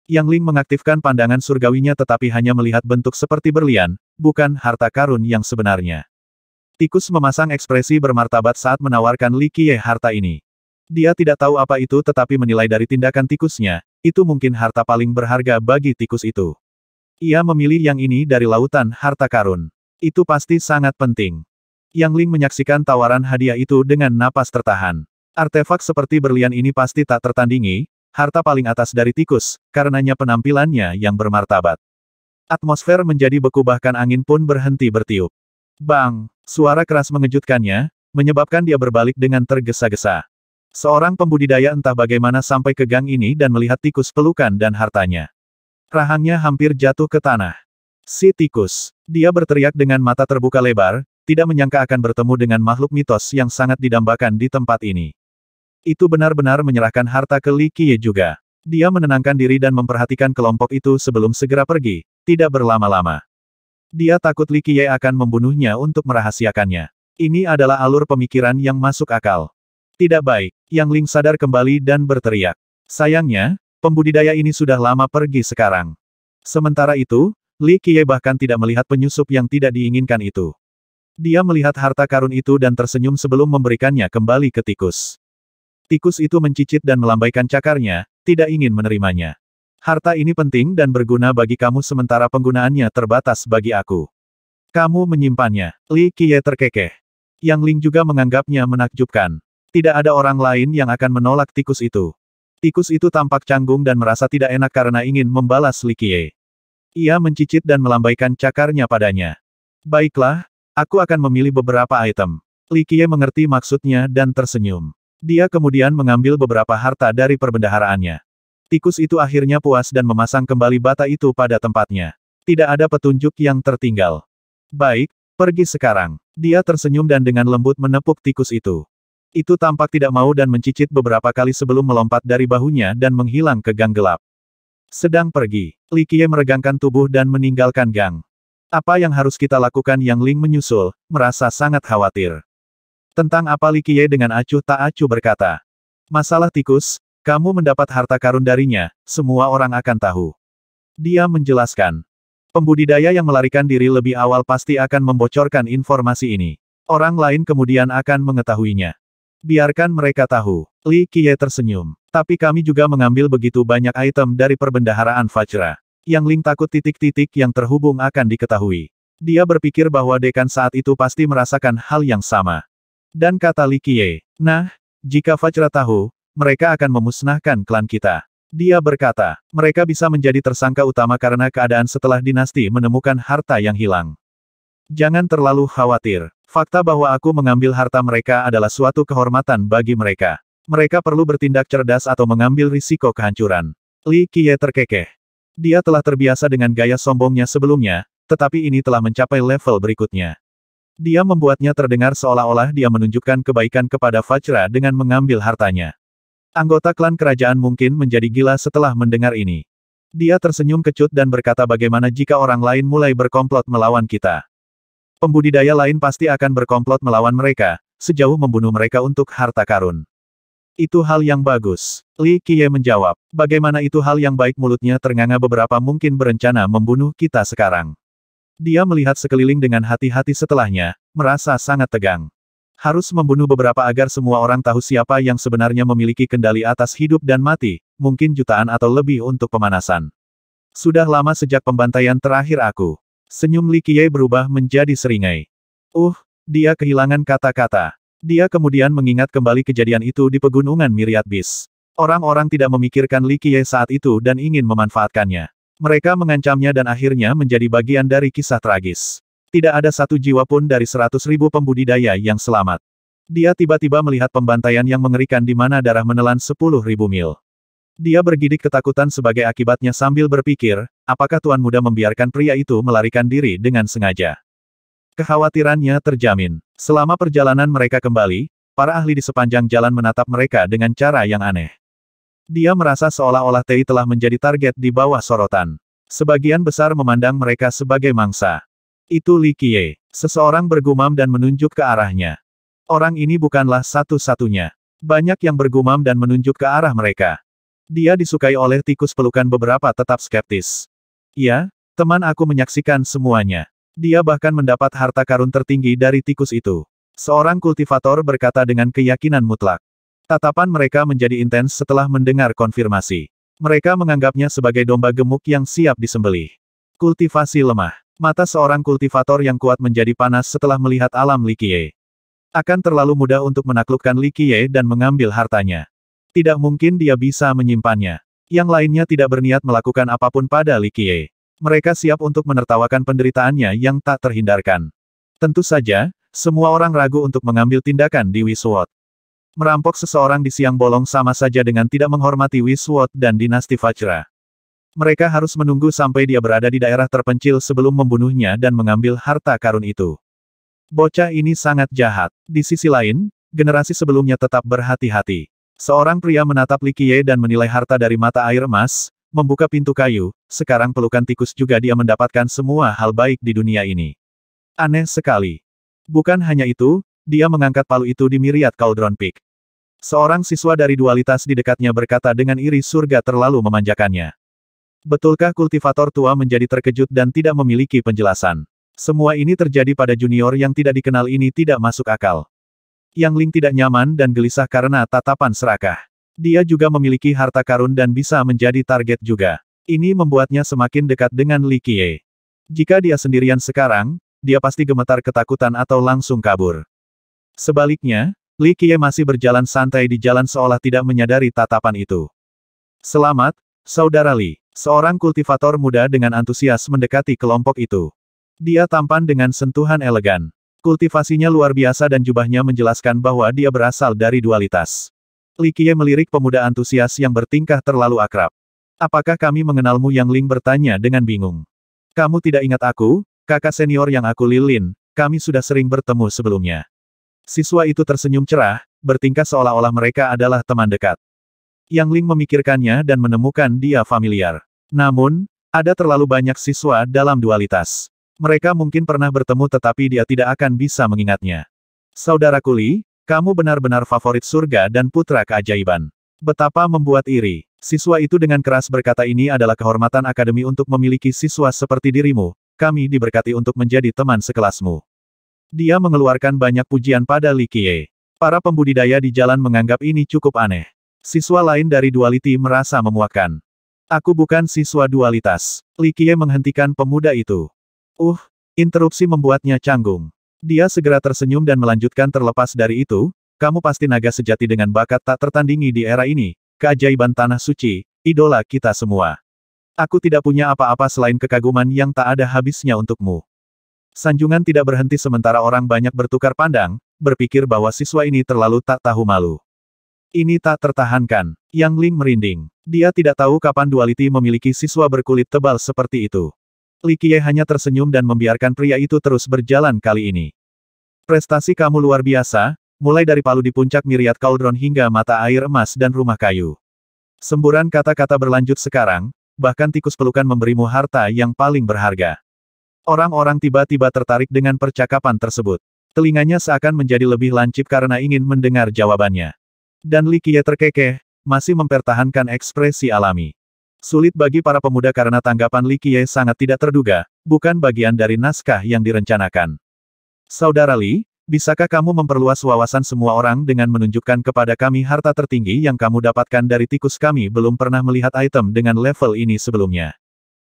A: Yang Ling mengaktifkan pandangan surgawinya tetapi hanya melihat bentuk seperti berlian, bukan harta karun yang sebenarnya. Tikus memasang ekspresi bermartabat saat menawarkan Li Qiye harta ini. Dia tidak tahu apa itu tetapi menilai dari tindakan tikusnya, itu mungkin harta paling berharga bagi tikus itu. Ia memilih yang ini dari lautan harta karun. Itu pasti sangat penting. Yang Ling menyaksikan tawaran hadiah itu dengan napas tertahan. Artefak seperti berlian ini pasti tak tertandingi, harta paling atas dari tikus, karenanya penampilannya yang bermartabat. Atmosfer menjadi beku bahkan angin pun berhenti bertiup. Bang! Suara keras mengejutkannya, menyebabkan dia berbalik dengan tergesa-gesa. Seorang pembudidaya entah bagaimana sampai ke gang ini dan melihat tikus pelukan dan hartanya. Rahangnya hampir jatuh ke tanah. Si tikus. Dia berteriak dengan mata terbuka lebar, tidak menyangka akan bertemu dengan makhluk mitos yang sangat didambakan di tempat ini. Itu benar-benar menyerahkan harta ke Li Qiye juga. Dia menenangkan diri dan memperhatikan kelompok itu sebelum segera pergi, tidak berlama-lama. Dia takut Li Qiye akan membunuhnya untuk merahasiakannya. Ini adalah alur pemikiran yang masuk akal. Tidak baik, Yang Ling sadar kembali dan berteriak. Sayangnya, pembudidaya ini sudah lama pergi sekarang. Sementara itu, Li Qiye bahkan tidak melihat penyusup yang tidak diinginkan itu. Dia melihat harta karun itu dan tersenyum sebelum memberikannya kembali ke tikus. Tikus itu mencicit dan melambaikan cakarnya, tidak ingin menerimanya. Harta ini penting dan berguna bagi kamu sementara penggunaannya terbatas bagi aku. Kamu menyimpannya. Li Qiye terkekeh. Yang Ling juga menganggapnya menakjubkan. Tidak ada orang lain yang akan menolak tikus itu. Tikus itu tampak canggung dan merasa tidak enak karena ingin membalas Li Qiye. Ia mencicit dan melambaikan cakarnya padanya. Baiklah, aku akan memilih beberapa item. Li Qiye mengerti maksudnya dan tersenyum. Dia kemudian mengambil beberapa harta dari perbendaharaannya. Tikus itu akhirnya puas dan memasang kembali bata itu pada tempatnya. Tidak ada petunjuk yang tertinggal. Baik, pergi sekarang. Dia tersenyum dan dengan lembut menepuk tikus itu. Itu tampak tidak mau dan mencicit beberapa kali sebelum melompat dari bahunya dan menghilang ke gang gelap. Sedang pergi, Li Qiye meregangkan tubuh dan meninggalkan gang. Apa yang harus kita lakukan yang Ling menyusul, merasa sangat khawatir. Tentang apa Li Qiye dengan acuh tak acuh berkata. Masalah tikus, kamu mendapat harta karun darinya, semua orang akan tahu. Dia menjelaskan. Pembudidaya yang melarikan diri lebih awal pasti akan membocorkan informasi ini. Orang lain kemudian akan mengetahuinya. Biarkan mereka tahu. Li Qiye tersenyum. Tapi kami juga mengambil begitu banyak item dari perbendaharaan Fajra. Yang Ling takut titik-titik yang terhubung akan diketahui. Dia berpikir bahwa dekan saat itu pasti merasakan hal yang sama. Dan kata Li Qiye, nah, jika Fajra tahu, mereka akan memusnahkan klan kita. Dia berkata, mereka bisa menjadi tersangka utama karena keadaan setelah dinasti menemukan harta yang hilang. Jangan terlalu khawatir. Fakta bahwa aku mengambil harta mereka adalah suatu kehormatan bagi mereka. Mereka perlu bertindak cerdas atau mengambil risiko kehancuran. Li Qiye terkekeh. Dia telah terbiasa dengan gaya sombongnya sebelumnya, tetapi ini telah mencapai level berikutnya. Dia membuatnya terdengar seolah-olah dia menunjukkan kebaikan kepada Fajra dengan mengambil hartanya. Anggota klan kerajaan mungkin menjadi gila setelah mendengar ini. Dia tersenyum kecut dan berkata bagaimana jika orang lain mulai berkomplot melawan kita. Pembudidaya lain pasti akan berkomplot melawan mereka, sejauh membunuh mereka untuk harta karun. Itu hal yang bagus. Li Qiye menjawab, bagaimana itu hal yang baik mulutnya ternganga beberapa mungkin berencana membunuh kita sekarang. Dia melihat sekeliling dengan hati-hati setelahnya, merasa sangat tegang. Harus membunuh beberapa agar semua orang tahu siapa yang sebenarnya memiliki kendali atas hidup dan mati, mungkin jutaan atau lebih untuk pemanasan. Sudah lama sejak pembantaian terakhir aku. Senyum Li Qiye berubah menjadi seringai. Uh, dia kehilangan kata-kata. Dia kemudian mengingat kembali kejadian itu di pegunungan Miriat Bis. Orang-orang tidak memikirkan Li Qiye saat itu dan ingin memanfaatkannya. Mereka mengancamnya dan akhirnya menjadi bagian dari kisah tragis. Tidak ada satu jiwa pun dari seratus ribu pembudidaya yang selamat. Dia tiba-tiba melihat pembantaian yang mengerikan di mana darah menelan sepuluh ribu mil. Dia bergidik ketakutan sebagai akibatnya sambil berpikir, apakah Tuan Muda membiarkan pria itu melarikan diri dengan sengaja. Kekhawatirannya terjamin. Selama perjalanan mereka kembali, para ahli di sepanjang jalan menatap mereka dengan cara yang aneh. Dia merasa seolah-olah Tei telah menjadi target di bawah sorotan. Sebagian besar memandang mereka sebagai mangsa. Itu Li Qiye. Seseorang bergumam dan menunjuk ke arahnya. Orang ini bukanlah satu-satunya. Banyak yang bergumam dan menunjuk ke arah mereka. Dia disukai oleh tikus pelukan beberapa tetap skeptis. Ya, teman aku menyaksikan semuanya. Dia bahkan mendapat harta karun tertinggi dari tikus itu. Seorang kultivator berkata dengan keyakinan mutlak. Tatapan mereka menjadi intens setelah mendengar konfirmasi. Mereka menganggapnya sebagai domba gemuk yang siap disembelih. Kultivasi lemah. Mata seorang kultivator yang kuat menjadi panas setelah melihat alam Li Akan terlalu mudah untuk menaklukkan Li dan mengambil hartanya. Tidak mungkin dia bisa menyimpannya. Yang lainnya tidak berniat melakukan apapun pada Li Mereka siap untuk menertawakan penderitaannya yang tak terhindarkan. Tentu saja, semua orang ragu untuk mengambil tindakan di Wiswot. Merampok seseorang di siang bolong sama saja dengan tidak menghormati Wiswot dan dinasti Vajra. Mereka harus menunggu sampai dia berada di daerah terpencil sebelum membunuhnya dan mengambil harta karun itu. Bocah ini sangat jahat. Di sisi lain, generasi sebelumnya tetap berhati-hati. Seorang pria menatap Likie dan menilai harta dari mata air emas, membuka pintu kayu, sekarang pelukan tikus juga dia mendapatkan semua hal baik di dunia ini. Aneh sekali. Bukan hanya itu, dia mengangkat palu itu di miriat Cauldron Peak. Seorang siswa dari dualitas di dekatnya berkata dengan iri surga terlalu memanjakannya. Betulkah kultivator tua menjadi terkejut dan tidak memiliki penjelasan? Semua ini terjadi pada junior yang tidak dikenal ini tidak masuk akal. Yang Ling tidak nyaman dan gelisah karena tatapan serakah. Dia juga memiliki harta karun dan bisa menjadi target juga. Ini membuatnya semakin dekat dengan Li Qiye. Jika dia sendirian sekarang, dia pasti gemetar ketakutan atau langsung kabur. Sebaliknya, Li Qiye masih berjalan santai di jalan seolah tidak menyadari tatapan itu. Selamat, Saudara Li, seorang kultivator muda dengan antusias mendekati kelompok itu. Dia tampan dengan sentuhan elegan. Kultivasinya luar biasa dan jubahnya menjelaskan bahwa dia berasal dari dualitas. Li Qie melirik pemuda antusias yang bertingkah terlalu akrab. Apakah kami mengenalmu yang Ling bertanya dengan bingung. Kamu tidak ingat aku, kakak senior yang aku lilin, kami sudah sering bertemu sebelumnya. Siswa itu tersenyum cerah, bertingkah seolah-olah mereka adalah teman dekat. Yang Ling memikirkannya dan menemukan dia familiar. Namun, ada terlalu banyak siswa dalam dualitas. Mereka mungkin pernah bertemu tetapi dia tidak akan bisa mengingatnya. Saudara Kuli, kamu benar-benar favorit surga dan putra keajaiban. Betapa membuat iri. Siswa itu dengan keras berkata ini adalah kehormatan akademi untuk memiliki siswa seperti dirimu, kami diberkati untuk menjadi teman sekelasmu. Dia mengeluarkan banyak pujian pada Li Qiye. Para pembudidaya di jalan menganggap ini cukup aneh. Siswa lain dari duality merasa memuakkan. Aku bukan siswa dualitas. Likie menghentikan pemuda itu. Uh, interupsi membuatnya canggung. Dia segera tersenyum dan melanjutkan terlepas dari itu, kamu pasti naga sejati dengan bakat tak tertandingi di era ini, keajaiban tanah suci, idola kita semua. Aku tidak punya apa-apa selain kekaguman yang tak ada habisnya untukmu. Sanjungan tidak berhenti sementara orang banyak bertukar pandang, berpikir bahwa siswa ini terlalu tak tahu malu. Ini tak tertahankan. Yang Ling merinding. Dia tidak tahu kapan Dualiti memiliki siswa berkulit tebal seperti itu. Li Qiye hanya tersenyum dan membiarkan pria itu terus berjalan kali ini. Prestasi kamu luar biasa, mulai dari palu di puncak miriat Cauldron hingga mata air emas dan rumah kayu. Semburan kata-kata berlanjut sekarang, bahkan tikus pelukan memberimu harta yang paling berharga. Orang-orang tiba-tiba tertarik dengan percakapan tersebut. Telinganya seakan menjadi lebih lancip karena ingin mendengar jawabannya. Dan Li Qiye terkekeh, masih mempertahankan ekspresi alami. Sulit bagi para pemuda karena tanggapan Li Qiye sangat tidak terduga, bukan bagian dari naskah yang direncanakan. Saudara Li, bisakah kamu memperluas wawasan semua orang dengan menunjukkan kepada kami harta tertinggi yang kamu dapatkan dari tikus kami belum pernah melihat item dengan level ini sebelumnya.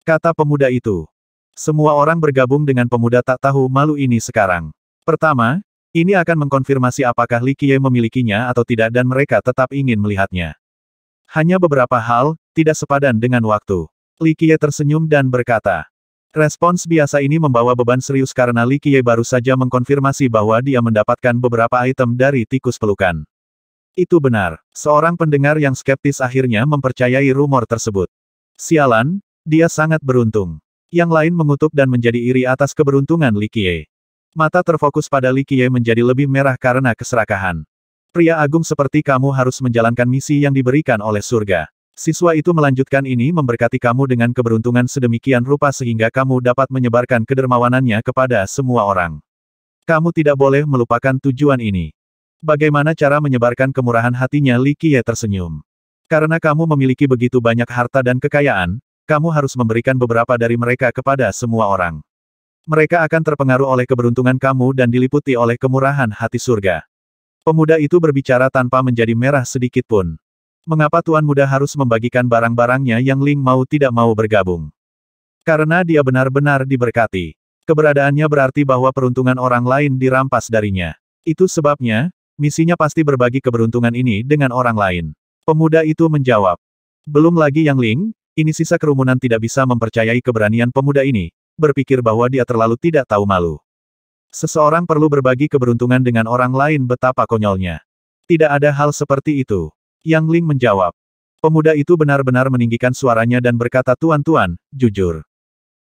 A: Kata pemuda itu. Semua orang bergabung dengan pemuda tak tahu malu ini sekarang. Pertama, ini akan mengkonfirmasi apakah Li Qiye memilikinya atau tidak dan mereka tetap ingin melihatnya. Hanya beberapa hal, tidak sepadan dengan waktu. Li Qiye tersenyum dan berkata. Respons biasa ini membawa beban serius karena Li Qiye baru saja mengkonfirmasi bahwa dia mendapatkan beberapa item dari tikus pelukan. Itu benar. Seorang pendengar yang skeptis akhirnya mempercayai rumor tersebut. Sialan, dia sangat beruntung. Yang lain mengutuk dan menjadi iri atas keberuntungan Li Qiye. Mata terfokus pada Li Qiye menjadi lebih merah karena keserakahan. Pria agung seperti kamu harus menjalankan misi yang diberikan oleh surga. Siswa itu melanjutkan ini memberkati kamu dengan keberuntungan sedemikian rupa sehingga kamu dapat menyebarkan kedermawanannya kepada semua orang. Kamu tidak boleh melupakan tujuan ini. Bagaimana cara menyebarkan kemurahan hatinya Li Qiye tersenyum. Karena kamu memiliki begitu banyak harta dan kekayaan, kamu harus memberikan beberapa dari mereka kepada semua orang. Mereka akan terpengaruh oleh keberuntungan kamu dan diliputi oleh kemurahan hati surga. Pemuda itu berbicara tanpa menjadi merah sedikit pun. Mengapa Tuan Muda harus membagikan barang-barangnya yang Ling mau tidak mau bergabung? Karena dia benar-benar diberkati. Keberadaannya berarti bahwa peruntungan orang lain dirampas darinya. Itu sebabnya, misinya pasti berbagi keberuntungan ini dengan orang lain. Pemuda itu menjawab. Belum lagi Yang Ling, ini sisa kerumunan tidak bisa mempercayai keberanian pemuda ini, berpikir bahwa dia terlalu tidak tahu malu. Seseorang perlu berbagi keberuntungan dengan orang lain betapa konyolnya. Tidak ada hal seperti itu. Yang Ling menjawab. Pemuda itu benar-benar meninggikan suaranya dan berkata tuan-tuan, jujur.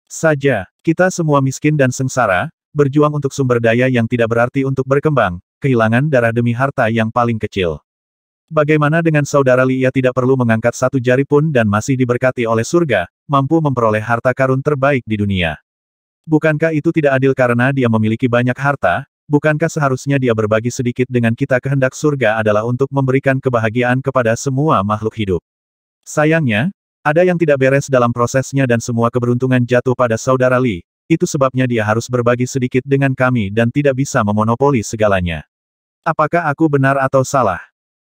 A: Saja, kita semua miskin dan sengsara, berjuang untuk sumber daya yang tidak berarti untuk berkembang, kehilangan darah demi harta yang paling kecil. Bagaimana dengan saudara Li ia tidak perlu mengangkat satu jari pun dan masih diberkati oleh surga, mampu memperoleh harta karun terbaik di dunia. Bukankah itu tidak adil karena dia memiliki banyak harta, bukankah seharusnya dia berbagi sedikit dengan kita kehendak surga adalah untuk memberikan kebahagiaan kepada semua makhluk hidup. Sayangnya, ada yang tidak beres dalam prosesnya dan semua keberuntungan jatuh pada saudara Li, itu sebabnya dia harus berbagi sedikit dengan kami dan tidak bisa memonopoli segalanya. Apakah aku benar atau salah?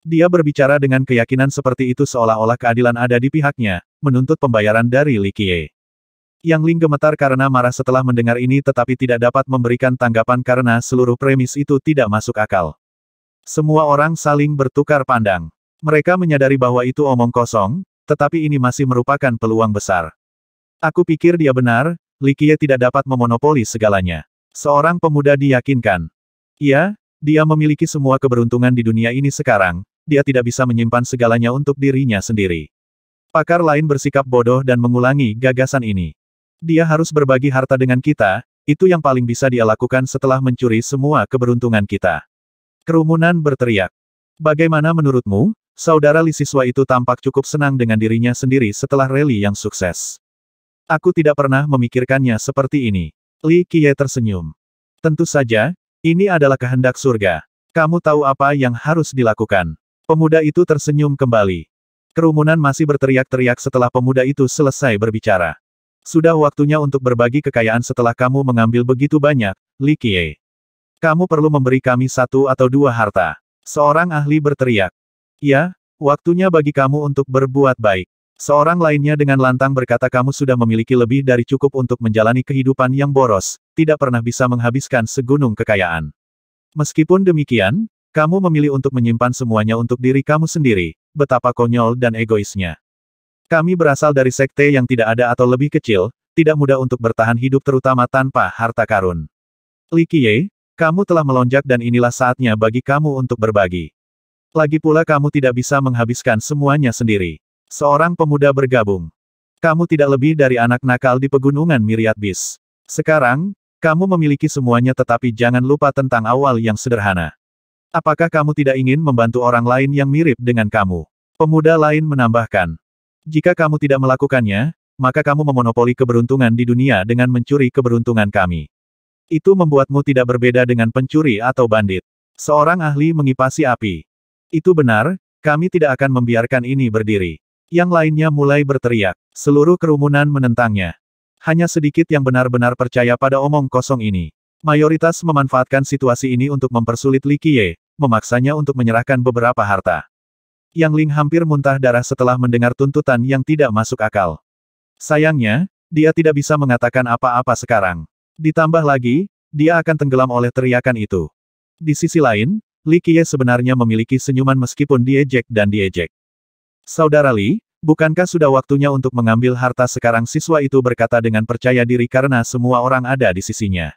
A: Dia berbicara dengan keyakinan seperti itu seolah-olah keadilan ada di pihaknya, menuntut pembayaran dari Li Qiye. Yang Ling gemetar karena marah setelah mendengar ini tetapi tidak dapat memberikan tanggapan karena seluruh premis itu tidak masuk akal. Semua orang saling bertukar pandang. Mereka menyadari bahwa itu omong kosong, tetapi ini masih merupakan peluang besar. Aku pikir dia benar, Li Qiye tidak dapat memonopoli segalanya. Seorang pemuda diyakinkan. Iya, dia memiliki semua keberuntungan di dunia ini sekarang, dia tidak bisa menyimpan segalanya untuk dirinya sendiri. Pakar lain bersikap bodoh dan mengulangi gagasan ini. Dia harus berbagi harta dengan kita, itu yang paling bisa dia lakukan setelah mencuri semua keberuntungan kita. Kerumunan berteriak. Bagaimana menurutmu, saudara Li siswa itu tampak cukup senang dengan dirinya sendiri setelah rally yang sukses. Aku tidak pernah memikirkannya seperti ini. Li Qiye tersenyum. Tentu saja, ini adalah kehendak surga. Kamu tahu apa yang harus dilakukan. Pemuda itu tersenyum kembali. Kerumunan masih berteriak-teriak setelah pemuda itu selesai berbicara. Sudah waktunya untuk berbagi kekayaan setelah kamu mengambil begitu banyak, Li Qiye. Kamu perlu memberi kami satu atau dua harta. Seorang ahli berteriak. Ya, waktunya bagi kamu untuk berbuat baik. Seorang lainnya dengan lantang berkata kamu sudah memiliki lebih dari cukup untuk menjalani kehidupan yang boros, tidak pernah bisa menghabiskan segunung kekayaan. Meskipun demikian, kamu memilih untuk menyimpan semuanya untuk diri kamu sendiri, betapa konyol dan egoisnya. Kami berasal dari sekte yang tidak ada atau lebih kecil, tidak mudah untuk bertahan hidup terutama tanpa harta karun. Li Qiye, kamu telah melonjak dan inilah saatnya bagi kamu untuk berbagi. Lagi pula kamu tidak bisa menghabiskan semuanya sendiri. Seorang pemuda bergabung. Kamu tidak lebih dari anak nakal di pegunungan Miriat Bis. Sekarang, kamu memiliki semuanya tetapi jangan lupa tentang awal yang sederhana. Apakah kamu tidak ingin membantu orang lain yang mirip dengan kamu? Pemuda lain menambahkan. Jika kamu tidak melakukannya, maka kamu memonopoli keberuntungan di dunia dengan mencuri keberuntungan kami. Itu membuatmu tidak berbeda dengan pencuri atau bandit. Seorang ahli mengipasi api. Itu benar, kami tidak akan membiarkan ini berdiri. Yang lainnya mulai berteriak. Seluruh kerumunan menentangnya. Hanya sedikit yang benar-benar percaya pada omong kosong ini. Mayoritas memanfaatkan situasi ini untuk mempersulit Li Qiye, memaksanya untuk menyerahkan beberapa harta. Yang Ling hampir muntah darah setelah mendengar tuntutan yang tidak masuk akal. Sayangnya, dia tidak bisa mengatakan apa-apa sekarang. Ditambah lagi, dia akan tenggelam oleh teriakan itu. Di sisi lain, Li Qiye sebenarnya memiliki senyuman meskipun diejek dan diejek. Saudara Li, bukankah sudah waktunya untuk mengambil harta sekarang siswa itu berkata dengan percaya diri karena semua orang ada di sisinya.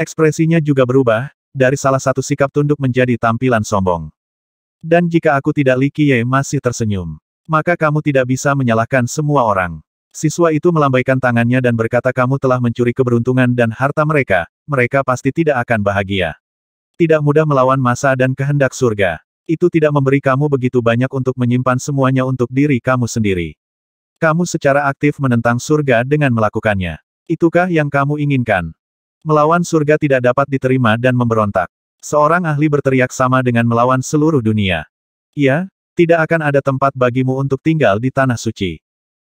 A: Ekspresinya juga berubah, dari salah satu sikap tunduk menjadi tampilan sombong. Dan jika aku tidak Li Qiye masih tersenyum, maka kamu tidak bisa menyalahkan semua orang. Siswa itu melambaikan tangannya dan berkata kamu telah mencuri keberuntungan dan harta mereka, mereka pasti tidak akan bahagia. Tidak mudah melawan masa dan kehendak surga. Itu tidak memberi kamu begitu banyak untuk menyimpan semuanya untuk diri kamu sendiri. Kamu secara aktif menentang surga dengan melakukannya. Itukah yang kamu inginkan? Melawan surga tidak dapat diterima dan memberontak. Seorang ahli berteriak sama dengan melawan seluruh dunia. Ya, tidak akan ada tempat bagimu untuk tinggal di tanah suci.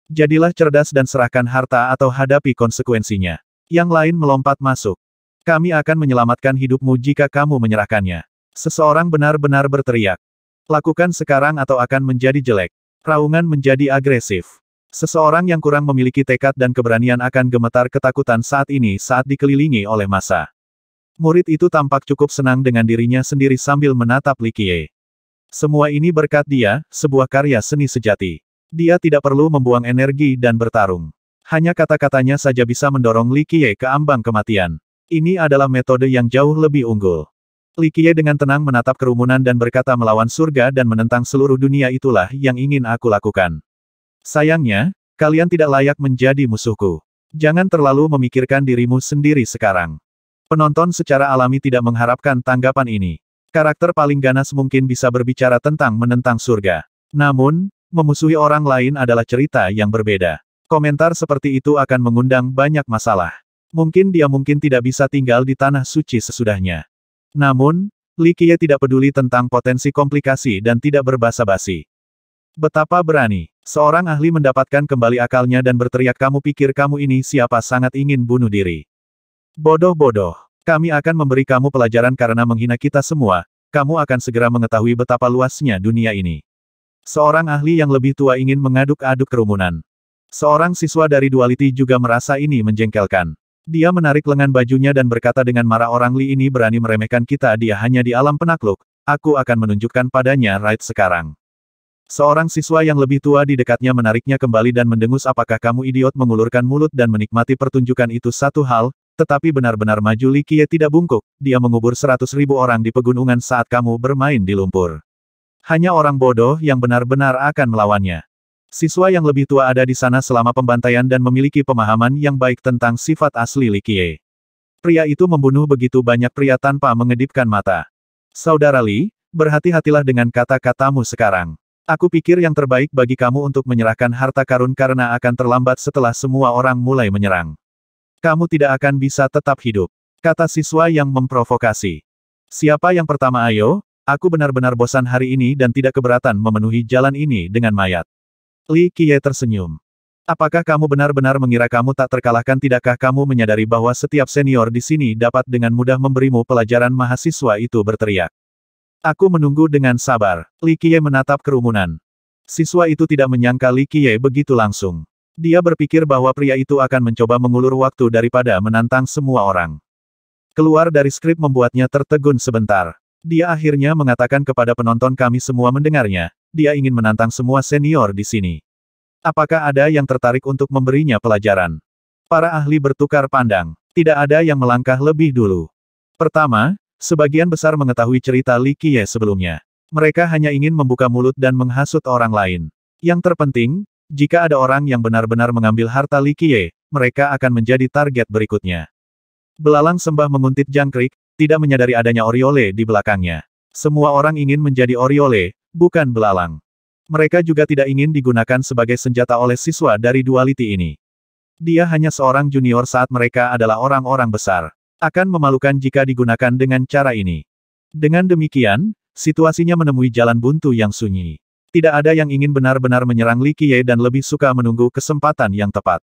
A: Jadilah cerdas dan serahkan harta atau hadapi konsekuensinya. Yang lain melompat masuk. Kami akan menyelamatkan hidupmu jika kamu menyerahkannya. Seseorang benar-benar berteriak. Lakukan sekarang atau akan menjadi jelek. Raungan menjadi agresif. Seseorang yang kurang memiliki tekad dan keberanian akan gemetar ketakutan saat ini saat dikelilingi oleh masa. Murid itu tampak cukup senang dengan dirinya sendiri sambil menatap Likie. Semua ini berkat dia, sebuah karya seni sejati. Dia tidak perlu membuang energi dan bertarung. Hanya kata-katanya saja bisa mendorong Likie ke ambang kematian. Ini adalah metode yang jauh lebih unggul. Likie dengan tenang menatap kerumunan dan berkata melawan surga dan menentang seluruh dunia itulah yang ingin aku lakukan. Sayangnya, kalian tidak layak menjadi musuhku. Jangan terlalu memikirkan dirimu sendiri sekarang. Penonton secara alami tidak mengharapkan tanggapan ini. Karakter paling ganas mungkin bisa berbicara tentang menentang surga. Namun, memusuhi orang lain adalah cerita yang berbeda. Komentar seperti itu akan mengundang banyak masalah. Mungkin dia mungkin tidak bisa tinggal di tanah suci sesudahnya. Namun, Li Qiye tidak peduli tentang potensi komplikasi dan tidak berbasa-basi. Betapa berani. Seorang ahli mendapatkan kembali akalnya dan berteriak kamu pikir kamu ini siapa sangat ingin bunuh diri. Bodoh-bodoh. Kami akan memberi kamu pelajaran karena menghina kita semua, kamu akan segera mengetahui betapa luasnya dunia ini. Seorang ahli yang lebih tua ingin mengaduk-aduk kerumunan. Seorang siswa dari Duality juga merasa ini menjengkelkan. Dia menarik lengan bajunya dan berkata dengan marah orang Li ini berani meremehkan kita dia hanya di alam penakluk, aku akan menunjukkan padanya right sekarang. Seorang siswa yang lebih tua di dekatnya menariknya kembali dan mendengus apakah kamu idiot mengulurkan mulut dan menikmati pertunjukan itu satu hal, tetapi benar-benar maju Li Kie tidak bungkuk, dia mengubur seratus ribu orang di pegunungan saat kamu bermain di lumpur. Hanya orang bodoh yang benar-benar akan melawannya. Siswa yang lebih tua ada di sana selama pembantaian dan memiliki pemahaman yang baik tentang sifat asli Li Qiye. Pria itu membunuh begitu banyak pria tanpa mengedipkan mata. Saudara Li, berhati-hatilah dengan kata-katamu sekarang. Aku pikir yang terbaik bagi kamu untuk menyerahkan harta karun karena akan terlambat setelah semua orang mulai menyerang. Kamu tidak akan bisa tetap hidup. Kata siswa yang memprovokasi. Siapa yang pertama ayo? Aku benar-benar bosan hari ini dan tidak keberatan memenuhi jalan ini dengan mayat. Li Qiye tersenyum. Apakah kamu benar-benar mengira kamu tak terkalahkan tidakkah kamu menyadari bahwa setiap senior di sini dapat dengan mudah memberimu pelajaran mahasiswa itu berteriak. Aku menunggu dengan sabar. Li Qiye menatap kerumunan. Siswa itu tidak menyangka Li Qiye begitu langsung. Dia berpikir bahwa pria itu akan mencoba mengulur waktu daripada menantang semua orang. Keluar dari skrip membuatnya tertegun sebentar. Dia akhirnya mengatakan kepada penonton kami semua mendengarnya, dia ingin menantang semua senior di sini. Apakah ada yang tertarik untuk memberinya pelajaran? Para ahli bertukar pandang. Tidak ada yang melangkah lebih dulu. Pertama, Sebagian besar mengetahui cerita Li Qiye sebelumnya. Mereka hanya ingin membuka mulut dan menghasut orang lain. Yang terpenting, jika ada orang yang benar-benar mengambil harta Li Qiye, mereka akan menjadi target berikutnya. Belalang sembah menguntit jangkrik, tidak menyadari adanya Oriole di belakangnya. Semua orang ingin menjadi Oriole, bukan belalang. Mereka juga tidak ingin digunakan sebagai senjata oleh siswa dari duality ini. Dia hanya seorang junior saat mereka adalah orang-orang besar akan memalukan jika digunakan dengan cara ini. Dengan demikian, situasinya menemui jalan buntu yang sunyi. Tidak ada yang ingin benar-benar menyerang Li Qiye dan lebih suka menunggu kesempatan yang tepat.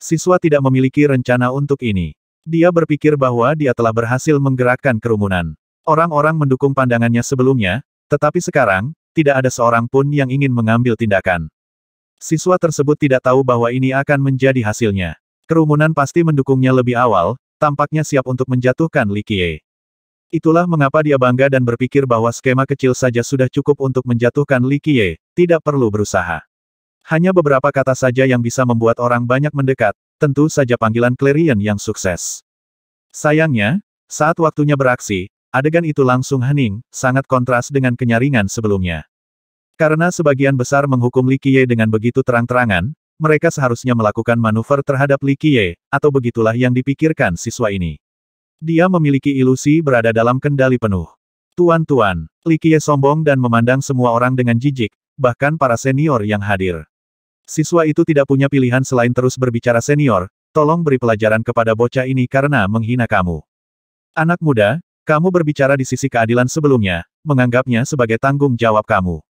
A: Siswa tidak memiliki rencana untuk ini. Dia berpikir bahwa dia telah berhasil menggerakkan kerumunan. Orang-orang mendukung pandangannya sebelumnya, tetapi sekarang, tidak ada seorang pun yang ingin mengambil tindakan. Siswa tersebut tidak tahu bahwa ini akan menjadi hasilnya. Kerumunan pasti mendukungnya lebih awal, tampaknya siap untuk menjatuhkan Li Qiye. Itulah mengapa dia bangga dan berpikir bahwa skema kecil saja sudah cukup untuk menjatuhkan Li Qiye, tidak perlu berusaha. Hanya beberapa kata saja yang bisa membuat orang banyak mendekat, tentu saja panggilan Clarion yang sukses. Sayangnya, saat waktunya beraksi, adegan itu langsung hening, sangat kontras dengan kenyaringan sebelumnya. Karena sebagian besar menghukum Li Qiye dengan begitu terang-terangan, mereka seharusnya melakukan manuver terhadap Li Qiye, atau begitulah yang dipikirkan siswa ini. Dia memiliki ilusi berada dalam kendali penuh. Tuan-tuan, Li Qiye sombong dan memandang semua orang dengan jijik, bahkan para senior yang hadir. Siswa itu tidak punya pilihan selain terus berbicara senior, tolong beri pelajaran kepada bocah ini karena menghina kamu. Anak muda, kamu berbicara di sisi keadilan sebelumnya, menganggapnya sebagai tanggung jawab kamu.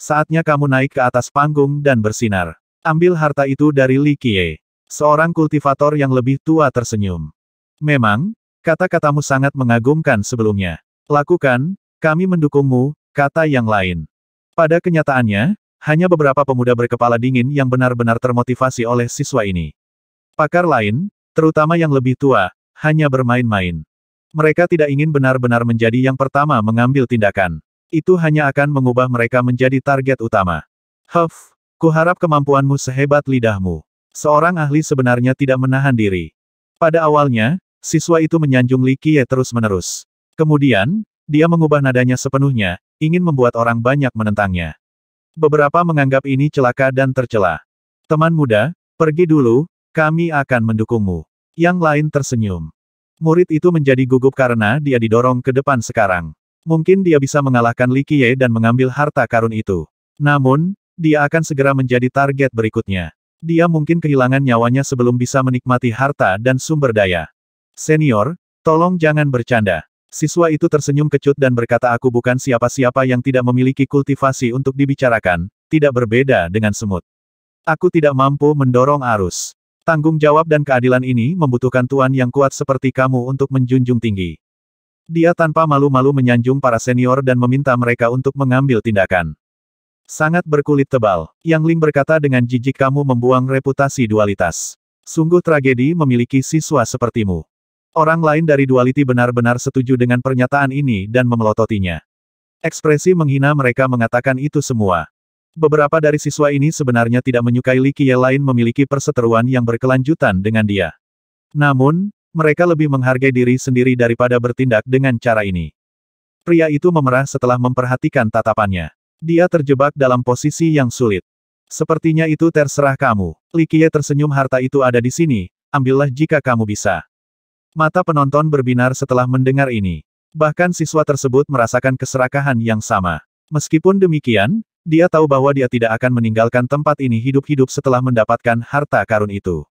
A: Saatnya kamu naik ke atas panggung dan bersinar. Ambil harta itu dari Li Qiye. Seorang kultivator yang lebih tua tersenyum. Memang, kata-katamu sangat mengagumkan sebelumnya. Lakukan, kami mendukungmu, kata yang lain. Pada kenyataannya, hanya beberapa pemuda berkepala dingin yang benar-benar termotivasi oleh siswa ini. Pakar lain, terutama yang lebih tua, hanya bermain-main. Mereka tidak ingin benar-benar menjadi yang pertama mengambil tindakan. Itu hanya akan mengubah mereka menjadi target utama. Huff, Kuharap kemampuanmu sehebat lidahmu. Seorang ahli sebenarnya tidak menahan diri. Pada awalnya, siswa itu menyanjung Li Qiye terus-menerus. Kemudian, dia mengubah nadanya sepenuhnya, ingin membuat orang banyak menentangnya. Beberapa menganggap ini celaka dan tercela. Teman muda, pergi dulu, kami akan mendukungmu. Yang lain tersenyum. Murid itu menjadi gugup karena dia didorong ke depan sekarang. Mungkin dia bisa mengalahkan Li Qiye dan mengambil harta karun itu. Namun, dia akan segera menjadi target berikutnya. Dia mungkin kehilangan nyawanya sebelum bisa menikmati harta dan sumber daya. Senior, tolong jangan bercanda. Siswa itu tersenyum kecut dan berkata aku bukan siapa-siapa yang tidak memiliki kultivasi untuk dibicarakan, tidak berbeda dengan semut. Aku tidak mampu mendorong arus. Tanggung jawab dan keadilan ini membutuhkan tuan yang kuat seperti kamu untuk menjunjung tinggi. Dia tanpa malu-malu menyanjung para senior dan meminta mereka untuk mengambil tindakan. Sangat berkulit tebal. Yang Ling berkata dengan jijik kamu membuang reputasi dualitas. Sungguh tragedi memiliki siswa sepertimu. Orang lain dari Dualiti benar-benar setuju dengan pernyataan ini dan memelototinya. Ekspresi menghina mereka mengatakan itu semua. Beberapa dari siswa ini sebenarnya tidak menyukai Li Qiye lain memiliki perseteruan yang berkelanjutan dengan dia. Namun, mereka lebih menghargai diri sendiri daripada bertindak dengan cara ini. Pria itu memerah setelah memperhatikan tatapannya. Dia terjebak dalam posisi yang sulit. Sepertinya itu terserah kamu. Likie tersenyum harta itu ada di sini, ambillah jika kamu bisa. Mata penonton berbinar setelah mendengar ini. Bahkan siswa tersebut merasakan keserakahan yang sama. Meskipun demikian, dia tahu bahwa dia tidak akan meninggalkan tempat ini hidup-hidup setelah mendapatkan harta karun itu.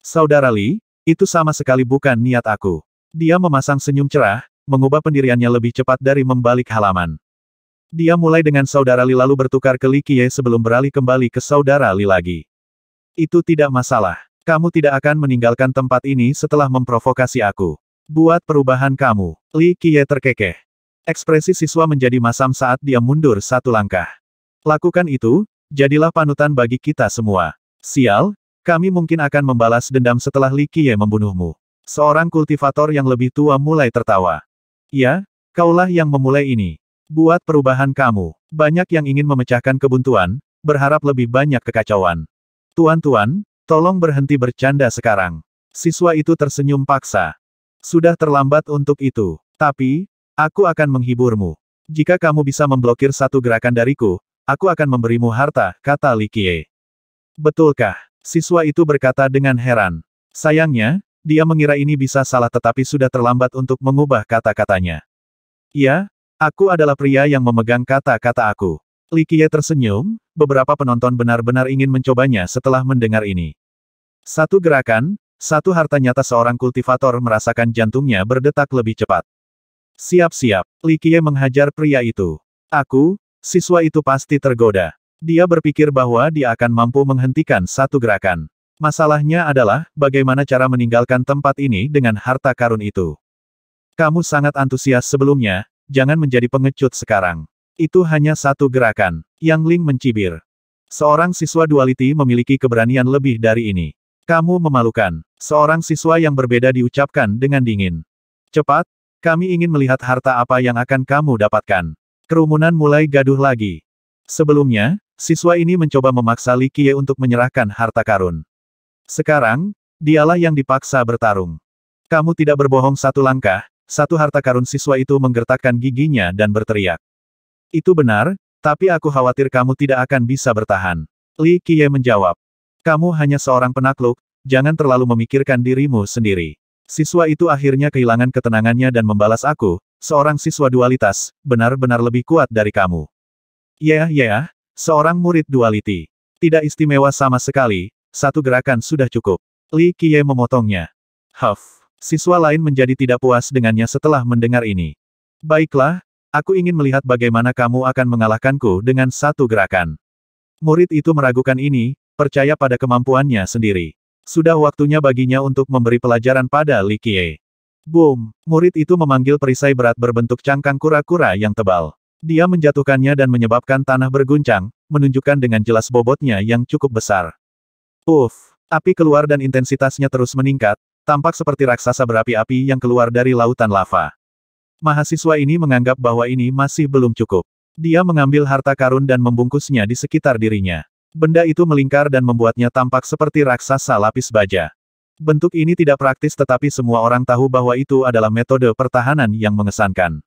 A: Saudara Li, itu sama sekali bukan niat aku. Dia memasang senyum cerah, mengubah pendiriannya lebih cepat dari membalik halaman. Dia mulai dengan saudara Li lalu bertukar ke Li Qiye sebelum beralih kembali ke saudara Li lagi. Itu tidak masalah. Kamu tidak akan meninggalkan tempat ini setelah memprovokasi aku. Buat perubahan kamu. Li Qiye terkekeh. Ekspresi siswa menjadi masam saat dia mundur satu langkah. Lakukan itu, jadilah panutan bagi kita semua. Sial, kami mungkin akan membalas dendam setelah Li Qiye membunuhmu. Seorang kultivator yang lebih tua mulai tertawa. Ya, kaulah yang memulai ini. Buat perubahan kamu. Banyak yang ingin memecahkan kebuntuan, berharap lebih banyak kekacauan. Tuan-tuan, tolong berhenti bercanda sekarang. Siswa itu tersenyum paksa. Sudah terlambat untuk itu. Tapi, aku akan menghiburmu. Jika kamu bisa memblokir satu gerakan dariku, aku akan memberimu harta, kata li Likie. Betulkah? Siswa itu berkata dengan heran. Sayangnya, dia mengira ini bisa salah tetapi sudah terlambat untuk mengubah kata-katanya. ya Aku adalah pria yang memegang kata-kata aku. Li Likie tersenyum, beberapa penonton benar-benar ingin mencobanya setelah mendengar ini. Satu gerakan, satu harta nyata seorang kultivator merasakan jantungnya berdetak lebih cepat. Siap-siap, Li Likie menghajar pria itu. Aku, siswa itu pasti tergoda. Dia berpikir bahwa dia akan mampu menghentikan satu gerakan. Masalahnya adalah, bagaimana cara meninggalkan tempat ini dengan harta karun itu. Kamu sangat antusias sebelumnya, jangan menjadi pengecut sekarang. Itu hanya satu gerakan. Yang Ling mencibir. Seorang siswa dualiti memiliki keberanian lebih dari ini. Kamu memalukan. Seorang siswa yang berbeda diucapkan dengan dingin. Cepat, kami ingin melihat harta apa yang akan kamu dapatkan. Kerumunan mulai gaduh lagi. Sebelumnya, siswa ini mencoba memaksa Li Qiye untuk menyerahkan harta karun. Sekarang, dialah yang dipaksa bertarung. Kamu tidak berbohong satu langkah, satu harta karun siswa itu menggertakkan giginya dan berteriak. Itu benar, tapi aku khawatir kamu tidak akan bisa bertahan. Li Qiye menjawab. Kamu hanya seorang penakluk, jangan terlalu memikirkan dirimu sendiri. Siswa itu akhirnya kehilangan ketenangannya dan membalas aku, seorang siswa dualitas, benar-benar lebih kuat dari kamu. Ya, yeah, ya, yeah, seorang murid dualiti. Tidak istimewa sama sekali, satu gerakan sudah cukup. Li Qiye memotongnya. Huff. Siswa lain menjadi tidak puas dengannya setelah mendengar ini. Baiklah, aku ingin melihat bagaimana kamu akan mengalahkanku dengan satu gerakan. Murid itu meragukan ini, percaya pada kemampuannya sendiri. Sudah waktunya baginya untuk memberi pelajaran pada Li Qie. Boom! Murid itu memanggil perisai berat berbentuk cangkang kura-kura yang tebal. Dia menjatuhkannya dan menyebabkan tanah berguncang, menunjukkan dengan jelas bobotnya yang cukup besar. Uff! Api keluar dan intensitasnya terus meningkat, Tampak seperti raksasa berapi api yang keluar dari lautan lava. Mahasiswa ini menganggap bahwa ini masih belum cukup. Dia mengambil harta karun dan membungkusnya di sekitar dirinya. Benda itu melingkar dan membuatnya tampak seperti raksasa lapis baja. Bentuk ini tidak praktis tetapi semua orang tahu bahwa itu adalah metode pertahanan yang mengesankan.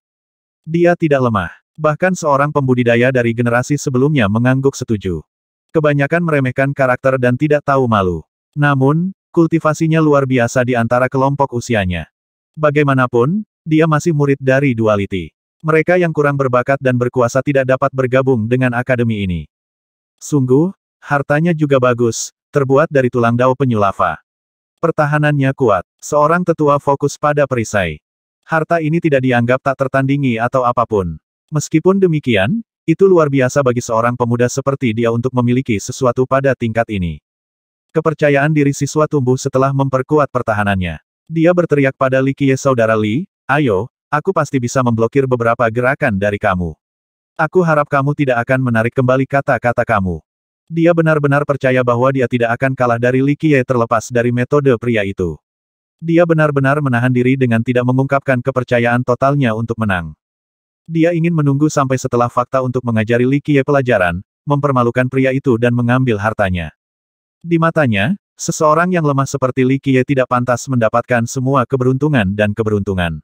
A: Dia tidak lemah. Bahkan seorang pembudidaya dari generasi sebelumnya mengangguk setuju. Kebanyakan meremehkan karakter dan tidak tahu malu. Namun, Kultivasinya luar biasa di antara kelompok usianya. Bagaimanapun, dia masih murid dari duality. Mereka yang kurang berbakat dan berkuasa tidak dapat bergabung dengan akademi ini. Sungguh, hartanya juga bagus, terbuat dari tulang dao penyu Pertahanannya kuat, seorang tetua fokus pada perisai. Harta ini tidak dianggap tak tertandingi atau apapun. Meskipun demikian, itu luar biasa bagi seorang pemuda seperti dia untuk memiliki sesuatu pada tingkat ini. Kepercayaan diri siswa tumbuh setelah memperkuat pertahanannya. Dia berteriak pada Li Qiye saudara Li, ayo, aku pasti bisa memblokir beberapa gerakan dari kamu. Aku harap kamu tidak akan menarik kembali kata-kata kamu. Dia benar-benar percaya bahwa dia tidak akan kalah dari Li Qiye terlepas dari metode pria itu. Dia benar-benar menahan diri dengan tidak mengungkapkan kepercayaan totalnya untuk menang. Dia ingin menunggu sampai setelah fakta untuk mengajari Li Qiye pelajaran, mempermalukan pria itu dan mengambil hartanya. Di matanya, seseorang yang lemah seperti Li Qiye tidak pantas mendapatkan semua keberuntungan dan keberuntungan.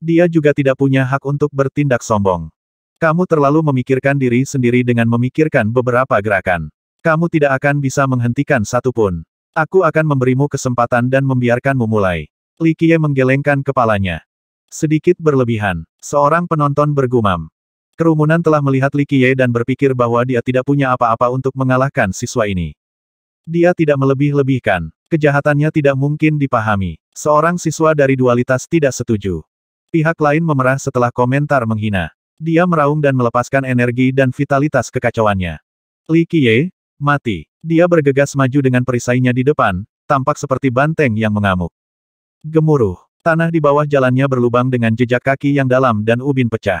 A: Dia juga tidak punya hak untuk bertindak sombong. Kamu terlalu memikirkan diri sendiri dengan memikirkan beberapa gerakan. Kamu tidak akan bisa menghentikan satupun. Aku akan memberimu kesempatan dan membiarkanmu mulai. Li Qiye menggelengkan kepalanya. Sedikit berlebihan. Seorang penonton bergumam. Kerumunan telah melihat Li Qiye dan berpikir bahwa dia tidak punya apa-apa untuk mengalahkan siswa ini. Dia tidak melebih-lebihkan. Kejahatannya tidak mungkin dipahami. Seorang siswa dari dualitas tidak setuju. Pihak lain memerah setelah komentar menghina. Dia meraung dan melepaskan energi dan vitalitas kekacauannya. Li Qiye, mati. Dia bergegas maju dengan perisainya di depan, tampak seperti banteng yang mengamuk. Gemuruh. Tanah di bawah jalannya berlubang dengan jejak kaki yang dalam dan ubin pecah.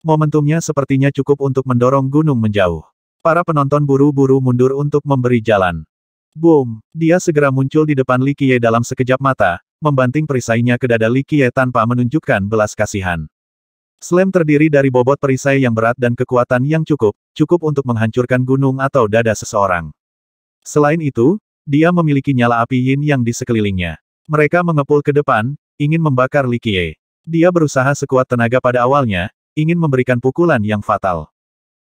A: Momentumnya sepertinya cukup untuk mendorong gunung menjauh. Para penonton buru-buru mundur untuk memberi jalan. Boom! Dia segera muncul di depan Li Qiye dalam sekejap mata, membanting perisainya ke dada Li Qiye tanpa menunjukkan belas kasihan. Slam terdiri dari bobot perisai yang berat dan kekuatan yang cukup, cukup untuk menghancurkan gunung atau dada seseorang. Selain itu, dia memiliki nyala api yin yang di sekelilingnya. Mereka mengepul ke depan, ingin membakar Li Qiye. Dia berusaha sekuat tenaga pada awalnya, ingin memberikan pukulan yang fatal.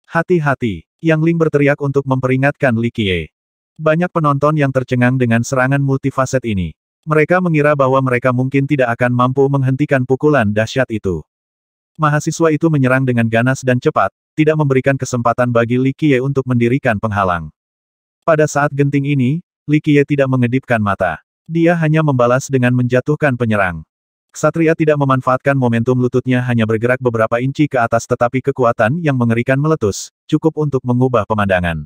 A: Hati-hati, yang Ling berteriak untuk memperingatkan Li Qiye. Banyak penonton yang tercengang dengan serangan multifaset ini. Mereka mengira bahwa mereka mungkin tidak akan mampu menghentikan pukulan dahsyat itu. Mahasiswa itu menyerang dengan ganas dan cepat, tidak memberikan kesempatan bagi Li Qiye untuk mendirikan penghalang. Pada saat genting ini, Li Qiye tidak mengedipkan mata. Dia hanya membalas dengan menjatuhkan penyerang. Satria tidak memanfaatkan momentum lututnya hanya bergerak beberapa inci ke atas tetapi kekuatan yang mengerikan meletus, cukup untuk mengubah pemandangan.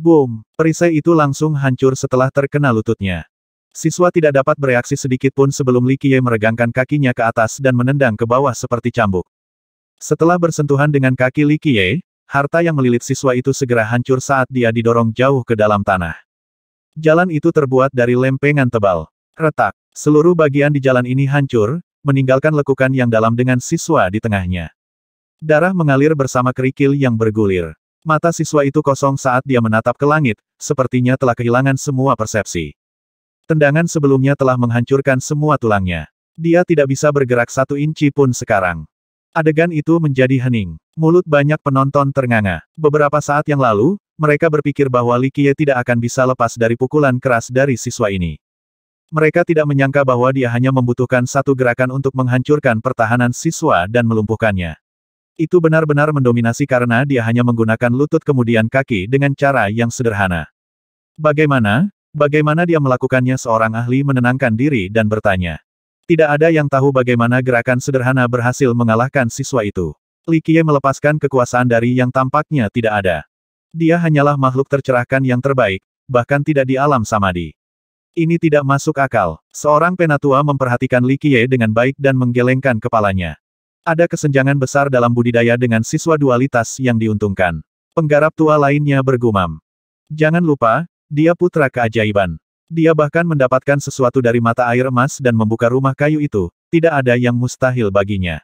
A: Boom! Perisai itu langsung hancur setelah terkena lututnya. Siswa tidak dapat bereaksi sedikit pun sebelum Li Qiye meregangkan kakinya ke atas dan menendang ke bawah seperti cambuk. Setelah bersentuhan dengan kaki Li Qiye, harta yang melilit siswa itu segera hancur saat dia didorong jauh ke dalam tanah. Jalan itu terbuat dari lempengan tebal. Retak. Seluruh bagian di jalan ini hancur, meninggalkan lekukan yang dalam dengan siswa di tengahnya. Darah mengalir bersama kerikil yang bergulir. Mata siswa itu kosong saat dia menatap ke langit, sepertinya telah kehilangan semua persepsi. Tendangan sebelumnya telah menghancurkan semua tulangnya. Dia tidak bisa bergerak satu inci pun sekarang. Adegan itu menjadi hening. Mulut banyak penonton ternganga. Beberapa saat yang lalu, mereka berpikir bahwa Likie tidak akan bisa lepas dari pukulan keras dari siswa ini. Mereka tidak menyangka bahwa dia hanya membutuhkan satu gerakan untuk menghancurkan pertahanan siswa dan melumpuhkannya. Itu benar-benar mendominasi karena dia hanya menggunakan lutut kemudian kaki dengan cara yang sederhana. Bagaimana? Bagaimana dia melakukannya seorang ahli menenangkan diri dan bertanya. Tidak ada yang tahu bagaimana gerakan sederhana berhasil mengalahkan siswa itu. Li Qiye melepaskan kekuasaan dari yang tampaknya tidak ada. Dia hanyalah makhluk tercerahkan yang terbaik, bahkan tidak di alam samadi. Ini tidak masuk akal. Seorang penatua memperhatikan Li Qiye dengan baik dan menggelengkan kepalanya. Ada kesenjangan besar dalam budidaya dengan siswa dualitas yang diuntungkan. Penggarap tua lainnya bergumam. Jangan lupa, dia putra keajaiban. Dia bahkan mendapatkan sesuatu dari mata air emas dan membuka rumah kayu itu, tidak ada yang mustahil baginya.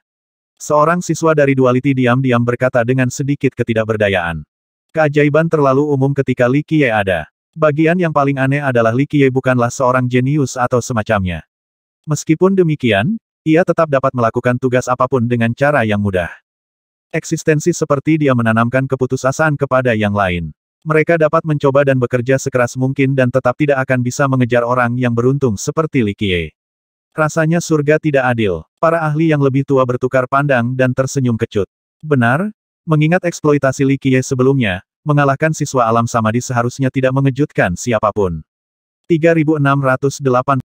A: Seorang siswa dari dualiti diam-diam berkata dengan sedikit ketidakberdayaan. Keajaiban terlalu umum ketika Li Qiye ada. Bagian yang paling aneh adalah Li Qiye bukanlah seorang jenius atau semacamnya. Meskipun demikian, ia tetap dapat melakukan tugas apapun dengan cara yang mudah. Eksistensi seperti dia menanamkan keputusasaan kepada yang lain. Mereka dapat mencoba dan bekerja sekeras mungkin dan tetap tidak akan bisa mengejar orang yang beruntung seperti Li Qiye. Rasanya surga tidak adil. Para ahli yang lebih tua bertukar pandang dan tersenyum kecut. Benar, mengingat eksploitasi Li Qiye sebelumnya, mengalahkan siswa alam samadi seharusnya tidak mengejutkan siapapun. 3608